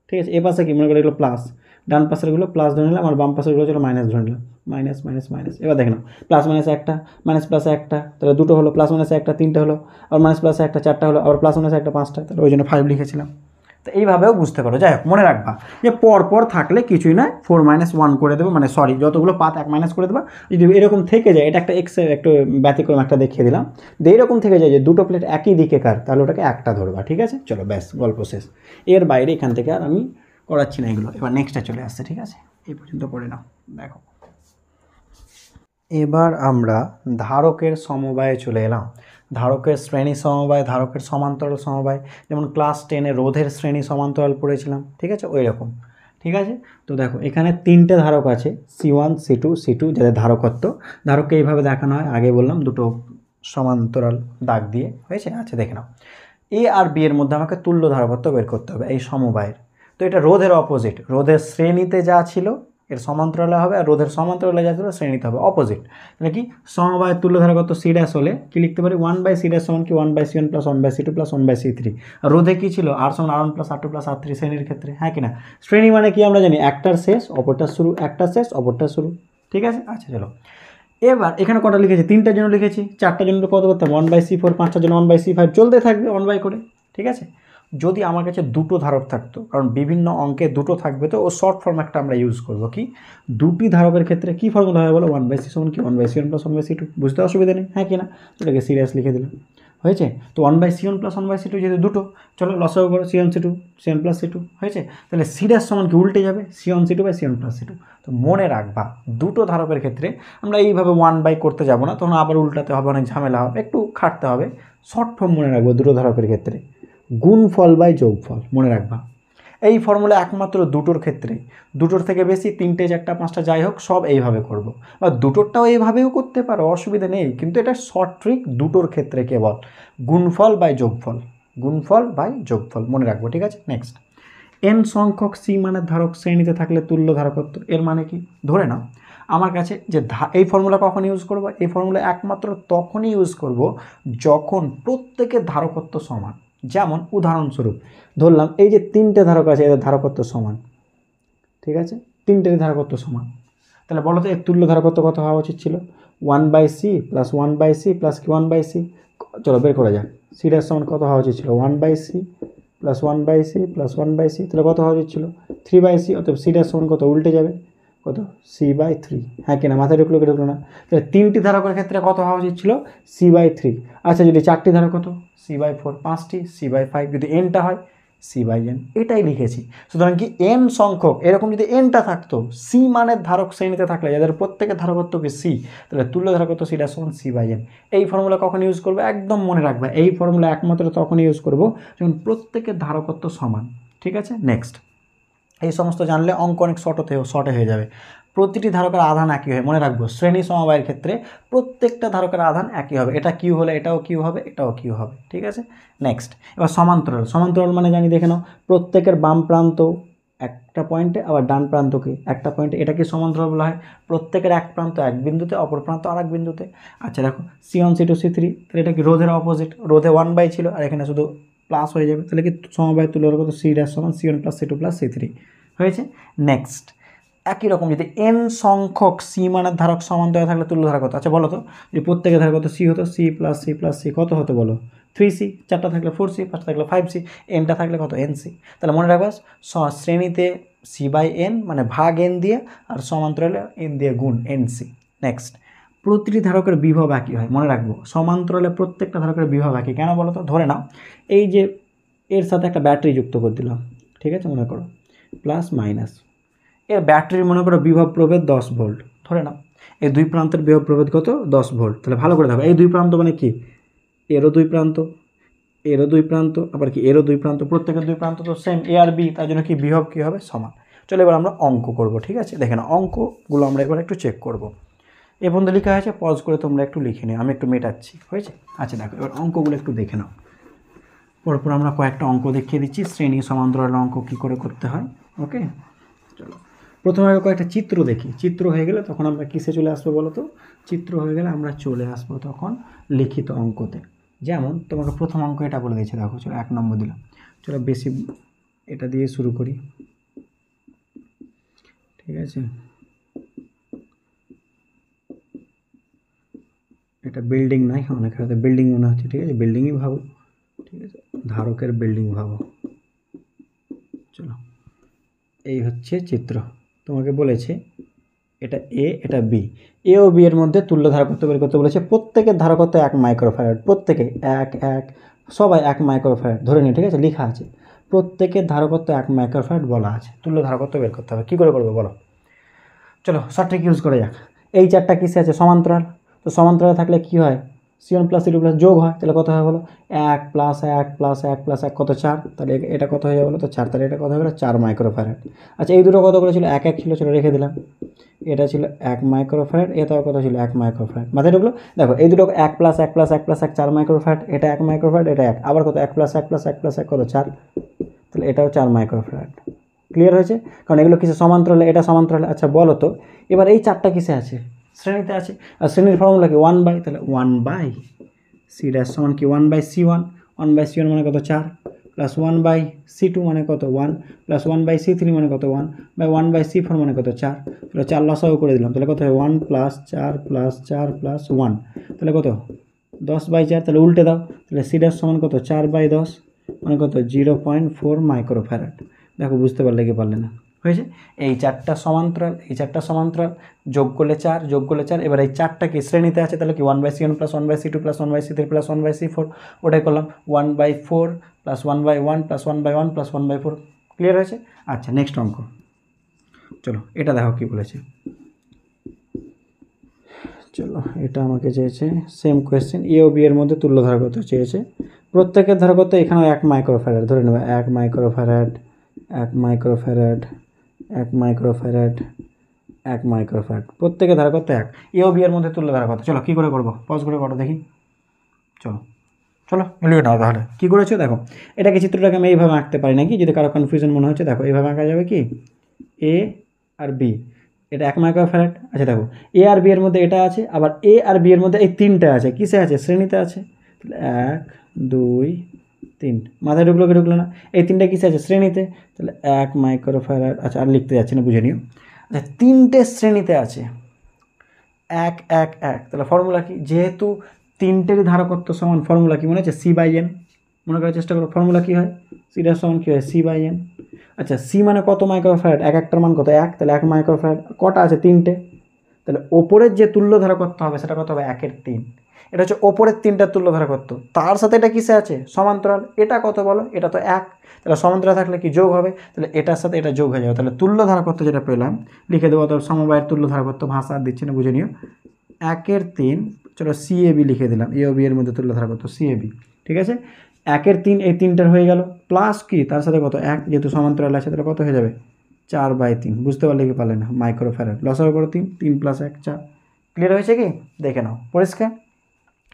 A: ঠিক আছে এ পাশে কি মনে করো এগুলো প্লাস ডান পাশেরগুলো প্লাস ধরে নিলাম আর বাম পাশেরগুলো ছিল মাইনাস ধরে নিলাম মাইনাস মাইনাস মাইনাস এবার দেখে নাও প্লাস মাইনাস একটা মাইনাস প্লাস একটা তাহলে দুটো হলো প্লাস মাইনাস একটা তিনটে হলো আর মাইনাস প্লাস একটা চারটা হলো আবার প্লাস মাইনাস একটা পাঁচটা তাহলে ওই জন্য ফাইভ লিখেছিলাম তো এইভাবেও বুঝতে পারো যাই হোক মনে রাখবা যে পর পর থাকলে কিছুই না ফোর মাইনাস ওয়ান করে দেবো মানে সরি যতগুলো পাত এক মাইনাস করে দেবা যদি এরকম থেকে যায় এটা একটা এক্স একটু ব্যতিক্রম একটা দেখিয়ে দিলাম তো এরকম থেকে যায় যে দুটো প্লেট একই দিকে কার তাহলে ওটাকে একটা ধরবা ঠিক আছে চলো ব্যাস গল্প শেষ এর বাইরে এখান থেকে আর আমি করাচ্ছি না এগুলো এবার নেক্সটটা চলে আসছে ঠিক আছে এই পর্যন্ত করে নাও দেখো এবার আমরা ধারকের সমবায়ে চলে এলাম ধারকের শ্রেণী সমবায় ধারকের সমান্তরাল সমবায় যেমন ক্লাস টেনে রোধের শ্রেণী সমান্তরাল পড়েছিলাম ঠিক আছে ওই রকম ঠিক আছে তো দেখো এখানে তিনটে ধারক আছে C one C two C two যাদের ধারকত্ব ধারককে এইভাবে দেখানো হয় আগে বললাম দুটো সমান্তরাল দাগ দিয়ে হয়েছে আচ্ছা দেখে নাও এ আর বি এর মধ্যে আমাকে তুল্য ধারকত্ব বের করতে হবে এই সমবায়ের তো এটা রোধের অপোজিট রোধের শ্রেণীতে যা ছিল এর সমান্তরালে হবে আর রোধের সমান্তরালে যা ছিল শ্রেণীতে হবে অপোজিট তাহলে কি সমবায় তুল্যধারা কত সি ড্যাশ হলে কি লিখতে পারি ওয়ান বাই সি ড্যাশ সমান কি one by C one plus one by C two plus one by C three আর রোধে কী ছিল আর সমান R one plus R two plus R three শ্রেণীর ক্ষেত্রে হ্যাঁ কি না শ্রেণী মানে কি আমরা জানি একটার শেষ অপরটা শুরু একটার শেষ অপরটা শুরু ঠিক আছে আচ্ছা চলো এবার এখানে কটা লিখেছি তিনটার জন্য লিখেছি চারটার জন্য কত করতাম ওয়ান বাই সি ফোর পাঁচটার জন্য ওয়ান বাই সি ফাইভ চলতে থাকবে ওয়ান বাই করে ঠিক আছে যদি আমার কাছে দুটো ধারক থাকতো কারণ বিভিন্ন অঙ্কে দুটো থাকবে তো ও শর্ট ফর্ম একটা আমরা ইউজ করব কি দুটি ধারকের ক্ষেত্রে কী ফর্মুলা হবে বলো ওয়ান বাই সি সমান কি one by C one plus one by C two বুঝতে অসুবিধা নেই হ্যাঁ কিনা এটাকে সিরিয়াস লিখে দিলাম হয়েছে তো one by C one plus one by C two যেহেতু দুটো চলো লস করো C one C two C one plus C two হয়েছে তাহলে সিরিয়াস সমান কি উল্টে যাবে C one C two by C one plus C two তো মনে রাখবা দুটো ধারকের ক্ষেত্রে আমরা এইভাবে ওয়ান বাই করতে যাবো না তখন আবার উল্টাতে হবে অনেক ঝামেলা হবে একটু খাটতে হবে শর্ট ফর্ম মনে রাখবো দুটো ধারকের ক্ষেত্রে গুণ ফল বাই যোগ ফল মনে রাখবা এই ফর্মুলা একমাত্র দুটোর ক্ষেত্রে দুটোর থেকে বেশি তিনটে চারটা পাঁচটা যাই হোক সব এইভাবে করব। বা দুটোরটাও এইভাবেও করতে পারো অসুবিধা নেই কিন্তু এটা শর্ট ট্রিক দুটোর ক্ষেত্রে কেবল গুণফল বাই যোগফল গুণফল বাই যোগফল মনে রাখবো ঠিক আছে নেক্সট এন সংখ্যক সি মানের ধারক শ্রেণীতে থাকলে তুল্য ধারকত্ব এর মানে কি ধরে নাও আমার কাছে যে এই ফর্মুলা কখন ইউজ করব এই ফর্মুলা একমাত্র তখনই ইউজ করব যখন প্রত্যেকের ধারকত্ব সমান যেমন উদাহরণস্বরূপ ধরলাম এই যে তিনটে ধারক আছে এদের ধারকত্ব সমান ঠিক আছে তিনটের ধারকত্ব সমান তাহলে বলো তো এর তুল্য ধারকত্ব কত হওয়া উচিত ছিল one by C plus one by C plus কি ওয়ান বাই সি চলো বের করা যাক সিটার সমান কত হওয়া উচিত ছিল one by C plus one by C plus one by C তাহলে কত হওয়া উচিত ছিল থ্রি বাই সি অতএব সিটার সমান কত উল্টে যাবে কত সি বাই থ্রি হ্যাঁ কিনা মাথায় ঢুকলো কি ঢুকলো না তাহলে তিনটি ধারকের ক্ষেত্রে কত হওয়া উচিত ছিল সি বাই থ্রি আচ্ছা যদি চারটি ধারক কত সি বাই ফোর পাঁচটি সি বাই ফাইভ যদি এনটা হয় সি বাই এন এটাই লিখেছি সুতরাং কি এন সংখ্যক এরকম যদি এনটা থাকতো সি মানের ধারক শ্রেণীতে থাকলে যাদের প্রত্যেকের ধারকত্বকে সি তাহলে তুল্য ধারকত্ব সিটা সমান সি বাই এন এই ফর্মুলা কখন ইউজ করবে একদম মনে রাখবে এই ফর্মুলা একমাত্র তখন ইউজ করবো যখন প্রত্যেকের ধারকত্ব সমান ঠিক আছে নেক্সট এই সমস্ত জানলে অঙ্ক অনেক শর্ট হতে শর্টে হয়ে যাবে প্রতিটি ধারকের আধান একই হয় মনে রাখবো শ্রেণী সমবায়ের ক্ষেত্রে প্রত্যেকটা ধারকের আধান একই হবে এটা কিউ হলে এটাও কিউ হবে এটাও কিউ হবে ঠিক আছে নেক্সট এবার সমান্তরাল সমান্তরাল মানে জানি দেখে নাও প্রত্যেকের বাম প্রান্ত একটা পয়েন্টে আবার ডান প্রান্তকে একটা পয়েন্টে এটাকে সমান্তরাল বলা হয় প্রত্যেকের এক প্রান্ত এক বিন্দুতে অপর প্রান্ত আর এক বিন্দুতে আচ্ছা দেখো C one C two C three তাহলে এটা কি রোধের অপোজিট রোধে ওয়ান বাই ছিল আর এখানে শুধু প্লাস হয়ে যাবে তাহলে কি সমবায় তুলে কত সি ড্যাশ সমান C one plus C two plus C three হয়েছে নেক্সট একই রকম যদি এন সংখ্যক সি মানের ধারক সমান্তরাল থাকলে তুল্য ধারা কত আচ্ছা বলো তো যদি প্রত্যেকের ধারা কত সি হতো C plus C plus C কত হতো বলো থ্রি সি চারটা থাকলে ফোর সি পাঁচটা থাকলে ফাইভ সি এনটা থাকলে কত এন সি তাহলে মনে রাখবা শ্রেণীতে সি বাই এন মানে ভাগ এন দিয়ে আর সমান্তরালে এন দিয়ে গুণ এন সি নেক্সট প্রতিটি ধারকের বিভব একই হয় মনে রাখবো সমান্তরালে প্রত্যেকটা ধারকের বিভব একই কেন বলো তো ধরে নাও এই যে এর সাথে একটা ব্যাটারি যুক্ত করে দিলাম ঠিক আছে মনে করো প্লাস মাইনাস এর ব্যাটারির মনে করো বিভব প্রভেদ দশ ভোল্ট ধরে নাও এই দুই প্রান্তের বিভব প্রভেদ কত দশ ভোল্ট তাহলে ভালো করে দেখো এই দুই প্রান্ত মানে কি এরও দুই প্রান্ত এরও দুই প্রান্ত আবার কি এরও দুই প্রান্ত প্রত্যেকের দুই প্রান্ত তো সেম এ আর বি তার জন্য কি বিভব কী হবে সমান চলে এবার আমরা অঙ্ক করব ঠিক আছে দেখেন অঙ্কগুলো আমরা এবার একটু চেক করবো এ পর্যন্ত লেখা হয়েছে পজ করে তোমরা একটু লিখে নিও আমি একটু মেটাচ্ছি হয়েছে আচ্ছা দেখো এবার অঙ্কগুলো একটু দেখে নাও পরপর আমরা কয়েকটা অঙ্ক দেখিয়ে দিচ্ছি শ্রেণী সমান্তরাল অঙ্ক কী করে করতে হয় ওকে চলো প্রথমে আগে কয়েকটা চিত্র দেখি চিত্র হয়ে গেলে তখন আমরা কিসে চলে আসবো বলো তো চিত্র হয়ে গেলে আমরা চলে আসবো তখন লিখিত অঙ্কতে যেমন তোমাকে প্রথম অঙ্ক এটা বলে দিয়েছে দেখো চলো এক নম্বর দিলাম চলো বেশি এটা দিয়ে শুরু করি ঠিক আছে এটা বিল্ডিং নাই অনেকের হয়তো বিল্ডিং মনে হচ্ছে ঠিক আছে বিল্ডিংই ভাবো ঠিক আছে ধারকের বিল্ডিং ভাবো চলো এই হচ্ছে চিত্র তোমাকে বলেছে এটা এ এটা বি এ ও বি এর মধ্যে তুল্য ধারকত্ব বের করতে বলেছে প্রত্যেকের ধারকত্ব এক মাইক্রোফ্যারেড প্রত্যেকে এক এক সবাই এক মাইক্রোফ্যারেড ধরে নিই ঠিক আছে লেখা আছে প্রত্যেকের ধারকত্ব এক মাইক্রোফ্যারেড বলা আছে তুল্য ধারকত্ব বের করতে হবে কী করে করবো বলো চলো সঠিক ইউজ করে যাক এই চারটা কিসে আছে সমান্তরাল তো সমান্তরালে থাকলে কি হয় C one plus C two plus যোগ হয় তাহলে কত হয়ে বলো এক প্লাস এক প্লাস এক প্লাস এক কত চার তাহলে এটা কত হয়ে গেলো তো চার তাহলে এটা কত হয়ে গেলো চার মাইক্রোফ্যারেড আচ্ছা এই দুটো কত করে ছিল এক এক ছিল ছিল রেখে দিলাম এটা ছিল এক মাইক্রোফ্যারেড এটাও কত ছিল এক মাইক্রোফ্যারেড মাথায় ঢুকলো দেখো এই দুটো এক প্লাস এক প্লাস এক প্লাস এক চার মাইক্রোফ্যারেড এটা এক মাইক্রোফ্যারেড এটা এক আবার কত এক প্লাস এক প্লাস এক প্লাস এক কত চার তাহলে এটাও চার মাইক্রোফ্যারেড ক্লিয়ার হয়েছে কারণ এগুলো কিছু সমান্তরালে এটা সমান্তরালে আচ্ছা বলো তো এবার এই চারটা কিসে আছে শ্রেণীতে আছে আর শ্রেণীর ফর্মুলা কি 1 বাই তাহলে 1 বাই সি ড্যাশ সমান কি 1 বাই সি 1 1 বাই সি 1 মানে কত 4 প্লাস 1 বাই সি 2 মানে কত 1 প্লাস 1 বাই সি 3 মানে কত 1 বাই 1 বাই সি 4 মানে কত 4 তাহলে 4 লসা করে দিলাম তাহলে কত হয় 1 + 4 + 4 + 1 তাহলে কত 10 বাই 4 তাহলে উল্টে দাও তাহলে সি ড্যাশ সমান কত 4 বাই 10 মানে কত 0.4 মাইক্রোফ্যারাড দেখো বুঝতে পার লাগি পারলেন না হয়েছে এই চারটা সমান্তরাল এই চারটা সমান্তরাল যোগ করলে চার যোগ করলে চার এবার এই চারটাকে শ্রেণীতে আছে তাহলে কি one by C one plus one by C two plus one by C three plus one by C four ওটাই করলাম one by four plus one by one plus one by one plus one by four clear হয়েছে আচ্ছা next অঙ্ক চলো এটা দেখো কি বলেছে চলো এটা আমাকে চেয়েছে সেম কোয়েশ্চেন এ ও বি এর মধ্যে তুল্য ধারকত চেয়েছে প্রত্যেকের ধারকত্ব এখানেও এক মাইক্রোফ্যারাড ধরে নেবে এক মাইক্রোফ্যারাড এক মাইক্রোফ্যারাড এক মাইক্রোফ্যারাড এক মাইক্রোফ্যারাড প্রত্যেকে ধারা করতে এক এও বিয়ের মধ্যে তুললে ধারা করতে চলো কী করে করবো পজ করে করো দেখি চলো চলো মিলিয়ে নাও তাহলে কী করেছো দেখো এটাকে চিত্রটাকে আমি এইভাবে আঁকতে পারি নাকি যদি কারো কনফিউশন মনে হচ্ছে দেখো এইভাবে আঁকা যাবে কি এ আর বি এটা এক মাইক্রোফ্যারাড আচ্ছা দেখো এ আর বি এর মধ্যে এটা আছে আবার এ আর বি এর মধ্যে এই তিনটা আছে কিসে আছে শ্রেণীতে আছে এক দুই তিন মাথায় ঢুকলো কি ঢুকলো না এই তিনটা কিসে আছে শ্রেণীতে তাহলে এক মাইক্রোফ্যারাড আচ্ছা আর লিখতে যাচ্ছি না বুঝে নিও আচ্ছা তিনটে শ্রেণীতে আছে এক এক এক তাহলে ফর্মুলা কি যেহেতু তিনটের ধারকত্ব সমান ফর্মুলা কি মনে হচ্ছে সি বাই এন মনে করার চেষ্টা করো ফর্মুলা কী হয় সিটার সমান কী হয় সি বাই এন আচ্ছা সি মানে কত মাইক্রোফ্যারাড এক একটার মান কত এক তাহলে এক মাইক্রোফ্যারাড কটা আছে তিনটে তাহলে ওপরের যে তুল্য ধারকত্ব হবে সেটা কত হবে একের তিন এটা হচ্ছে ওপরের তিনটার তুল্য ধরা করতো তার সাথে এটা কিসে আছে সমান্তরাল এটা কত বলো এটা তো এক তাহলে সমান্তরাল থাকলে কি যোগ হবে তাহলে এটার সাথে এটা যোগ হয়ে যাবে তাহলে তুল্য ধারা করতে যেটা পেলাম লিখে দেবো তো সমবায়ের তুল্য ধারা করতো ভাষা দিচ্ছি না বুঝে নিও একের তিন চলো সিএবি লিখে দিলাম এওবি এর মধ্যে তুল্য ধারা করতো সিএবি ঠিক আছে একের তিন এই তিনটার হয়ে গেল প্লাস কি তার সাথে কত এক যেহেতু সমান্তরাল আছে তাহলে কত হয়ে যাবে চার বাই তিন বুঝতে পারলে কি পারলে না মাইক্রোফ্যারেড লসার করো তিন তিন প্লাস এক চার ক্লিয়ার হয়েছে কি দেখে নাও পরিষ্কার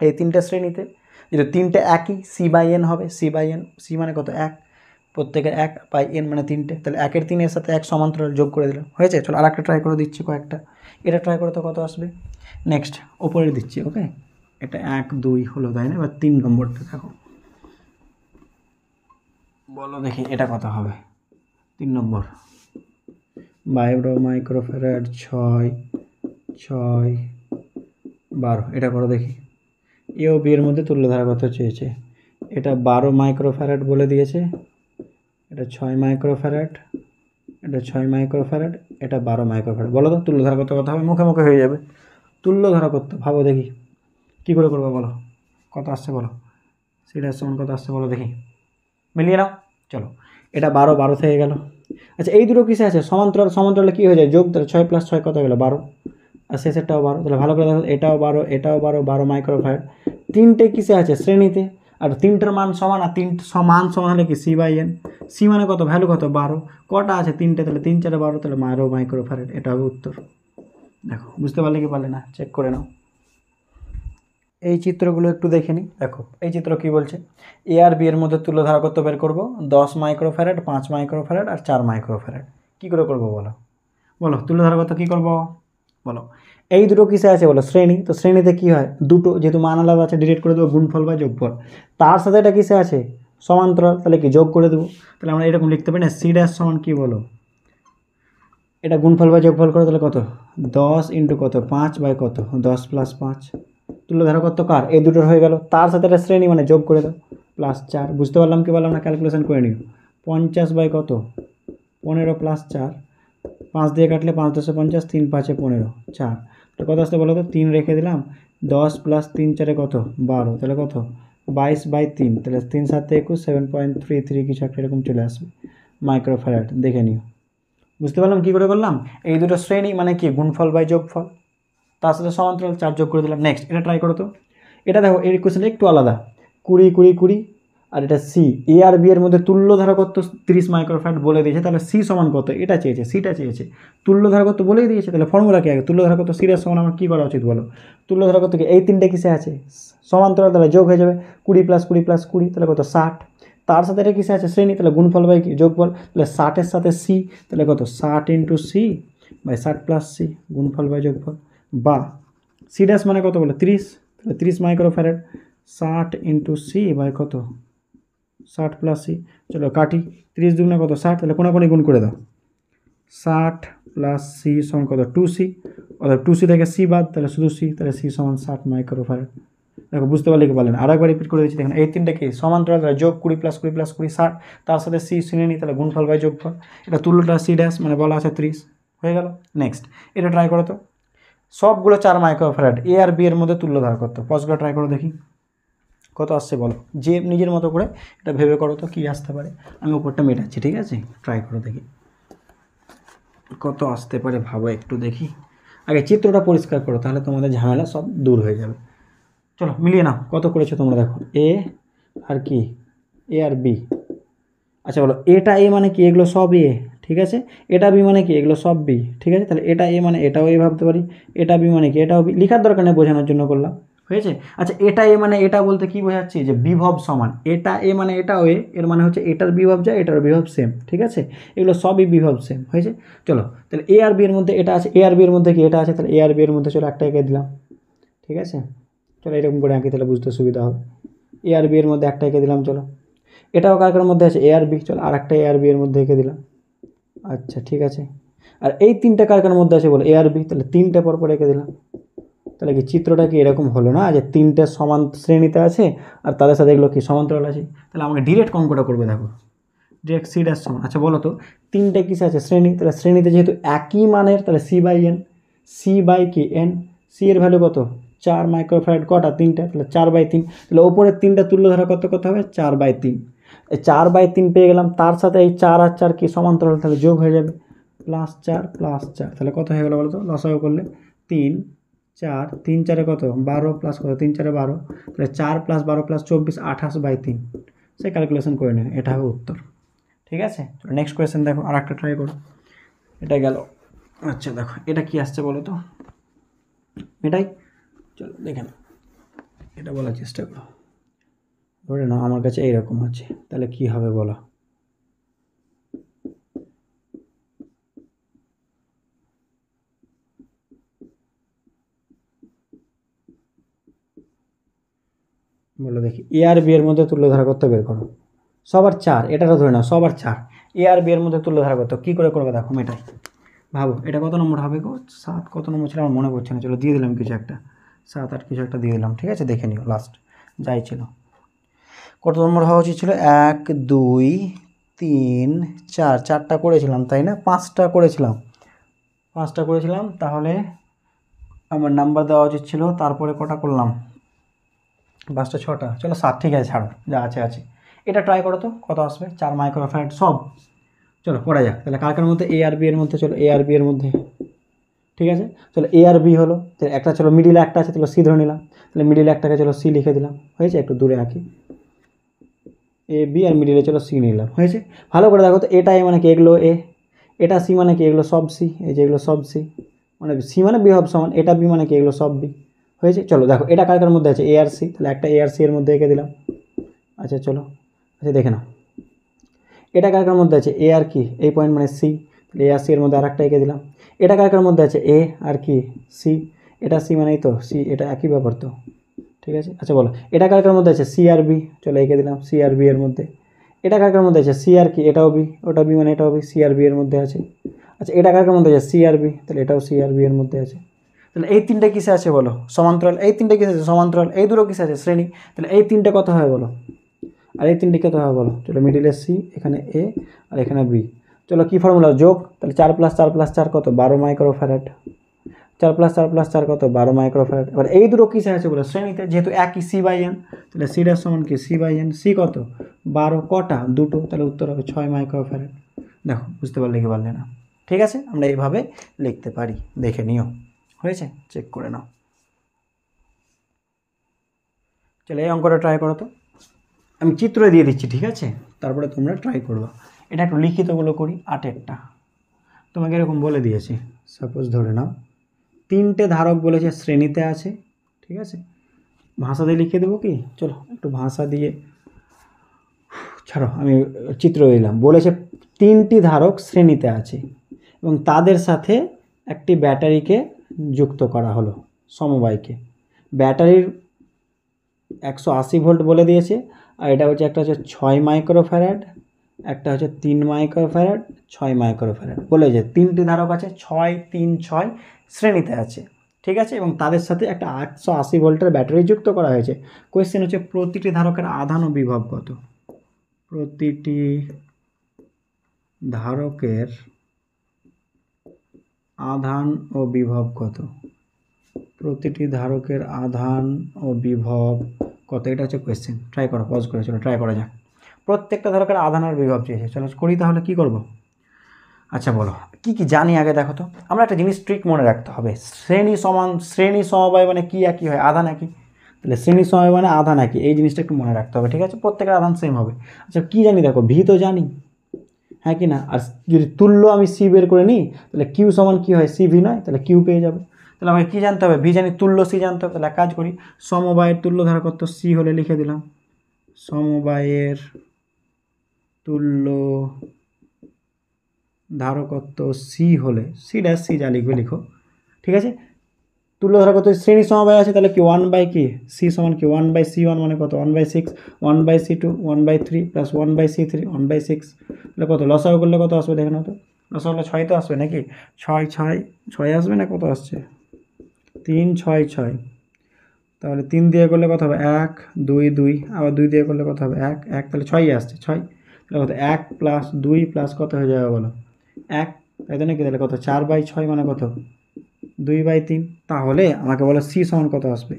A: এই তিনটে শ্রেণীতে যেটা তিনটে একই সি বাই এন হবে সি বাই এন সি মানে কত এক প্রত্যেকের এক বাই এন মানে তিনটে তাহলে একের তিনের সাথে এক সমান্তরাল যোগ করে দিলাম হয়েছে চলো আর একটা ট্রাই করে দিচ্ছি কয়েকটা এটা ট্রাই করে তো কত আসবে নেক্সট ওপরে দিচ্ছি ওকে এটা এক দুই হলো তাই না এবার তিন নম্বরটা দেখো বলো দেখি এটা কত হবে তিন নম্বর বায়োডো মাইক্রোফেরার ছয় ছয় বারো এটা করো দেখি এ ও বি এর মধ্যে তুল্য ধারাবাহিকতা চেয়েছে এটা বারো মাইক্রোফ্যারাড বলে দিয়েছে এটা ছয় মাইক্রোফ্যারাড এটা ছয় মাইক্রোফ্যারাড এটা বারো মাইক্রোফ্যারাড বলো তো তুল্য করতে কথা হবে মুখে মুখে হয়ে যাবে তুল্য করতে ভাবো দেখি কী করে করবো বলো কত আসছে বলো সেটা আসছে কত আসছে বলো দেখি মিলিয়ে নাও চলো এটা বারো বারো থেকে গেল আচ্ছা এই দুটো কিসে আছে সমান্তরাল সমান্তরালে কী হয়ে যায় যোগ ছয় প্লাস ছয় কত গেলো বারো আর শেষেরটাও বারো তাহলে ভালো করে দেখো এটাও বারো এটাও বারো বারো মাইক্রোফায়ার তিনটে কিসে আছে শ্রেণীতে আর তিনটার মান সমান আর তিন সমান সমান হলে কি সি বাই এন সি মানে কত ভ্যালু কত বারো কটা আছে তিনটে তাহলে তিন চারে বারো তাহলে বারো মাইক্রোফারেট এটা হবে উত্তর দেখো বুঝতে পারলে কি পারলে না চেক করে নাও এই চিত্রগুলো একটু দেখে নিই দেখো এই চিত্র কি বলছে এ আর বি এর মধ্যে তুলোধারা করতে বের করবো দশ মাইক্রোফ্যারেট পাঁচ মাইক্রোফ্যারেট আর চার মাইক্রোফ্যারেট কী করে করবো বলো বলো তুলোধারা কত কী করবো বলো এই দুটো কিসে আছে বলো শ্রেণী তো শ্রেণীতে কি হয় দুটো যেহেতু মান আলাদা আছে ডিরেক্ট করে দেবো গুণফল বা যোগফল তার সাথে এটা কিসে আছে সমান্তরাল তাহলে কি যোগ করে দেবো তাহলে আমরা এরকম লিখতে পারি না সি ড্যাশ সমান কী বলো এটা গুণফল বা যোগফল করে তাহলে কত দশ ইন্টু কত পাঁচ বাই কত দশ প্লাস পাঁচ তুলে ধরো কত কার এই দুটোর হয়ে গেল তার সাথে এটা শ্রেণী মানে যোগ করে দাও প্লাস চার বুঝতে পারলাম কি বললাম না ক্যালকুলেশন করে নিও পঞ্চাশ বাই কত পনেরো প্লাস চার পাঁচ দিয়ে কাটলে পাঁচ দশে পঞ্চাশ তিন পাঁচে পনেরো চার এটা কত আসতে বলো তো তিন রেখে দিলাম দশ প্লাস তিন চারে কত বারো তাহলে কত বাইশ বাই তিন তাহলে তিন সাতে একুশ সেভেন পয়েন্ট থ্রি থ্রি কিছু একটা এরকম চলে আসবে মাইক্রোফ্যারাড দেখে নিও বুঝতে পারলাম কী করে করলাম এই দুটো শ্রেণী মানে কি গুণফল বাই যোগফল তার সাথে সমান্তরাল চার যোগ করে দিলাম নেক্সট এটা ট্রাই করো তো এটা দেখো এর কোশ্চেনটা একটু আলাদা কুড়ি কুড়ি কুড়ি আর এটা সি এ আর বি এর মধ্যে তুল্য ধারকত্ব তিরিশ মাইক্রোফ্যাট বলে দিয়েছে তাহলে সি সমান কত এটা চেয়েছে সিটা চেয়েছে তুল্য ধারকত্ব বলেই দিয়েছে তাহলে ফর্মুলা কি আগে তুল্য ধারকত্ব সিরের সমান আমার কী করা উচিত বলো তুল্য কি এই তিনটে কিসে আছে সমান্তরাল তাহলে যোগ হয়ে যাবে কুড়ি প্লাস কুড়ি প্লাস কুড়ি তাহলে কত ষাট তার সাথে এটা কিসে আছে শ্রেণী তাহলে গুণফল বাই যোগফল তাহলে ষাটের সাথে সি তাহলে কত ষাট ইন্টু সি বাই ষাট প্লাস সি গুণফল বাই যোগফল বা সি মানে কত বলে তিরিশ তাহলে তিরিশ মাইক্রোফ্যারেট ষাট ইন্টু সি বাই কত ষাট প্লাস সি চলো কাটি তিরিশ দুগুণে কত ষাট তাহলে কোনো কোনো গুণ করে দাও ষাট প্লাস সি সমান কত টু সি অর্থাৎ টু সি থেকে সি বাদ তাহলে শুধু সি তাহলে সি সমান ষাট মাইক্রোফারেড দেখো বুঝতে পারলে কি বলেন আরেকবার রিপিট করে দিচ্ছি দেখুন এই তিনটাকে সমান্তরাল তাহলে যোগ কুড়ি প্লাস কুড়ি প্লাস কুড়ি ষাট তার সাথে সি শুনে নিই তাহলে গুণফল বাই যোগফল এটা তুলোটা সি ড্যাশ মানে বলা আছে ত্রিশ হয়ে গেল নেক্সট এটা ট্রাই করো তো সবগুলো চার মাইক্রোফ্যারাড এ আর বি এর মধ্যে তুল্য ধার করতো পজগুলো ট্রাই করে দেখি কত আসছে বলো যে নিজের মতো করে এটা ভেবে করো তো কী আসতে পারে আমি ওপরটা মেটাচ্ছি ঠিক আছে ট্রাই করো দেখি কত আসতে পারে ভাবো একটু দেখি আগে চিত্রটা পরিষ্কার করো তাহলে তোমাদের ঝামেলা সব দূর হয়ে যাবে চলো মিলিয়ে নাও কত করেছো তোমরা দেখো এ আর কি এ আর বি আচ্ছা বলো এটা এ মানে কি এগুলো সব এ ঠিক আছে এটা বি মানে কি এগুলো সব বি ঠিক আছে তাহলে এটা এ মানে এটাও এ ভাবতে পারি এটা বি মানে কি এটাও বি লেখার দরকার নেই বোঝানোর জন্য করলাম হয়েছে আচ্ছা এটা এ মানে এটা বলতে কি বোঝাচ্ছি যে বিভব সমান এটা এ মানে এটা ওয়ে এর মানে হচ্ছে এটার বিভব যা এটার বিভব সেম ঠিক আছে এগুলো সবই বিভব সেম হয়েছে চলো তাহলে এ আর বি এর মধ্যে এটা আছে এ আর বি এর মধ্যে কি এটা আছে তাহলে এ আর বি এর মধ্যে চলো একটা এঁকে দিলাম ঠিক আছে চলো এরকম করে আঁকি তাহলে বুঝতে সুবিধা হবে এ আর বি এর মধ্যে একটা এঁকে দিলাম চলো এটাও কার কার মধ্যে আছে এ আর বি চলো আর একটা এ আর বি এর মধ্যে এঁকে দিলাম আচ্ছা ঠিক আছে আর এই তিনটা কার কার মধ্যে আছে বলো এ আর বি তাহলে তিনটা পর পর এঁকে দিলাম তাহলে কি চিত্রটা কি এরকম হলো না যে তিনটে সমান শ্রেণীতে আছে আর তাদের সাথে এগুলো কি সমান্তরাল আছে তাহলে আমাকে ডিরেক্ট কঙ্কটা করবে দেখো ডিরেক্ট সি ড্যাশ সমান আচ্ছা বলো তো তিনটে কিসে আছে শ্রেণী তাহলে শ্রেণীতে যেহেতু একই মানের তাহলে C by N C by কি এন সি এর ভ্যালু কত চার মাইক্রোফ্রাইড কটা তিনটা তাহলে চার বাই তিন তাহলে ওপরের তিনটা তুল্য ধরা কত কত হবে চার বাই তিন চার বাই তিন পেয়ে গেলাম তার সাথে এই চার আর চার কি সমান্তরাল তাহলে যোগ হয়ে যাবে প্লাস চার প্লাস চার তাহলে কত হয়ে গেলো বলো তো লসাও করলে তিন চার তিন চারে কত বারো প্লাস কত তিন চারে বারো তাহলে চার প্লাস বারো প্লাস চব্বিশ আঠাশ বাই তিন সে ক্যালকুলেশন করে নেবে এটা হবে উত্তর ঠিক আছে নেক্সট কোয়েশ্চেন দেখো আর একটা ট্রাই করো এটা গেল আচ্ছা দেখো এটা কি আসছে বলো তো এটাই চলো দেখে নাও এটা বলার চেষ্টা করো ধরে না আমার কাছে এইরকম আছে তাহলে কি হবে বলা বলো দেখি এ আর বি এর মধ্যে তুল্যধারা করতে বের করো সবার চার এটাটা ধরে নাও সবার চার এ আর বি এর মধ্যে তুল্যধারা করতে কী করে করবে দেখো এটাই ভাবো এটা কত নম্বর হবে গো সাত কত নম্বর ছিল আমার মনে পড়ছে না চলো দিয়ে দিলাম কিছু একটা সাত আট কিছু একটা দিয়ে দিলাম ঠিক আছে দেখে নিও লাস্ট যাই ছিল কত নম্বর হওয়া উচিত ছিল এক দুই তিন চার চারটা করেছিলাম তাই না পাঁচটা করেছিলাম পাঁচটা করেছিলাম তাহলে আমার নাম্বার দেওয়া উচিত ছিল তারপরে কটা করলাম পাঁচটা ছটা চলো সাত ঠিক আছে ছাড়ো যা আছে আছে এটা ট্রাই করো তো কত আসবে চার মাইক্রোফ্যাট সব চলো করা যাক তাহলে কার মধ্যে এ আর বি এর মধ্যে চলো এ আর বি এর মধ্যে ঠিক আছে চলো এ আর বি হলো একটা চলো মিডিল একটা আছে তাহলে সি ধরে নিলাম তাহলে মিডিল একটাকে চলো সি লিখে দিলাম হয়েছে একটু দূরে আঁকি এ বি আর মিডিলে চলো সি নিলাম হয়েছে ভালো করে দেখো তো এটা এ মানে কি এগুলো এ এটা সি মানে কি এগুলো সব সি এই যে এগুলো সব সি মানে সি মানে বি হব সমান এটা বি মানে কি এগুলো সব বি হয়েছে চলো দেখো এটা কার কার মধ্যে আছে এআরসি তাহলে একটা এআরসি এর মধ্যে এঁকে দিলাম আচ্ছা চলো আচ্ছা দেখে নাও এটা কার কার মধ্যে আছে এ আর কি এই পয়েন্ট মানে সি তাহলে এ আর সি এর মধ্যে আর একটা এঁকে দিলাম এটা কার কার মধ্যে আছে এ আর কি সি এটা সি মানেই তো সি এটা একই ব্যাপার তো ঠিক আছে আচ্ছা বলো এটা কার কার মধ্যে আছে সি আর বি চলো এঁকে দিলাম সি আর বি এর মধ্যে এটা কার কার মধ্যে আছে সি আর কি এটাও বি ওটা বি মানে এটাও বি সি আর বি এর মধ্যে আছে আচ্ছা এটা কার কার মধ্যে আছে সি আর বি তাহলে এটাও সি আর বি এর মধ্যে আছে তাহলে এই তিনটা কিসে আছে বলো সমান্তরাল এই তিনটা কিসে আছে সমান্তরাল এই দুটো কিসে আছে শ্রেণী তাহলে এই তিনটা কত হয় বলো আর এই তিনটে কত হয় বলো চলো এ সি এখানে এ আর এখানে বি চলো কী ফর্মুলা যোগ তাহলে চার প্লাস চার প্লাস চার কত বারো মাইক্রোফ্যারেট চার প্লাস চার প্লাস চার কত বারো মাইক্রোফ্যারেট এবার এই দুটো কিসে আছে বলো শ্রেণীতে যেহেতু একই সি বাই এন তাহলে সিটার সমান কি সি বাই এন সি কত বারো কটা দুটো তাহলে উত্তর হবে ছয় মাইক্রোফ্যারেট দেখো বুঝতে পারলে কি পারলে না ঠিক আছে আমরা এইভাবে লিখতে পারি দেখে নিও হয়েছে চেক করে নাও চলে এই অঙ্কটা ট্রাই করো তো আমি চিত্র দিয়ে দিচ্ছি ঠিক আছে তারপরে তোমরা ট্রাই করবো এটা একটু লিখিতগুলো করি আটেরটা তোমাকে এরকম বলে দিয়েছি সাপোজ ধরে নাও তিনটে ধারক বলেছে শ্রেণীতে আছে ঠিক আছে ভাষা দিয়ে লিখে দেবো কি চলো একটু ভাষা দিয়ে ছাড়ো আমি চিত্র দিলাম বলেছে তিনটি ধারক শ্রেণীতে আছে এবং তাদের সাথে একটি ব্যাটারিকে যুক্ত করা হলো সমবায়কে ব্যাটারির একশো আশি ভোল্ট বলে দিয়েছে আর এটা হচ্ছে একটা হচ্ছে ছয় মাইক্রোফ্যারাড একটা হচ্ছে তিন মাইক্রোফ্যারাড ছয় মাইক্রোফ্যারাড বলে যে তিনটি ধারক আছে ছয় তিন ছয় শ্রেণীতে আছে ঠিক আছে এবং তাদের সাথে একটা আটশো আশি ভোল্টের ব্যাটারি যুক্ত করা হয়েছে কোয়েশ্চেন হচ্ছে প্রতিটি ধারকের আধান ও বিভব কত প্রতিটি ধারকের আধান ও বিভব কত প্রতিটি ধারকের আধান ও বিভব কত এটা হচ্ছে কোয়েশ্চেন ট্রাই করো পজ করে চলো ট্রাই করা যাক প্রত্যেকটা ধারকের আধান আর বিভব চেয়েছে চলো করি তাহলে কি করব আচ্ছা বলো কি কি জানি আগে দেখো তো আমরা একটা জিনিস ট্রিক মনে রাখতে হবে শ্রেণী সমান শ্রেণী সমবায় মানে কী একই হয় আধান একই তাহলে শ্রেণী সময় মানে আধান একই এই জিনিসটা একটু মনে রাখতে হবে ঠিক আছে প্রত্যেকের আধান সেম হবে আচ্ছা কী জানি দেখো ভি তো জানি হ্যাঁ কি না আর যদি তুল্য আমি সি বের করে নিই তাহলে কিউ সমান কী হয় সি ভি নয় তাহলে কিউ পেয়ে যাবে তাহলে আমাকে কী জানতে হবে ভি জানি তুল্য সি জানতে হবে তাহলে কাজ করি সমবায়ের তুল্য ধারা কত সি হলে লিখে দিলাম সমবায়ের তুল্য ধারকত্ব সি হলে সি ড্যাশ সি যা লিখবে লিখো ঠিক আছে তুলে ধরা কত শ্রেণী সমবায় আছে তাহলে কি ওয়ান বাই কি সি সমান কি ওয়ান বাই সি ওয়ান মানে কত one by six one by C two one by three plus one by C three one by six তাহলে কত লসাও করলে কত আসবে দেখেন তো লসা লসাগুলো ছয় তো আসবে নাকি ছয় ছয় ছয় আসবে না কত আসছে তিন ছয় ছয় তাহলে তিন দিয়ে করলে কত হবে এক দুই দুই আবার দুই দিয়ে করলে কত হবে এক এক তাহলে ছয়ই আসছে ছয় তাহলে কত এক প্লাস দুই প্লাস কত হয়ে যাবে বলো এক তাই তো নাকি তাহলে কত চার বাই ছয় মানে কত দুই বাই তিন তাহলে আমাকে বলে সি সমান কত আসবে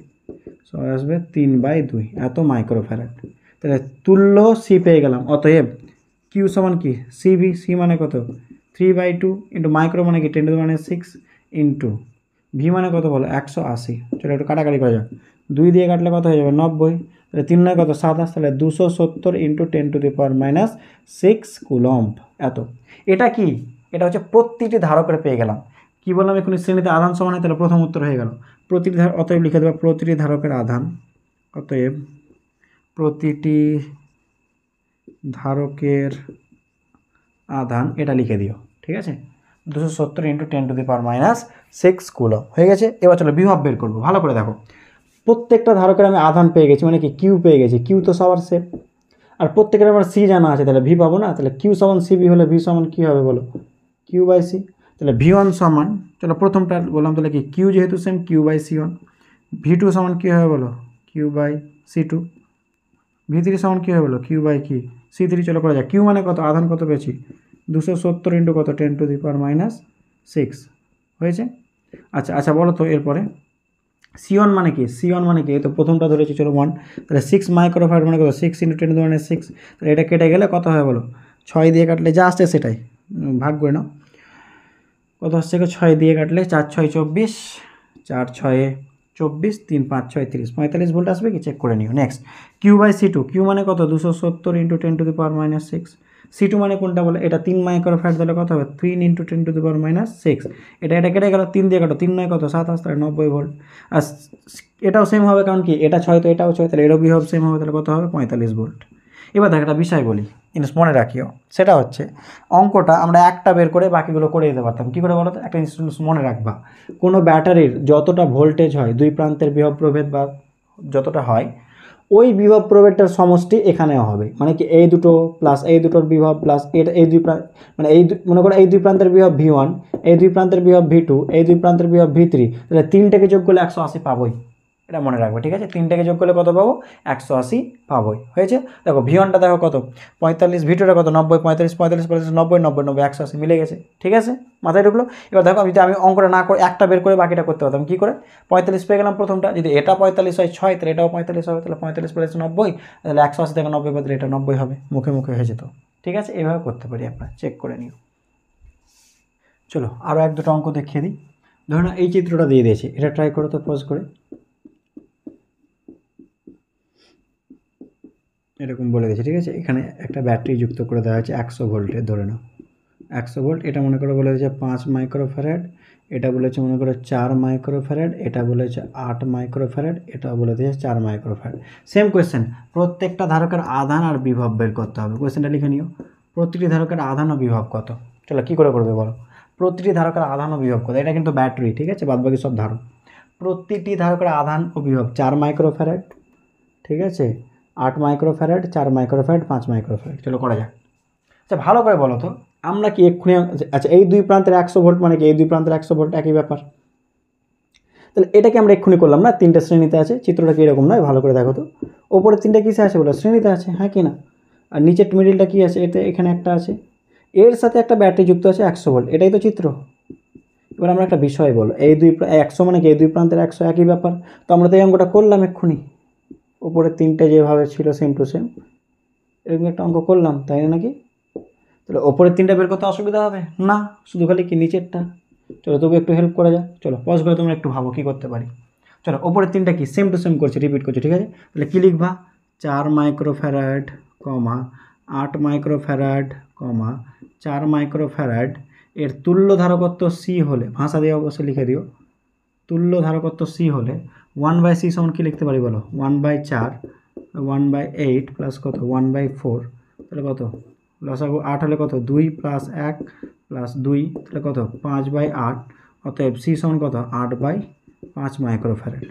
A: সো আসবে তিন বাই দুই এত মাইক্রোফ্যারাড তাহলে তুল্য সি পেয়ে গেলাম অতএব কিউ সমান কি সি ভি সি মানে কত three by two into micro মানে কি টেন টু মানে সিক্স ইন্টু ভি মানে কত বলো একশো আশি চলো একটু কাটাকাটি করা যাক দুই দিয়ে কাটলে কত হয়ে যাবে নব্বই তাহলে তিন নয় কত সাতাশ তাহলে দুশো সত্তর into ten to the power minus six coulomb এত এটা কি এটা হচ্ছে প্রতিটি ধারকের পেয়ে গেলাম কি বললাম এখন শ্রেণীতে আধান সমান হয় তাহলে প্রথম উত্তর হয়ে গেল প্রতিটি ধার অতএব লিখে দেবো প্রতিটি ধারকের আধান অতএব প্রতিটি ধারকের আধান এটা লিখে দিও ঠিক আছে দুশো সত্তর into ten to the power minus six coulomb হয়ে গেছে এবার চলো বিভাব বের করবো ভালো করে দেখো প্রত্যেকটা ধারকের আমি আধান পেয়ে গেছি মানে কি কিউ পেয়ে গেছি কিউ তো সবার সেফ আর প্রত্যেকের আমার সি জানা আছে তাহলে ভি পাবো না তাহলে কিউ সমান সি বি হলে ভি সমান কী হবে বলো কিউ বাই সি তাহলে ভি ওয়ান সমান চলো প্রথমটা বললাম তাহলে কি কিউ যেহেতু same Q by C one V two সমান কী হবে বলো Q by C two V three সমান কী হবে বলো কিউ বাই কি সি থ্রি চলো করা যায় কিউ মানে কত আধান কত পেয়েছি দুশো সত্তর ইন্টু কত ten to the power minus six হয়েছে আচ্ছা আচ্ছা বলো তো এরপরে ওয়ান মানে কি ওয়ান মানে কি তো প্রথমটা ধরেছি চলো ওয়ান তাহলে সিক্স মাইক্রোফাইড মানে কত সিক্স ইন্টু টেন টু মানে সিক্স তাহলে এটা কেটে গেলে কত হয় বলো ছয় দিয়ে কাটলে যা আসছে সেটাই ভাগ করে নাও দশ থেকে ছয় দিয়ে কাটলে চার ছয় চব্বিশ চার ছয়ে চব্বিশ তিন পাঁচ ছয় তিরিশ পঁয়তাল্লিশ ভোল্ট আসবে কি চেক করে নিও next Q by C two Q মানে কত দুশো সত্তর into ten to the power minus six C two মানে কোনটা বলে এটা তিন মাইক্রো ফ্যাট দিলে কত হবে three into ten to the power minus six এটা এটা কেটে গেল তিন দিয়ে কাটো তিন নয় কত সাত তাহলে নব্বই ভোল্ট আর এটাও সেম হবে কারণ কি এটা ছয় তো এটাও ছয় তাহলে এরও বিহব সেম হবে তাহলে কত হবে পঁয়তাল্লিশ ভোল্ট এবার দেখ একটা বিষয় বলি জিনিস মনে রাখিও সেটা হচ্ছে অঙ্কটা আমরা একটা বের করে বাকিগুলো করে দিতে পারতাম কী করে বলো তো একটা জিনিস মনে রাখবা কোনো ব্যাটারির যতটা ভোল্টেজ হয় দুই প্রান্তের বিভব প্রভেদ বা যতটা হয় ওই বিভব প্রভেদটার সমষ্টি এখানেও হবে মানে কি এই দুটো প্লাস এই দুটোর বিভব প্লাস এটা এই দুই প্রান্ত মানে এই মনে করো এই দুই প্রান্তের বিভব ভি ওয়ান এই দুই প্রান্তের বিভব ভি টু এই দুই প্রান্তের বিভব ভি থ্রি তাহলে তিনটাকে যোগ করলে একশো আশি পাবোই এটা মনে রাখবে ঠিক আছে তিনটাকে যোগ করলে কত পাবো একশো আশি পাবোই হয়েছে দেখো ভিওয়ানটা দেখো কত পঁয়তাল্লিশ ভিটোটা কত নব্বই পঁয়তাল্লিশ পঁয়তাল্লিশ পঁয়তাল্লিশ নব্বই নব্বই নব্বই একশো আশি মিলে গেছে ঠিক আছে মাথায় ঢুকলো এবার দেখো যদি আমি অঙ্কটা না করে একটা বের করে বাকিটা করতে পারতাম কী করে পঁয়তাল্লিশ পেয়ে গেলাম প্রথমটা যদি এটা পঁয়তাল্লিশ হয় ছয় তাহলে এটাও পঁয়তাল্লিশ হবে তাহলে পঁয়তাল্লিশ পঁয়তাল্লিশ নব্বই তাহলে একশো আশি থেকে নব্বই পাতলে এটা নব্বই হবে মুখে মুখে হয়ে যেত ঠিক আছে এভাবে করতে পারি আপনারা চেক করে নিও চলো আরও এক দুটো অঙ্ক দেখিয়ে দিই ধরুন এই চিত্রটা দিয়ে দিয়েছে এটা ট্রাই করো তো পোজ করে এরকম বলে দিয়েছে ঠিক আছে এখানে একটা ব্যাটারি যুক্ত করে দেওয়া হয়েছে একশো ভোল্টে ধরে নাও একশো ভোল্ট এটা মনে করো বলে দিয়েছে পাঁচ মাইক্রোফ্যারেড এটা বলেছে মনে করো চার মাইক্রোফ্যারেড এটা বলেছে আট মাইক্রোফ্যারেড এটা বলে দিয়েছে চার মাইক্রোফ্যারেড সেম কোয়েশ্চেন প্রত্যেকটা ধারকের আধান আর বিভব বের করতে হবে কোয়েশ্চেনটা লিখে নিও প্রতিটি ধারকের আধান ও বিভব কত চলো কী করে করবে বলো প্রতিটি ধারকের আধান ও বিভব কত এটা কিন্তু ব্যাটারি ঠিক আছে বাদবাকি সব ধারক প্রতিটি ধারকের আধান ও বিভব চার মাইক্রোফ্যারেড ঠিক আছে আট মাইক্রোফ্যারেড চার মাইক্রোফ্যারেড পাঁচ মাইক্রোফ্যারেড চলো করা যাক আচ্ছা ভালো করে বলো তো আমরা কি এক্ষুনি আচ্ছা এই দুই প্রান্তের একশো ভোল্ট মানে কি এই দুই প্রান্তের একশো ভোল্ট একই ব্যাপার তাহলে এটাকে আমরা এক্ষুনি করলাম না তিনটা শ্রেণীতে আছে চিত্রটা কীরকম নয় ভালো করে দেখো তো ওপরের তিনটা কিসে আছে বলো শ্রেণীতে আছে হ্যাঁ কি না আর নিচের মিডিলটা কী আছে এতে এখানে একটা আছে এর সাথে একটা ব্যাটারি যুক্ত আছে একশো ভোল্ট এটাই তো চিত্র এবার আমরা একটা বিষয় বলো এই দুই একশো মানে কি এই দুই প্রান্তের একশো একই ব্যাপার তো আমরা তো এই অঙ্কটা করলাম এক্ষুনি উপরে তিনটে যেভাবে ছিল সেম টু সেম এরকম একটা অঙ্ক করলাম তাই না নাকি তাহলে ওপরের তিনটা বের করতে অসুবিধা হবে না শুধু খালি কি নিচেরটা চলো তবু একটু হেল্প করা যায় চলো পজ করে তোমরা একটু ভাবো কী করতে পারি চলো ওপরের তিনটা কি সেম টু সেম করছে রিপিট করছে ঠিক আছে তাহলে কী লিখবা চার মাইক্রোফ্যারাড কমা আট মাইক্রোফ্যারাড কমা চার মাইক্রোফ্যারাড এর তুল্য ধারকত্ব সি হলে ভাষা দিয়ে অবশ্যই লিখে দিও তুল্য ধারকত্ব সি হলে ওয়ান বাই সি সমান কী লিখতে পারি বলো ওয়ান বাই চার ওয়ান বাই এইট প্লাস কত ওয়ান বাই ফোর তাহলে কত লসাগু আট হলে কত দুই প্লাস এক প্লাস দুই তাহলে কত পাঁচ বাই আট অতএব সি সমান কত আট বাই পাঁচ মাইক্রোফ্যারেড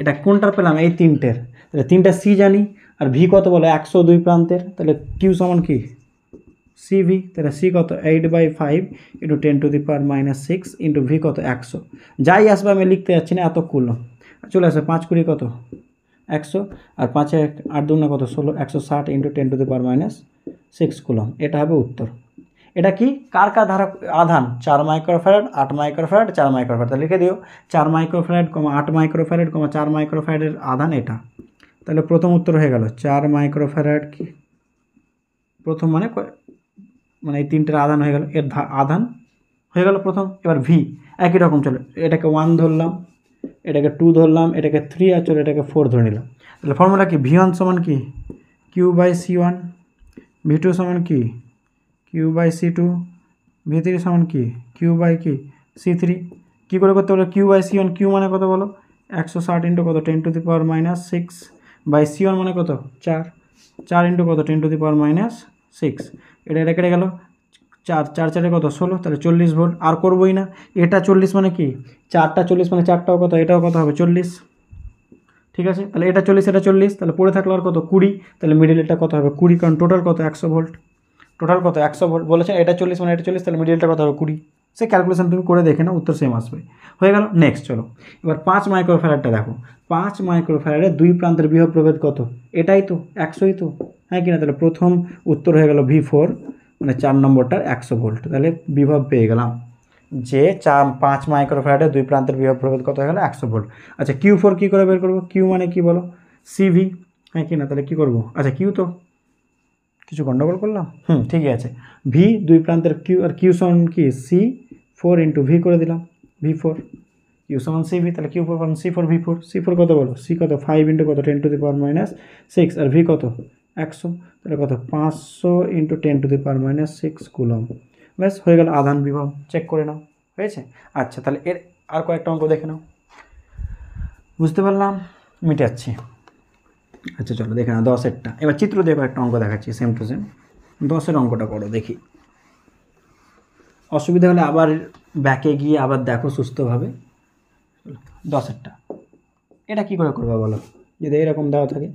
A: এটা কোনটার পেলাম এই তিনটের তাহলে তিনটা সি জানি আর ভি কত বলো একশো দুই প্রান্তের তাহলে কিউ সমান কি সি ভি তাহলে সি কত eight by five into ten to the power minus six into V কত একশো যাই আসবে আমি লিখতে যাচ্ছি না এত কুলো চলে আসে পাঁচ কুড়ি কত একশো আর পাঁচে এক আট দুগুণা কত ষোলো একশো ষাট into ten to the power minus six coulomb এটা হবে উত্তর এটা কি কার কার ধারা আধান চার মাইক্রোফ্যারেড আট মাইক্রোফ্যারেড চার মাইক্রোফ্যারেড তাহলে লিখে দিও চার মাইক্রোফ্যারেড কমা আট মাইক্রোফ্যারেড কমা চার মাইক্রোফ্যারেডের আধান এটা তাহলে প্রথম উত্তর হয়ে গেল চার মাইক্রোফ্যারেড কি প্রথম মানে মানে এই তিনটের আধান হয়ে গেল এর আধান হয়ে গেল প্রথম এবার ভি একই রকম চলে এটাকে ওয়ান ধরলাম এটাকে টু ধরলাম এটাকে থ্রি আর চলো এটাকে ফোর ধরে নিলাম তাহলে ফর্মুলা কি ভি ওয়ান সমান কি Q by C one V two সমান কি Q by C two V three সমান কি কিউ বাই কি সি থ্রি কী করে করতে বলো Q by C one Q মানে কত বলো একশো ষাট ইন্টু কত ten to the power minus six by C one মানে কত চার চার ইন্টু কত ten to the power minus six এটা এটা কেটে গেলো চার চার চারে কত ষোলো তাহলে চল্লিশ ভোল্ট আর করবই না এটা চল্লিশ মানে কি চারটা চল্লিশ মানে চারটাও কত এটাও কত হবে চল্লিশ ঠিক আছে তাহলে এটা চল্লিশ এটা চল্লিশ তাহলে পড়ে থাকলো আর কত কুড়ি তাহলে মিডিলটা কত হবে কুড়ি কারণ টোটাল কত একশো ভোল্ট টোটাল কত একশো ভোল্ট বলেছে এটা চল্লিশ মানে এটা চল্লিশ তাহলে মিডিলটা কত হবে কুড়ি সে ক্যালকুলেশন তুমি করে দেখে না উত্তর সেম আসবে হয়ে গেল নেক্সট চলো এবার পাঁচ মাইক্রোফ্যারাডটা দেখো পাঁচ মাইক্রোফ্যারাডে দুই প্রান্তের বৃহৎ প্রভেদ কত এটাই তো একশোই তো হ্যাঁ কিনা তাহলে প্রথম উত্তর হয়ে গেল ভি ফোর মানে চার নম্বরটার একশো ভোল্ট তাহলে বিভব পেয়ে গেলাম যে চা পাঁচ মাইক্রোফ্যারাডে দুই প্রান্তের বিভব প্রভেদ কত হয়ে গেলো একশো ভোল্ট আচ্ছা কিউ ফোর কী করে বের করবো কিউ মানে কি বলো সিভি হ্যাঁ কি না তাহলে কী করবো আচ্ছা কিউ তো কিছু গণ্ডগোল করলাম হুম ঠিকই আছে ভি দুই প্রান্তের কিউ আর কিউ সমান কি সি ফোর ইন্টু ভি করে দিলাম ভি ফোর কিউ সমান সি ভি তাহলে Q four C four V four C four কত বলো সি কত ফাইভ ইন্টু কত ten to the power minus six আর ভি কত একশো তাহলে কত পাঁচশো into ten to the power minus six coulomb ব্যাস হয়ে গেল আধান বিভব চেক করে নাও হয়েছে আচ্ছা তাহলে এর আর কয়েকটা অঙ্ক দেখে নাও বুঝতে পারলাম মিটাচ্ছি আচ্ছা চলো দেখে নাও দশেরটা এবার চিত্র দিয়ে কয়েকটা অঙ্ক দেখাচ্ছি সেম টু সেম দশের অঙ্কটা করো দেখি অসুবিধা হলে আবার ব্যাকে গিয়ে আবার দেখো সুস্থভাবে দশেরটা এটা কি করে করবা বলো যদি এরকম দেওয়া থাকে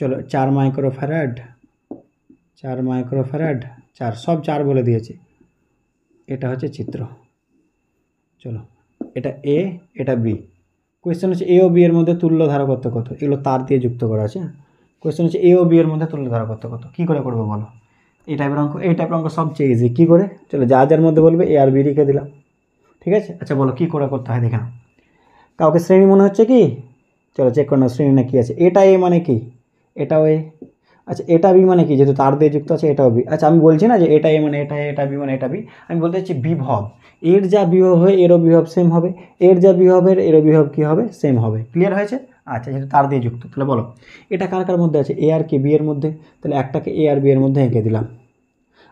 A: চলো চার মাইক্রোফ্যারাড চার মাইক্রোফ্যারাড চার সব চার বলে দিয়েছে এটা হচ্ছে চিত্র চলো এটা এ এটা বি কোয়েশ্চেন হচ্ছে এ ও বি এর মধ্যে তুল্য ধারা ধারকত্ব কত এগুলো তার দিয়ে যুক্ত করা আছে কোয়েশ্চেন হচ্ছে এ ও বি এর মধ্যে তুল্য ধারা ধারকত্ব কত কী করে করবো বলো এই টাইপের অঙ্ক এই টাইপের অঙ্ক সবচেয়ে ইজি কী করে চলো যা যার মধ্যে বলবে এ আর বি লিখে দিলাম ঠিক আছে আচ্ছা বলো কী করে করতে হয় দেখে কাউকে শ্রেণী মনে হচ্ছে কি চলো চেক করে শ্রেণী না কী আছে এটা এ মানে কি এটাও এ আচ্ছা এটা বি মানে কি যেহেতু তার দিয়ে যুক্ত আছে এটাও বি আচ্ছা আমি বলছি না যে এটা এ মানে এটা এটা বি মানে এটা বি আমি বলতে চাচ্ছি বিভব এর যা বিভব হয় এরও বিভব সেম হবে এর যা বিভবের এরও বিভব কী হবে সেম হবে ক্লিয়ার হয়েছে আচ্ছা যেহেতু তার দিয়ে যুক্ত তাহলে বলো এটা কার কার মধ্যে আছে এ আর কে বি এর মধ্যে তাহলে একটাকে এ আর বি এর মধ্যে এঁকে দিলাম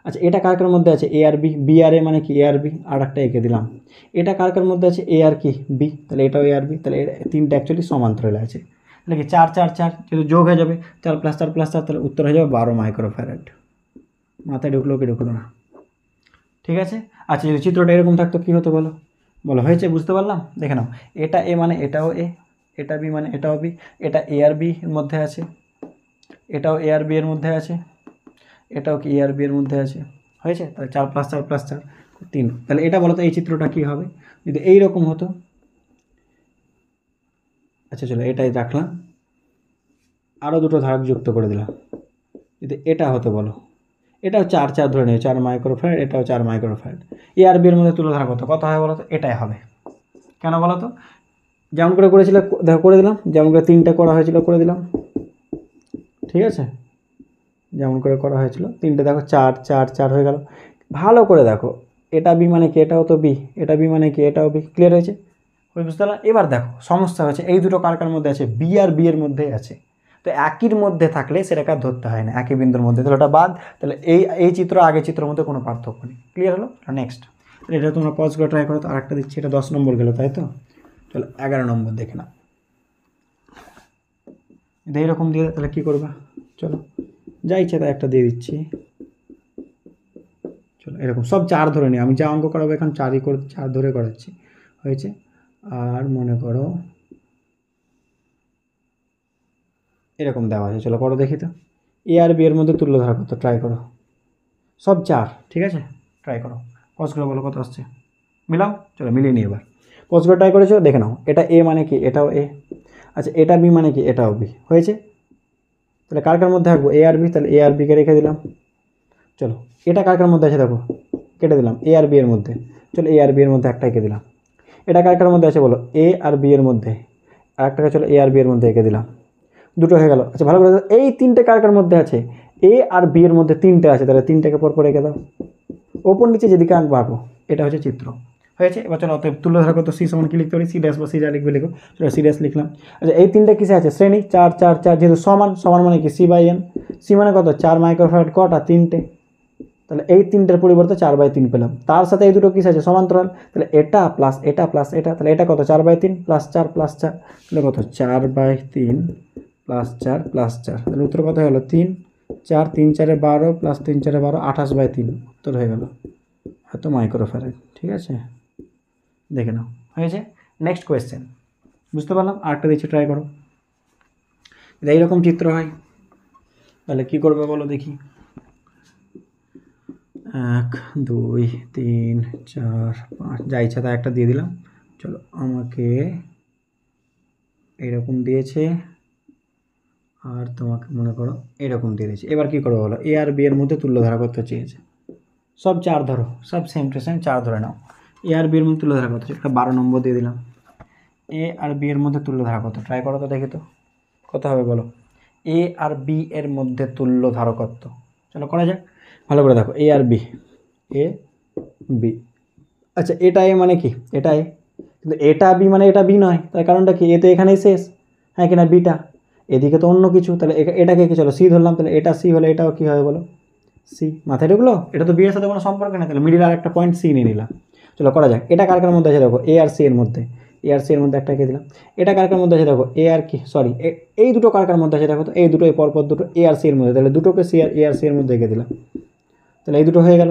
A: আচ্ছা এটা কার কার মধ্যে আছে এ আর বি বি আর এ মানে কি এ আর বি আর একটা এঁকে দিলাম এটা কার কার মধ্যে আছে এ আর কি বি তাহলে এটাও এ আর বি তাহলে তিনটা অ্যাকচুয়ালি সমান্তরালে আছে তাহলে মানে কি চার চার চার যেহেতু যোগ হয়ে যাবে চার প্লাস চার প্লাস চার তাহলে উত্তর হয়ে যাবে বারো মাইক্রোফ্যারেড মাথায় ঢুকলো কি ঢুকলো না ঠিক আছে আচ্ছা যদি চিত্রটা এরকম থাকতো কী হতো বলো বলো হয়েছে বুঝতে পারলাম দেখে নাও এটা এ মানে এটাও এ এটা বি মানে এটাও বি এটা এ আর বি এর মধ্যে আছে এটাও এ আর বি এর মধ্যে আছে এটাও কি এ আর বি এর মধ্যে আছে হয়েছে তাহলে চার প্লাস চার প্লাস চার তিন তাহলে এটা বলো তো এই চিত্রটা কী হবে যদি এই রকম হতো আচ্ছা চলো এটাই রাখলাম আরও দুটো ধারক যুক্ত করে দিলাম যদি এটা হতে বলো এটাও চার চার ধরে নিও চার মাইক্রোফ্যাট এটাও চার মাইক্রোফ্যাট এ আর বিয়ের মধ্যে তুলে ধরা কত কত হয় বলো তো এটাই হবে কেন বলো তো যেমন করে করেছিল দেখো করে দিলাম যেমন করে তিনটা করা হয়েছিল করে দিলাম ঠিক আছে যেমন করে করা হয়েছিল তিনটে দেখো চার চার চার হয়ে গেল ভালো করে দেখো এটা বি মানে কি এটাও তো বি এটা বি মানে কি এটাও বি ক্লিয়ার হয়েছে বুঝতে পারলাম এবার দেখো সমস্যা হয়েছে এই দুটো কারকার মধ্যে আছে বি আর বি এর মধ্যে আছে তো একির মধ্যে থাকলে সেটাকে আর ধরতে হয় না একই বিন্দুর মধ্যে তাহলে ওটা বাদ তাহলে এই এই চিত্র আগে চিত্র মধ্যে কোনো পার্থক্য নেই ক্লিয়ার হলো নেক্সট তাহলে এটা তোমরা পজ করে ট্রাই করো তো আরেকটা দিচ্ছি এটা দশ নম্বর গেলো তাই তো তাহলে এগারো নম্বর দেখে না এটা এইরকম দিয়ে তাহলে কী করবা চলো যা ইচ্ছে তাই একটা দিয়ে দিচ্ছি চলো এরকম সব চার ধরে নিই আমি যা অঙ্ক করাবো এখন চারই করে চার ধরে করাচ্ছি হয়েছে আর মনে করো এরকম দেওয়া আছে চলো করো দেখি তো এ আর বি এর মধ্যে তুল্য ধরা কত ট্রাই করো সব চার ঠিক আছে ট্রাই করো পজ করে বলো কত আসছে মিলাও চলো মিলিয়ে নিই এবার পজ করে ট্রাই করেছো দেখে নাও এটা এ মানে কি এটাও এ আচ্ছা এটা বি মানে কি এটাও বি হয়েছে তাহলে কার কার মধ্যে থাকবো এ আর বি তাহলে এ আর বিকে রেখে দিলাম চলো এটা কার কার মধ্যে আছে দেখো কেটে দিলাম এ আর বি এর মধ্যে চলো এ আর বি এর মধ্যে একটা রেখে দিলাম এটা কারেক্টার মধ্যে আছে বলো এ আর বি এর মধ্যে আরেকটা চলো এ আর বি এর মধ্যে এঁকে দিলাম দুটো হয়ে গেল আচ্ছা ভালো করে এই তিনটে কারেক্টার মধ্যে আছে এ আর বি এর মধ্যে তিনটে আছে তাহলে তিনটাকে পর এঁকে দাও ওপর নিচে যেদিকে আঁকবো আঁকো এটা হচ্ছে চিত্র হয়েছে এবার চলো অতএব তুলে ধরা করতো সি সমান কি লিখতে পারি সি ড্যাশ বা সি যা লিখবে লিখো চলো সি ড্যাশ লিখলাম আচ্ছা এই তিনটে কিসে আছে শ্রেণী চার চার চার যেহেতু সমান সমান মানে কি সি বাই এন সি মানে কত চার মাইক্রোফ্যারাড কটা তিনটে তাহলে এই তিনটার পরিবর্তে চার বাই তিন পেলাম তার সাথে এই দুটো কিস আছে সমান্তরাল তাহলে এটা প্লাস এটা প্লাস এটা তাহলে এটা কত চার বাই তিন প্লাস চার প্লাস চার তাহলে কত চার বাই তিন প্লাস চার প্লাস চার তাহলে উত্তর কত গেলো তিন চার তিন চারে বারো প্লাস তিন চারে বারো আঠাশ বাই তিন উত্তর হয়ে গেল এত মাইক্রোফ্যারেড ঠিক আছে দেখে নাও হয়েছে নেক্সট কোয়েশ্চেন বুঝতে পারলাম আরেকটা দিচ্ছি ট্রাই করো এইরকম চিত্র হয় তাহলে কী করবে বলো দেখি এক দুই তিন চার পাঁচ যা ইচ্ছা তা একটা দিয়ে দিলাম চলো আমাকে এরকম দিয়েছে আর তোমাকে মনে করো এরকম দিয়ে দিয়েছে এবার কী করবো বলো এ আর বি এর মধ্যে ধরা করতে চেয়েছে সব চার ধরো সব সেম টু সেম চার ধরে নাও এ আর বি এর মধ্যে ধরা করতে একটা বারো নম্বর দিয়ে দিলাম এ আর বি এর মধ্যে ধরা কত ট্রাই করো তো দেখি তো কত হবে বলো এ আর বি এর মধ্যে তুল্য ধারকত্ব চলো করা যাক ভালো করে দেখো এ আর বি এ বি আচ্ছা এটা এ মানে কি এটা এ কিন্তু এটা বি মানে এটা বি নয় তার কারণটা কি এতে এখানেই শেষ হ্যাঁ কিনা বিটা এদিকে তো অন্য কিছু তাহলে এটাকে কি চলো সি ধরলাম তাহলে এটা সি হলে এটাও কী হবে বলো সি মাথায় ঢুকলো এটা তো বিয়ের সাথে কোনো সম্পর্ক নেই তাহলে মিডিল আর একটা পয়েন্ট সি নিয়ে নিলাম চলো করা যাক এটা কার কার মধ্যে আছে দেখো এ আর সি এর মধ্যে এ আর সি এর মধ্যে একটা কে দিলাম এটা কার কার মধ্যে আছে দেখো এ আর কি সরি এই দুটো কার কার মধ্যে আছে দেখো তো এই দুটো পরপর দুটো এ আর সি এর মধ্যে তাহলে দুটোকে সি আর এ আর সি এর মধ্যে এঁকে দিলাম তাহলে এই দুটো হয়ে গেল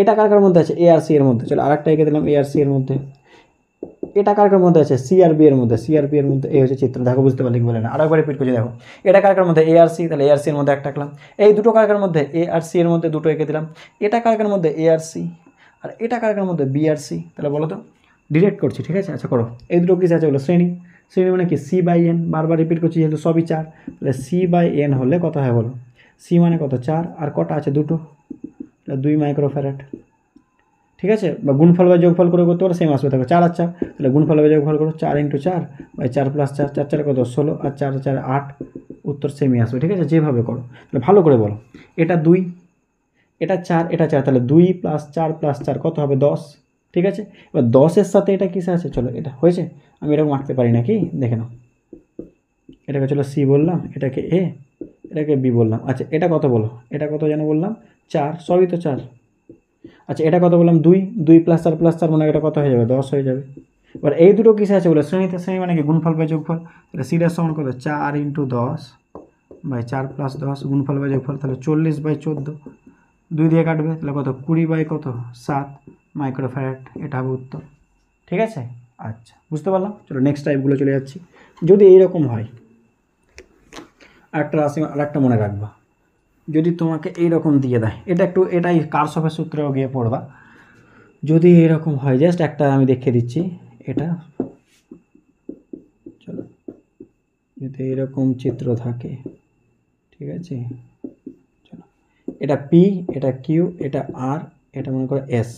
A: এটা কার কার মধ্যে আছে এ আর সি এর মধ্যে চলো আরেকটা এঁকে দিলাম এ আর সি এর মধ্যে এটা কার কার মধ্যে আছে সিআরবি এর মধ্যে সিআরবি এর মধ্যে এই হচ্ছে চিত্র দেখো বুঝতে পারলি বলে না একবার রিপিট করে দেখো এটা কার কার মধ্যে সি তাহলে এ আর সি এর মধ্যে একটা আঁকলাম এই দুটো কার কার মধ্যে সি এর মধ্যে দুটো এঁকে দিলাম এটা কার কার মধ্যে এ আর সি আর এটা কার কার মধ্যে সি তাহলে বলো তো ডিরেক্ট করছি ঠিক আছে আচ্ছা করো এই দুটো কিছু আছে বলো শ্রেণী শ্রেণী মানে কি সি বাই এন বারবার রিপিট করছি যেহেতু সবই চার তাহলে সি বাই এন হলে কত হয় বলো সি মানে কত চার আর কটা আছে দুটো দুই ফ্যারেট ঠিক আছে বা গুণফল বা যোগফল করে করতে পারো সেম আসবে তাহলে চার আর চার তাহলে গুণফল বা যোগফল করো চার ইন্টু চার বা চার প্লাস চার চার চার কত ষোলো আর চার চার আট উত্তর সেমই আসবে ঠিক আছে যেভাবে করো তাহলে ভালো করে বলো এটা দুই এটা চার এটা চার তাহলে দুই প্লাস চার প্লাস চার কত হবে দশ ঠিক আছে এবার দশের সাথে এটা কিসে আছে চলো এটা হয়েছে আমি এরকম আঁকতে পারি না কি দেখে নাও এটাকে চলো সি বললাম এটাকে এ এটাকে বি বললাম আচ্ছা এটা কত বলো এটা কত যেন বললাম চার সবই তো চার আচ্ছা এটা কত বললাম দুই দুই প্লাস চার প্লাস চার মানে এটা কত হয়ে যাবে দশ হয়ে যাবে এবার এই দুটো কিসে আছে বলে শ্রেণীতে শ্রেণী মানে কি গুণফল বা যোগফল তাহলে সিটার সমান কত চার ইন্টু দশ বাই চার প্লাস দশ গুণফল বা যোগফল তাহলে চল্লিশ বাই চোদ্দো দুই দিয়ে কাটবে তাহলে কত কুড়ি বাই কত সাত মাইক্রোফ্যারেট এটা হবে উত্তর ঠিক আছে আচ্ছা বুঝতে পারলাম চলো নেক্সট টাইপগুলো চলে যাচ্ছি যদি এইরকম হয় আরেকটা আর একটা মনে রাখবা যদি তোমাকে এই রকম দিয়ে দেয় এটা একটু এটাই কারসফের সূত্রেও গিয়ে পড়বা যদি এরকম হয় জাস্ট একটা আমি দেখে দিচ্ছি এটা চলো যদি এরকম চিত্র থাকে ঠিক আছে চলো এটা পি এটা কিউ এটা আর এটা মনে করো এস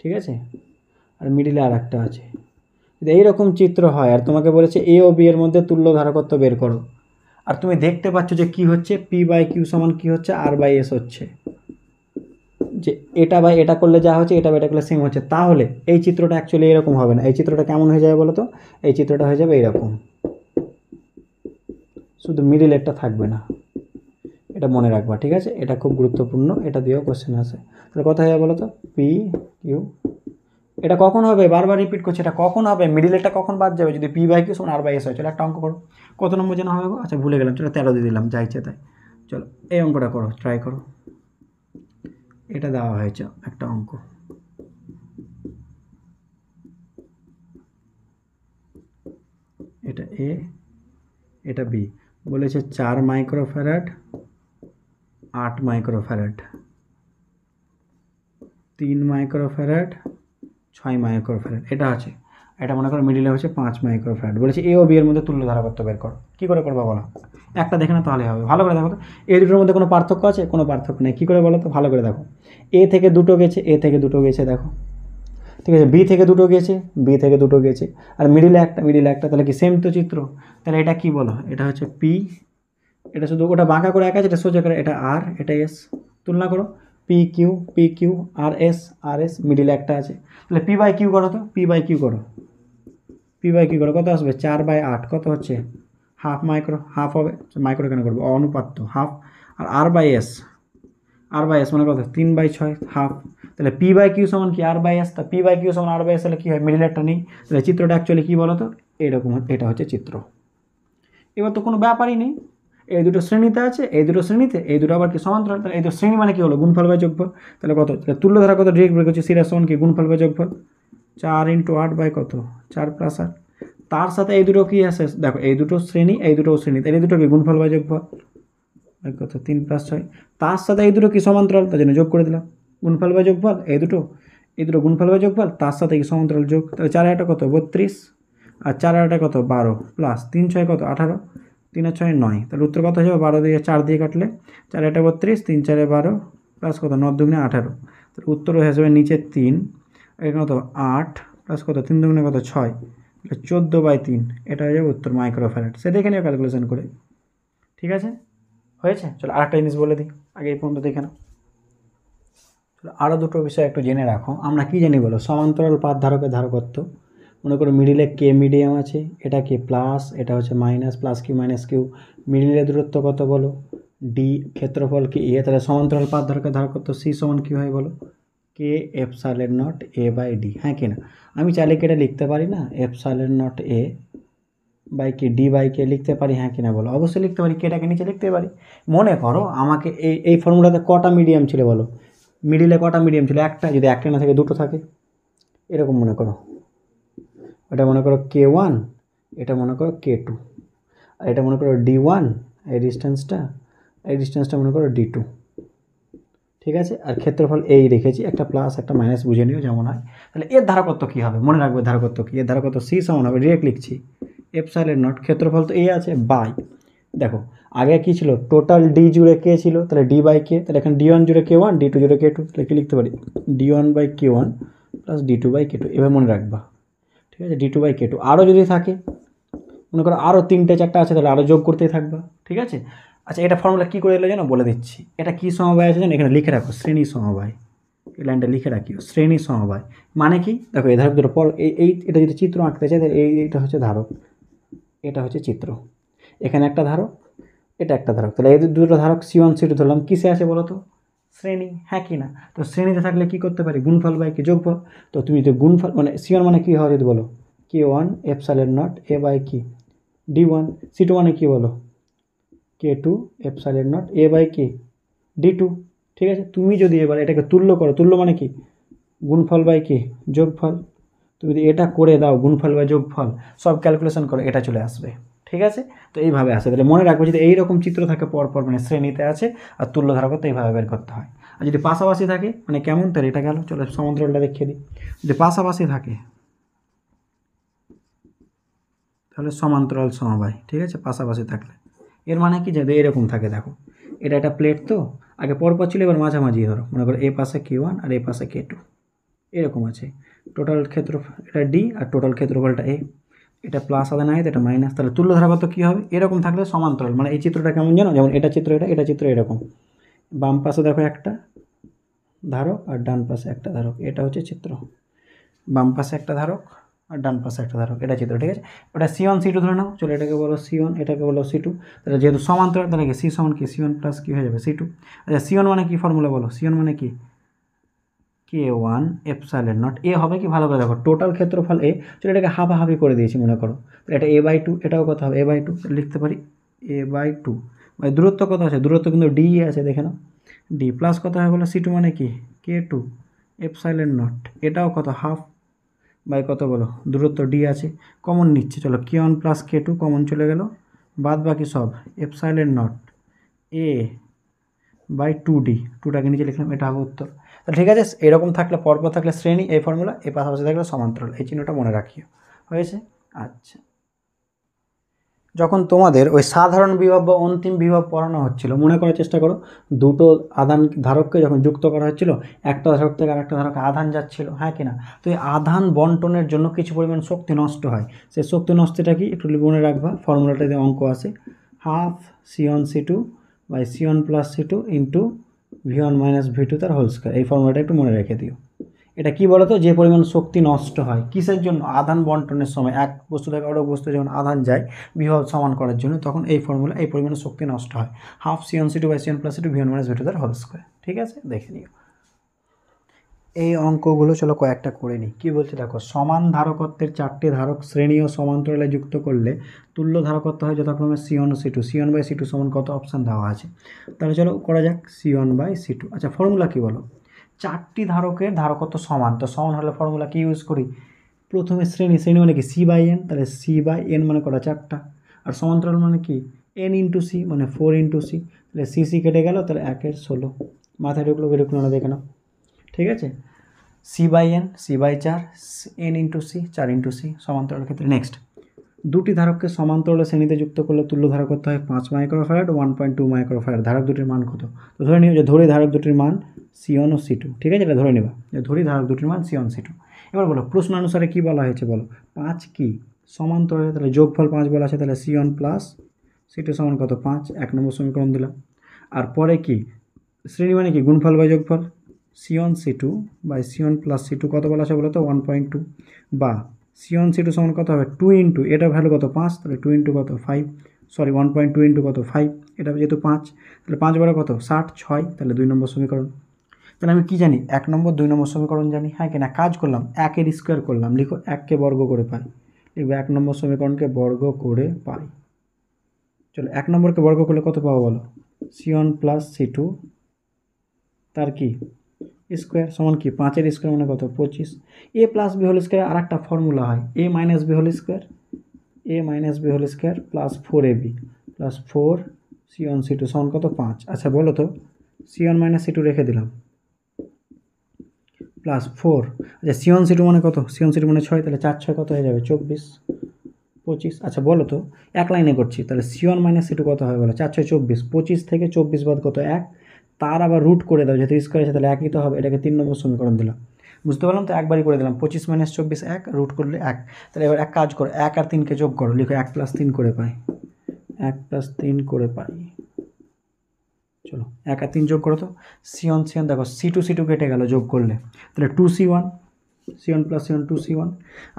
A: ঠিক আছে আর মিডিলে আর একটা আছে যদি এইরকম চিত্র হয় আর তোমাকে বলেছে এ ও বি এর মধ্যে তুল্য ধারকত্ব বের করো আর তুমি দেখতে পাচ্ছ যে কি হচ্ছে পি বাই কিউ সমান কী হচ্ছে আর বাই এস হচ্ছে যে এটা বাই এটা করলে যা হচ্ছে এটা বাই এটা করলে সেম হচ্ছে তাহলে এই চিত্রটা অ্যাকচুয়ালি এরকম হবে না এই চিত্রটা কেমন হয়ে যাবে বলো তো এই চিত্রটা হয়ে যাবে এইরকম শুধু মিডিল একটা থাকবে না এটা মনে রাখবা ঠিক আছে এটা খুব গুরুত্বপূর্ণ এটা দিয়েও কোশ্চেন আসে তাহলে কথা হয়ে বলো তো পি কিউ এটা কখন হবে বারবার রিপিট করছে এটা কখন হবে মিডিলেরটা কখন বাদ যাবে যদি পি বাই কিউ সমান আর বাই এস হয় চলো একটা অঙ্ক করো কত নম্বর যেন হবে আচ্ছা ভুলে গেলাম চলো তেরো দিয়ে দিলাম যা ইচ্ছে তাই চলো এই অঙ্কটা করো ট্রাই করো এটা দেওয়া হয়েছে একটা অঙ্ক এটা এ এটা বি বলেছে চার ফ্যারাট আট ফ্যারাট তিন ফ্যারাট ছয় মাইক্রোফ্যারাড এটা আছে এটা মনে করো মিডিলে হচ্ছে পাঁচ মাইক্রোফ্যারাড বলেছে এ ও বি এর মধ্যে তুল্য ধারাবত্ত বের করো কী করে করবো বলো একটা দেখে না তাহলে হবে ভালো করে দেখো তো এ দুটোর মধ্যে কোনো পার্থক্য আছে কোনো পার্থক্য নেই কী করে বলো তো ভালো করে দেখো এ থেকে দুটো গেছে এ থেকে দুটো গেছে দেখো ঠিক আছে বি থেকে দুটো গেছে বি থেকে দুটো গেছে আর মিডিলে একটা মিডিলে একটা তাহলে কি সেম তো চিত্র তাহলে এটা কি বলো এটা হচ্ছে পি এটা শুধু ওটা বাঁকা করে একা আছে এটা সোজা করে এটা আর এটা এস তুলনা করো P Q P Q R S R S middle একটা আছে তাহলে পি বাই কিউ করো তো পি বাই কিউ করো পি বাই কিউ করো কত আসবে চার বাই আট কত হচ্ছে হাফ মাইক্রো হাফ হবে মাইক্রো কেন করবো অনুপাত হাফ আর R by S R by S মানে কত তিন বাই ছয় হাফ তাহলে পি বাই কিউ সমান কি আর বাই এস তা পি বাই কিউ সমান আর বাই এস তাহলে কী হয় মিডিলেরটা নেই তাহলে চিত্রটা অ্যাকচুয়ালি কী বলো তো এরকম এটা হচ্ছে চিত্র এবার তো কোনো ব্যাপারই নেই এই দুটো শ্রেণীতে আছে এই দুটো শ্রেণীতে এই দুটো আবার কি সমান্তরাল তাহলে এই দুটো শ্রেণী মানে কি হলো গুণফল বা যোগফল তাহলে কত তাহলে তুল্য ধারা কত ডিরেক্ট বের করছি সিরা সমান কি গুণফল বা যোগফল চার ইন্টু আট বাই কত চার প্লাস আট তার সাথে এই দুটো কী আছে দেখো এই দুটো শ্রেণী এই দুটো শ্রেণী তাহলে এই দুটো কি গুণফল বা যোগফল কত তিন প্লাস ছয় তার সাথে এই দুটো কি সমান্তরাল তার জন্য যোগ করে দিলাম গুণফল বা যোগফল এই দুটো এই দুটো গুণফল বা যোগফল তার সাথে কি সমান্তরাল যোগ তাহলে চার আটটা কত বত্রিশ আর চার আটটা কত বারো প্লাস তিন ছয় কত আঠারো তিন আর ছয় নয় তাহলে উত্তর কত হয়ে বারো দিকে চার দিয়ে কাটলে চার একটা বত্রিশ তিন চারে বারো প্লাস কত ন দুগুণে আঠারো তাহলে উত্তর হিসাবে নিচে তিন এটা কত আট প্লাস কত তিন দুগুণে কত ছয় চোদ্দো বাই তিন এটা হয়ে যাবে উত্তর মাইক্রোফ্যারেট সে দেখে নিও ক্যালকুলেশন করে ঠিক আছে হয়েছে চলো আরেকটা জিনিস বলে দিই আগে এই পর্যন্ত দেখে নাও আরও দুটো বিষয় একটু জেনে রাখো আমরা কী জানি বলো সমান্তরাল পাত ধারকের ধারকত্ব মনে করো মিডিলে কে মিডিয়াম আছে এটা কি প্লাস এটা হচ্ছে minus plus Q minus Q মিডিলের দূরত্ব কত বলো ডি ক্ষেত্রফল কি এ তাহলে সমান্তরাল পাত ধরকে ধার করতো সি সমান কী হয় বলো কে এফ সালের নট এ বাই ডি হ্যাঁ কি না আমি চাইলে কি এটা লিখতে পারি না এফ সালের not A by K D by K লিখতে পারি হ্যাঁ কিনা বলো অবশ্যই লিখতে পারি কেটাকে নিচে লিখতে পারি মনে করো আমাকে এই এই ফর্মুলাতে কটা মিডিয়াম ছিল বলো মিডিলে কটা মিডিয়াম ছিল একটা যদি একটা না থাকে দুটো থাকে এরকম মনে করো এটা মনে করো কে ওয়ান এটা মনে করো কে টু আর এটা মনে করো ডি ওয়ান এই ডিস্টেন্সটা এই ডিস্টেন্সটা মনে করো ডি টু ঠিক আছে আর ক্ষেত্রফল এই রেখেছি একটা প্লাস একটা মাইনাস বুঝে নিও যেমন হয় তাহলে এর ধারকত্ব কী হবে মনে রাখবে ধারকত্ব কী এর ধারকত্ব সি সমান হবে ডিরেক্ট লিখছি এফসাইলের নট ক্ষেত্রফল তো এ আছে বাই দেখো আগে কী ছিল টোটাল ডি জুড়ে কে ছিল তাহলে ডি বাই কে তাহলে এখানে ডি ওয়ান জুড়ে কে ওয়ান ডি টু জুড়ে কে টু তাহলে কি লিখতে পারি D one by K one plus D two by K two এভাবে মনে রাখবা ঠিক আছে D two by K two আরও যদি থাকে মনে করো আরও তিনটে চারটা আছে তাহলে আরও যোগ করতেই থাকবা ঠিক আছে আচ্ছা এটা ফর্মুলা কী করে এলো যেন বলে দিচ্ছি এটা কী সমবায় আছে যেন এখানে লিখে রাখো শ্রেণী সমবায় এই লাইনটা লিখে রাখিও শ্রেণী সমবায় মানে কি দেখো এই ধারক দুটো পর এই এটা যদি চিত্র আঁকতে চাই তাহলে এই এইটা হচ্ছে ধারক এটা হচ্ছে চিত্র এখানে একটা ধারক এটা একটা ধারক তাহলে এই দুটো ধারক সি ওয়ান সি টু ধরলাম কিসে আছে বলো তো শ্রেণী হ্যাঁ কি না তো শ্রেণীতে থাকলে কি করতে পারি গুণফল বাই কি যোগফল তো তুমি যদি গুণফল মানে সি ওয়ান মানে কী হয় যদি বলো কে ওয়ান এফ সালের নট এ বাই কি ডি ওয়ান সি টু মানে কী বলো কে টু এফ সালের নট এ বাই কি ডি টু ঠিক আছে তুমি যদি এবার এটাকে তুল্য করো তুল্য মানে কি গুণফল বাই কি যোগফল তুমি যদি এটা করে দাও গুণফল বা যোগফল সব ক্যালকুলেশন করো এটা চলে আসবে ঠিক আছে তো এইভাবে আছে তাহলে মনে রাখবে যদি এইরকম চিত্র থাকে পরপর মানে শ্রেণীতে আছে আর তুল্য ধারা করতে এইভাবে বের করতে হয় আর যদি পাশাপাশি থাকে মানে কেমন তার এটা গেল চলো সমুদ্রটা দেখিয়ে দিই যদি পাশাপাশি থাকে তাহলে সমান্তরাল সমবায় ঠিক আছে পাশাপাশি থাকলে এর মানে কি যদি এরকম থাকে দেখো এটা একটা প্লেট তো আগে পরপর ছিল এবার মাঝামাঝি ধরো মনে করো এ পাশে কে ওয়ান আর এ পাশে কে টু এরকম আছে টোটাল ক্ষেত্র এটা ডি আর টোটাল ক্ষেত্রফলটা এ এটা প্লাস না এটা মাইনাস তাহলে তুল্য ধারাবাত কী হবে এরকম থাকলে সমান্তরাল মানে এই চিত্রটা কেমন জানো যেমন এটা চিত্র এটা এটা চিত্র এরকম বাম পাশে দেখো একটা ধারক আর ডান পাশে একটা ধারক এটা হচ্ছে চিত্র বাম পাশে একটা ধারক আর ডান পাশে একটা ধারক এটা চিত্র ঠিক আছে ওটা সি ওয়ান সি টু ধরে নাও চলো এটাকে বলো সি ওয়ান এটাকে বলো সি টু তাহলে যেহেতু সমান্তরাল তাহলে কি সি সমান কি সি ওয়ান প্লাস কী হয়ে যাবে সি টু আচ্ছা সি ওয়ান মানে কী ফর্মুলা বলো সি ওয়ান মানে কি K one epsilon not A হবে কি ভালো করে দেখো টোটাল ক্ষেত্রফল এ চলো এটাকে হাফাহাফি করে দিয়েছি মনে করো এটা এ বাই টু এটাও কথা হবে এ বাই টু লিখতে পারি এ বাই টু মানে দূরত্ব কত আছে দূরত্ব কিন্তু ডি আছে দেখে নাও ডি প্লাস কত হবে বলো সি টু মানে কি কে টু এপসাইলেন নট এটাও কত হাফ বাই কত বলো দূরত্ব ডি আছে কমন নিচ্ছে চলো K one plus K two common চলে গেল বাদ বাকি সব epsilon not A by two D টুটাকে নিচে লিখলাম এটা হবে উত্তর ঠিক আছে এরকম থাকলে পরপর থাকলে শ্রেণী এই ফর্মুলা এই পাশাপাশি থাকলে সমান্তরাল এই চিহ্নটা মনে রাখিও হয়েছে আচ্ছা যখন তোমাদের ওই সাধারণ বিভব বা অন্তিম বিভব পড়ানো হচ্ছিল মনে করার চেষ্টা করো দুটো আধান ধারককে যখন যুক্ত করা হচ্ছিল একটা ধারক থেকে আর একটা ধারকে আধান যাচ্ছিল হ্যাঁ কিনা তো এই আধান বন্টনের জন্য কিছু পরিমাণ শক্তি নষ্ট হয় সেই শক্তি নষ্টটা কি একটু মনে রাখবা ফর্মুলাটা ফর্মুলাটাতে অঙ্ক আছে half C one C two by C one plus C two into V one minus V two তার হোল স্কোয়ার এই ফর্মুলাটা একটু মনে রেখে দিও এটা কি বলতো যে পরিমাণ শক্তি নষ্ট হয় কিসের জন্য আধান বন্টনের সময় এক বস্তু থেকে আরও বস্তু যখন আধান যায় বিভব সমান করার জন্য তখন এই ফর্মুলা এই পরিমাণ শক্তি নষ্ট হয় half C one C two by C one plus two one minus two তার হোল স্কোয়ার ঠিক আছে দেখে নিও এই অঙ্কগুলো চলো কয়েকটা করে নিই কী বলছে দেখো সমান ধারকত্বের চারটি ধারক শ্রেণী ও সমান্তরালে যুক্ত করলে তুল্য ধারকত্ব হয় যথাক্রমে সিওন ও C C one by C two সমান কত অপশান দেওয়া আছে তাহলে চলো করা যাক ওয়ান বাই সি টু আচ্ছা ফর্মুলা কী বলো চারটি ধারকের ধারকত্ব সমান তো সমান হলে ফর্মুলা কী ইউজ করি প্রথমে শ্রেণী শ্রেণী মানে কি সি বাই এন তাহলে সি বাই এন মানে করা চারটা আর সমান্তরাল মানে কি এন ইন্টু সি মানে ফোর ইন্টু সি তাহলে সি সি কেটে গেল তাহলে একের ষোলো মাথায় ঢুকলো ঢুকলো না দেখে নাও ঠিক আছে C by N C by চার এন ইন্টু সি চার ইন্টু সি সমান্তরাল ক্ষেত্রে নেক্সট দুটি ধারককে সমান্তরাল শ্রেণীতে যুক্ত করলে তুল্য ধারক করতে হয় পাঁচ microfarad one point two microfarad ধারক দুটির মান কত তো ধরে নিও যে ধরে ধারক দুটির মান সি ওয়ান ও সি টু ঠিক আছে এটা ধরে নেবা যে ধরি ধারক দুটির মান সি ওয়ান সি টু এবার বলো প্রশ্ন অনুসারে কী বলা হয়েছে বলো পাঁচ কি সমান্তরালে তাহলে যোগফল পাঁচ বলা আছে তাহলে C one plus C two সমান কত পাঁচ এক নম্বর সমীকরণ দিলাম আর পরে কি শ্রেণী মানে কি গুণফল বা যোগফল C one C two by C one plus C two কত বলা আছে বলো তো ওয়ান পয়েন্ট টু বা সিওন সি টু সমান কত হবে টু ইন্টু এটা ভ্যালু কত পাঁচ তাহলে টু ইন্টু কত five sorry one point two into কত ফাইভ এটা যেহেতু পাঁচ তাহলে পাঁচ বারো কত ষাট ছয় তাহলে দুই নম্বর সমীকরণ তাহলে আমি কী জানি এক নম্বর দুই নম্বর সমীকরণ জানি হ্যাঁ কিনা কাজ করলাম একের স্কোয়ার করলাম লিখো এককে বর্গ করে পাই লিখবো এক নম্বর সমীকরণকে বর্গ করে পাই চলো এক নম্বরকে বর্গ করলে কত পাবো বলো C one plus C two তার কি স্কোয়ার সমান কি পাঁচের স্কোয়ার মানে কত পঁচিশ A plus B whole square আর একটা ফর্মুলা হয় A minus B whole square A minus B whole square plus four A B plus four C one C two সমান কত পাঁচ আচ্ছা বলো তো C one minus C two রেখে দিলাম প্লাস ফোর আচ্ছা সি সি টু মানে কত সি সি টু মানে ছয় তাহলে চার ছয় কত হয়ে যাবে চব্বিশ পঁচিশ আচ্ছা বলো তো এক লাইনে করছি তাহলে সি মাইনাস সি টু কত হবে বলো চার ছয় চব্বিশ পঁচিশ থেকে চব্বিশ বাদ কত এক তার আবার রুট করে দাও যেহেতু স্কোয়ার আছে তাহলে একই তো হবে এটাকে তিন নম্বর সমীকরণ দিলাম বুঝতে পারলাম তো একবারই করে দিলাম পঁচিশ মাইনাস চব্বিশ এক রুট করলে এক তাহলে এবার এক কাজ করো এক আর তিনকে যোগ করো লিখো এক প্লাস তিন করে পাই এক প্লাস তিন করে পাই চলো এক আর তিন যোগ করো তো সি ওয়ান সি ওয়ান দেখো সি টু সি টু কেটে গেল যোগ করলে তাহলে two C one C one plus C one two C one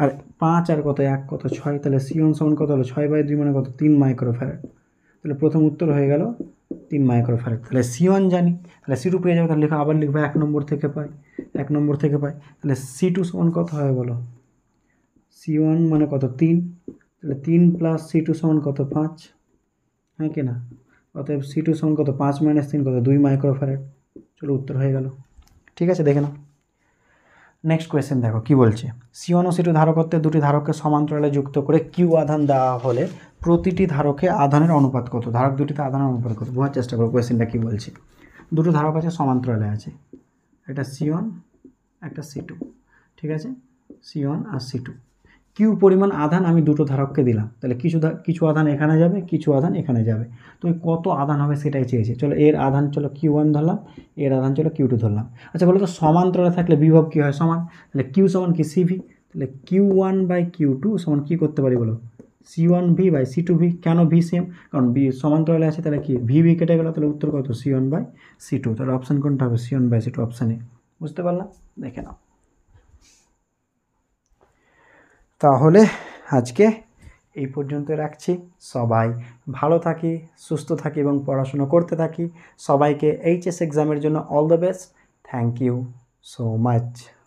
A: আর পাঁচ আর কত এক কত ছয় তাহলে সি ওয়ান সমান কত হলো ছয় বাই দুই মানে কত তিন মাইক্রোফ্যারেড তাহলে প্রথম উত্তর হয়ে গেল তিন মাইক্রোফ্যারেড তাহলে সি ওয়ান জানি তাহলে সি টু পেয়ে যাবে তাহলে লেখা আবার লিখবো এক নম্বর থেকে পাই এক নম্বর থেকে পাই তাহলে সি টু সমান কত হবে বলো সি ওয়ান মানে কত তিন তাহলে তিন প্লাস সি টু সমান কত পাঁচ হ্যাঁ কি না অতএব সি টু সমান কত পাঁচ মাইনাস তিন কত দুই মাইক্রোফ্যারেড চলো উত্তর হয়ে গেল ঠিক আছে দেখে নাও নেক্সট কোয়েশ্চেন দেখো কি বলছে সি ওয়ান ও সি টু ধারকত্বের দুটি ধারককে সমান্তরালে যুক্ত করে কিউ আধান দেওয়া হলে প্রতিটি ধারকে আধানের অনুপাত কত ধারক দুটিতে আধানের অনুপাত কত বোঝার চেষ্টা করো কোয়েশ্চেনটা কী বলছে দুটো ধারক আছে সমান্তরালে আছে এটা সি ওয়ান একটা সি টু ঠিক আছে সি ওয়ান আর সি টু কিউ পরিমাণ আধান আমি দুটো ধারককে দিলাম তাহলে কিছু কিছু আধান এখানে যাবে কিছু আধান এখানে যাবে তো কত আধান হবে সেটাই চেয়েছে চলো এর আধান চলো কিউ ওয়ান ধরলাম এর আধান চলো কিউ টু ধরলাম আচ্ছা বলো তো সমান্তরে থাকলে বিভব কী হয় সমান তাহলে কিউ সমান কি সিভি তাহলে Q one by Q two সমান কী করতে পারি বলো C one V by C two V কেন ভি সেম কারণ বি সমান্তরালে আছে তাহলে কি ভি ভি কেটে গেলো তাহলে উত্তর কত C one by C two তাহলে অপশান কোনটা হবে C one by C two অপশানে বুঝতে পারলাম দেখে নাও তাহলে আজকে এই পর্যন্ত রাখছি সবাই ভালো থাকি সুস্থ থাকি এবং পড়াশুনো করতে থাকি সবাইকে এইচএস এক্সামের জন্য all the best thank you so much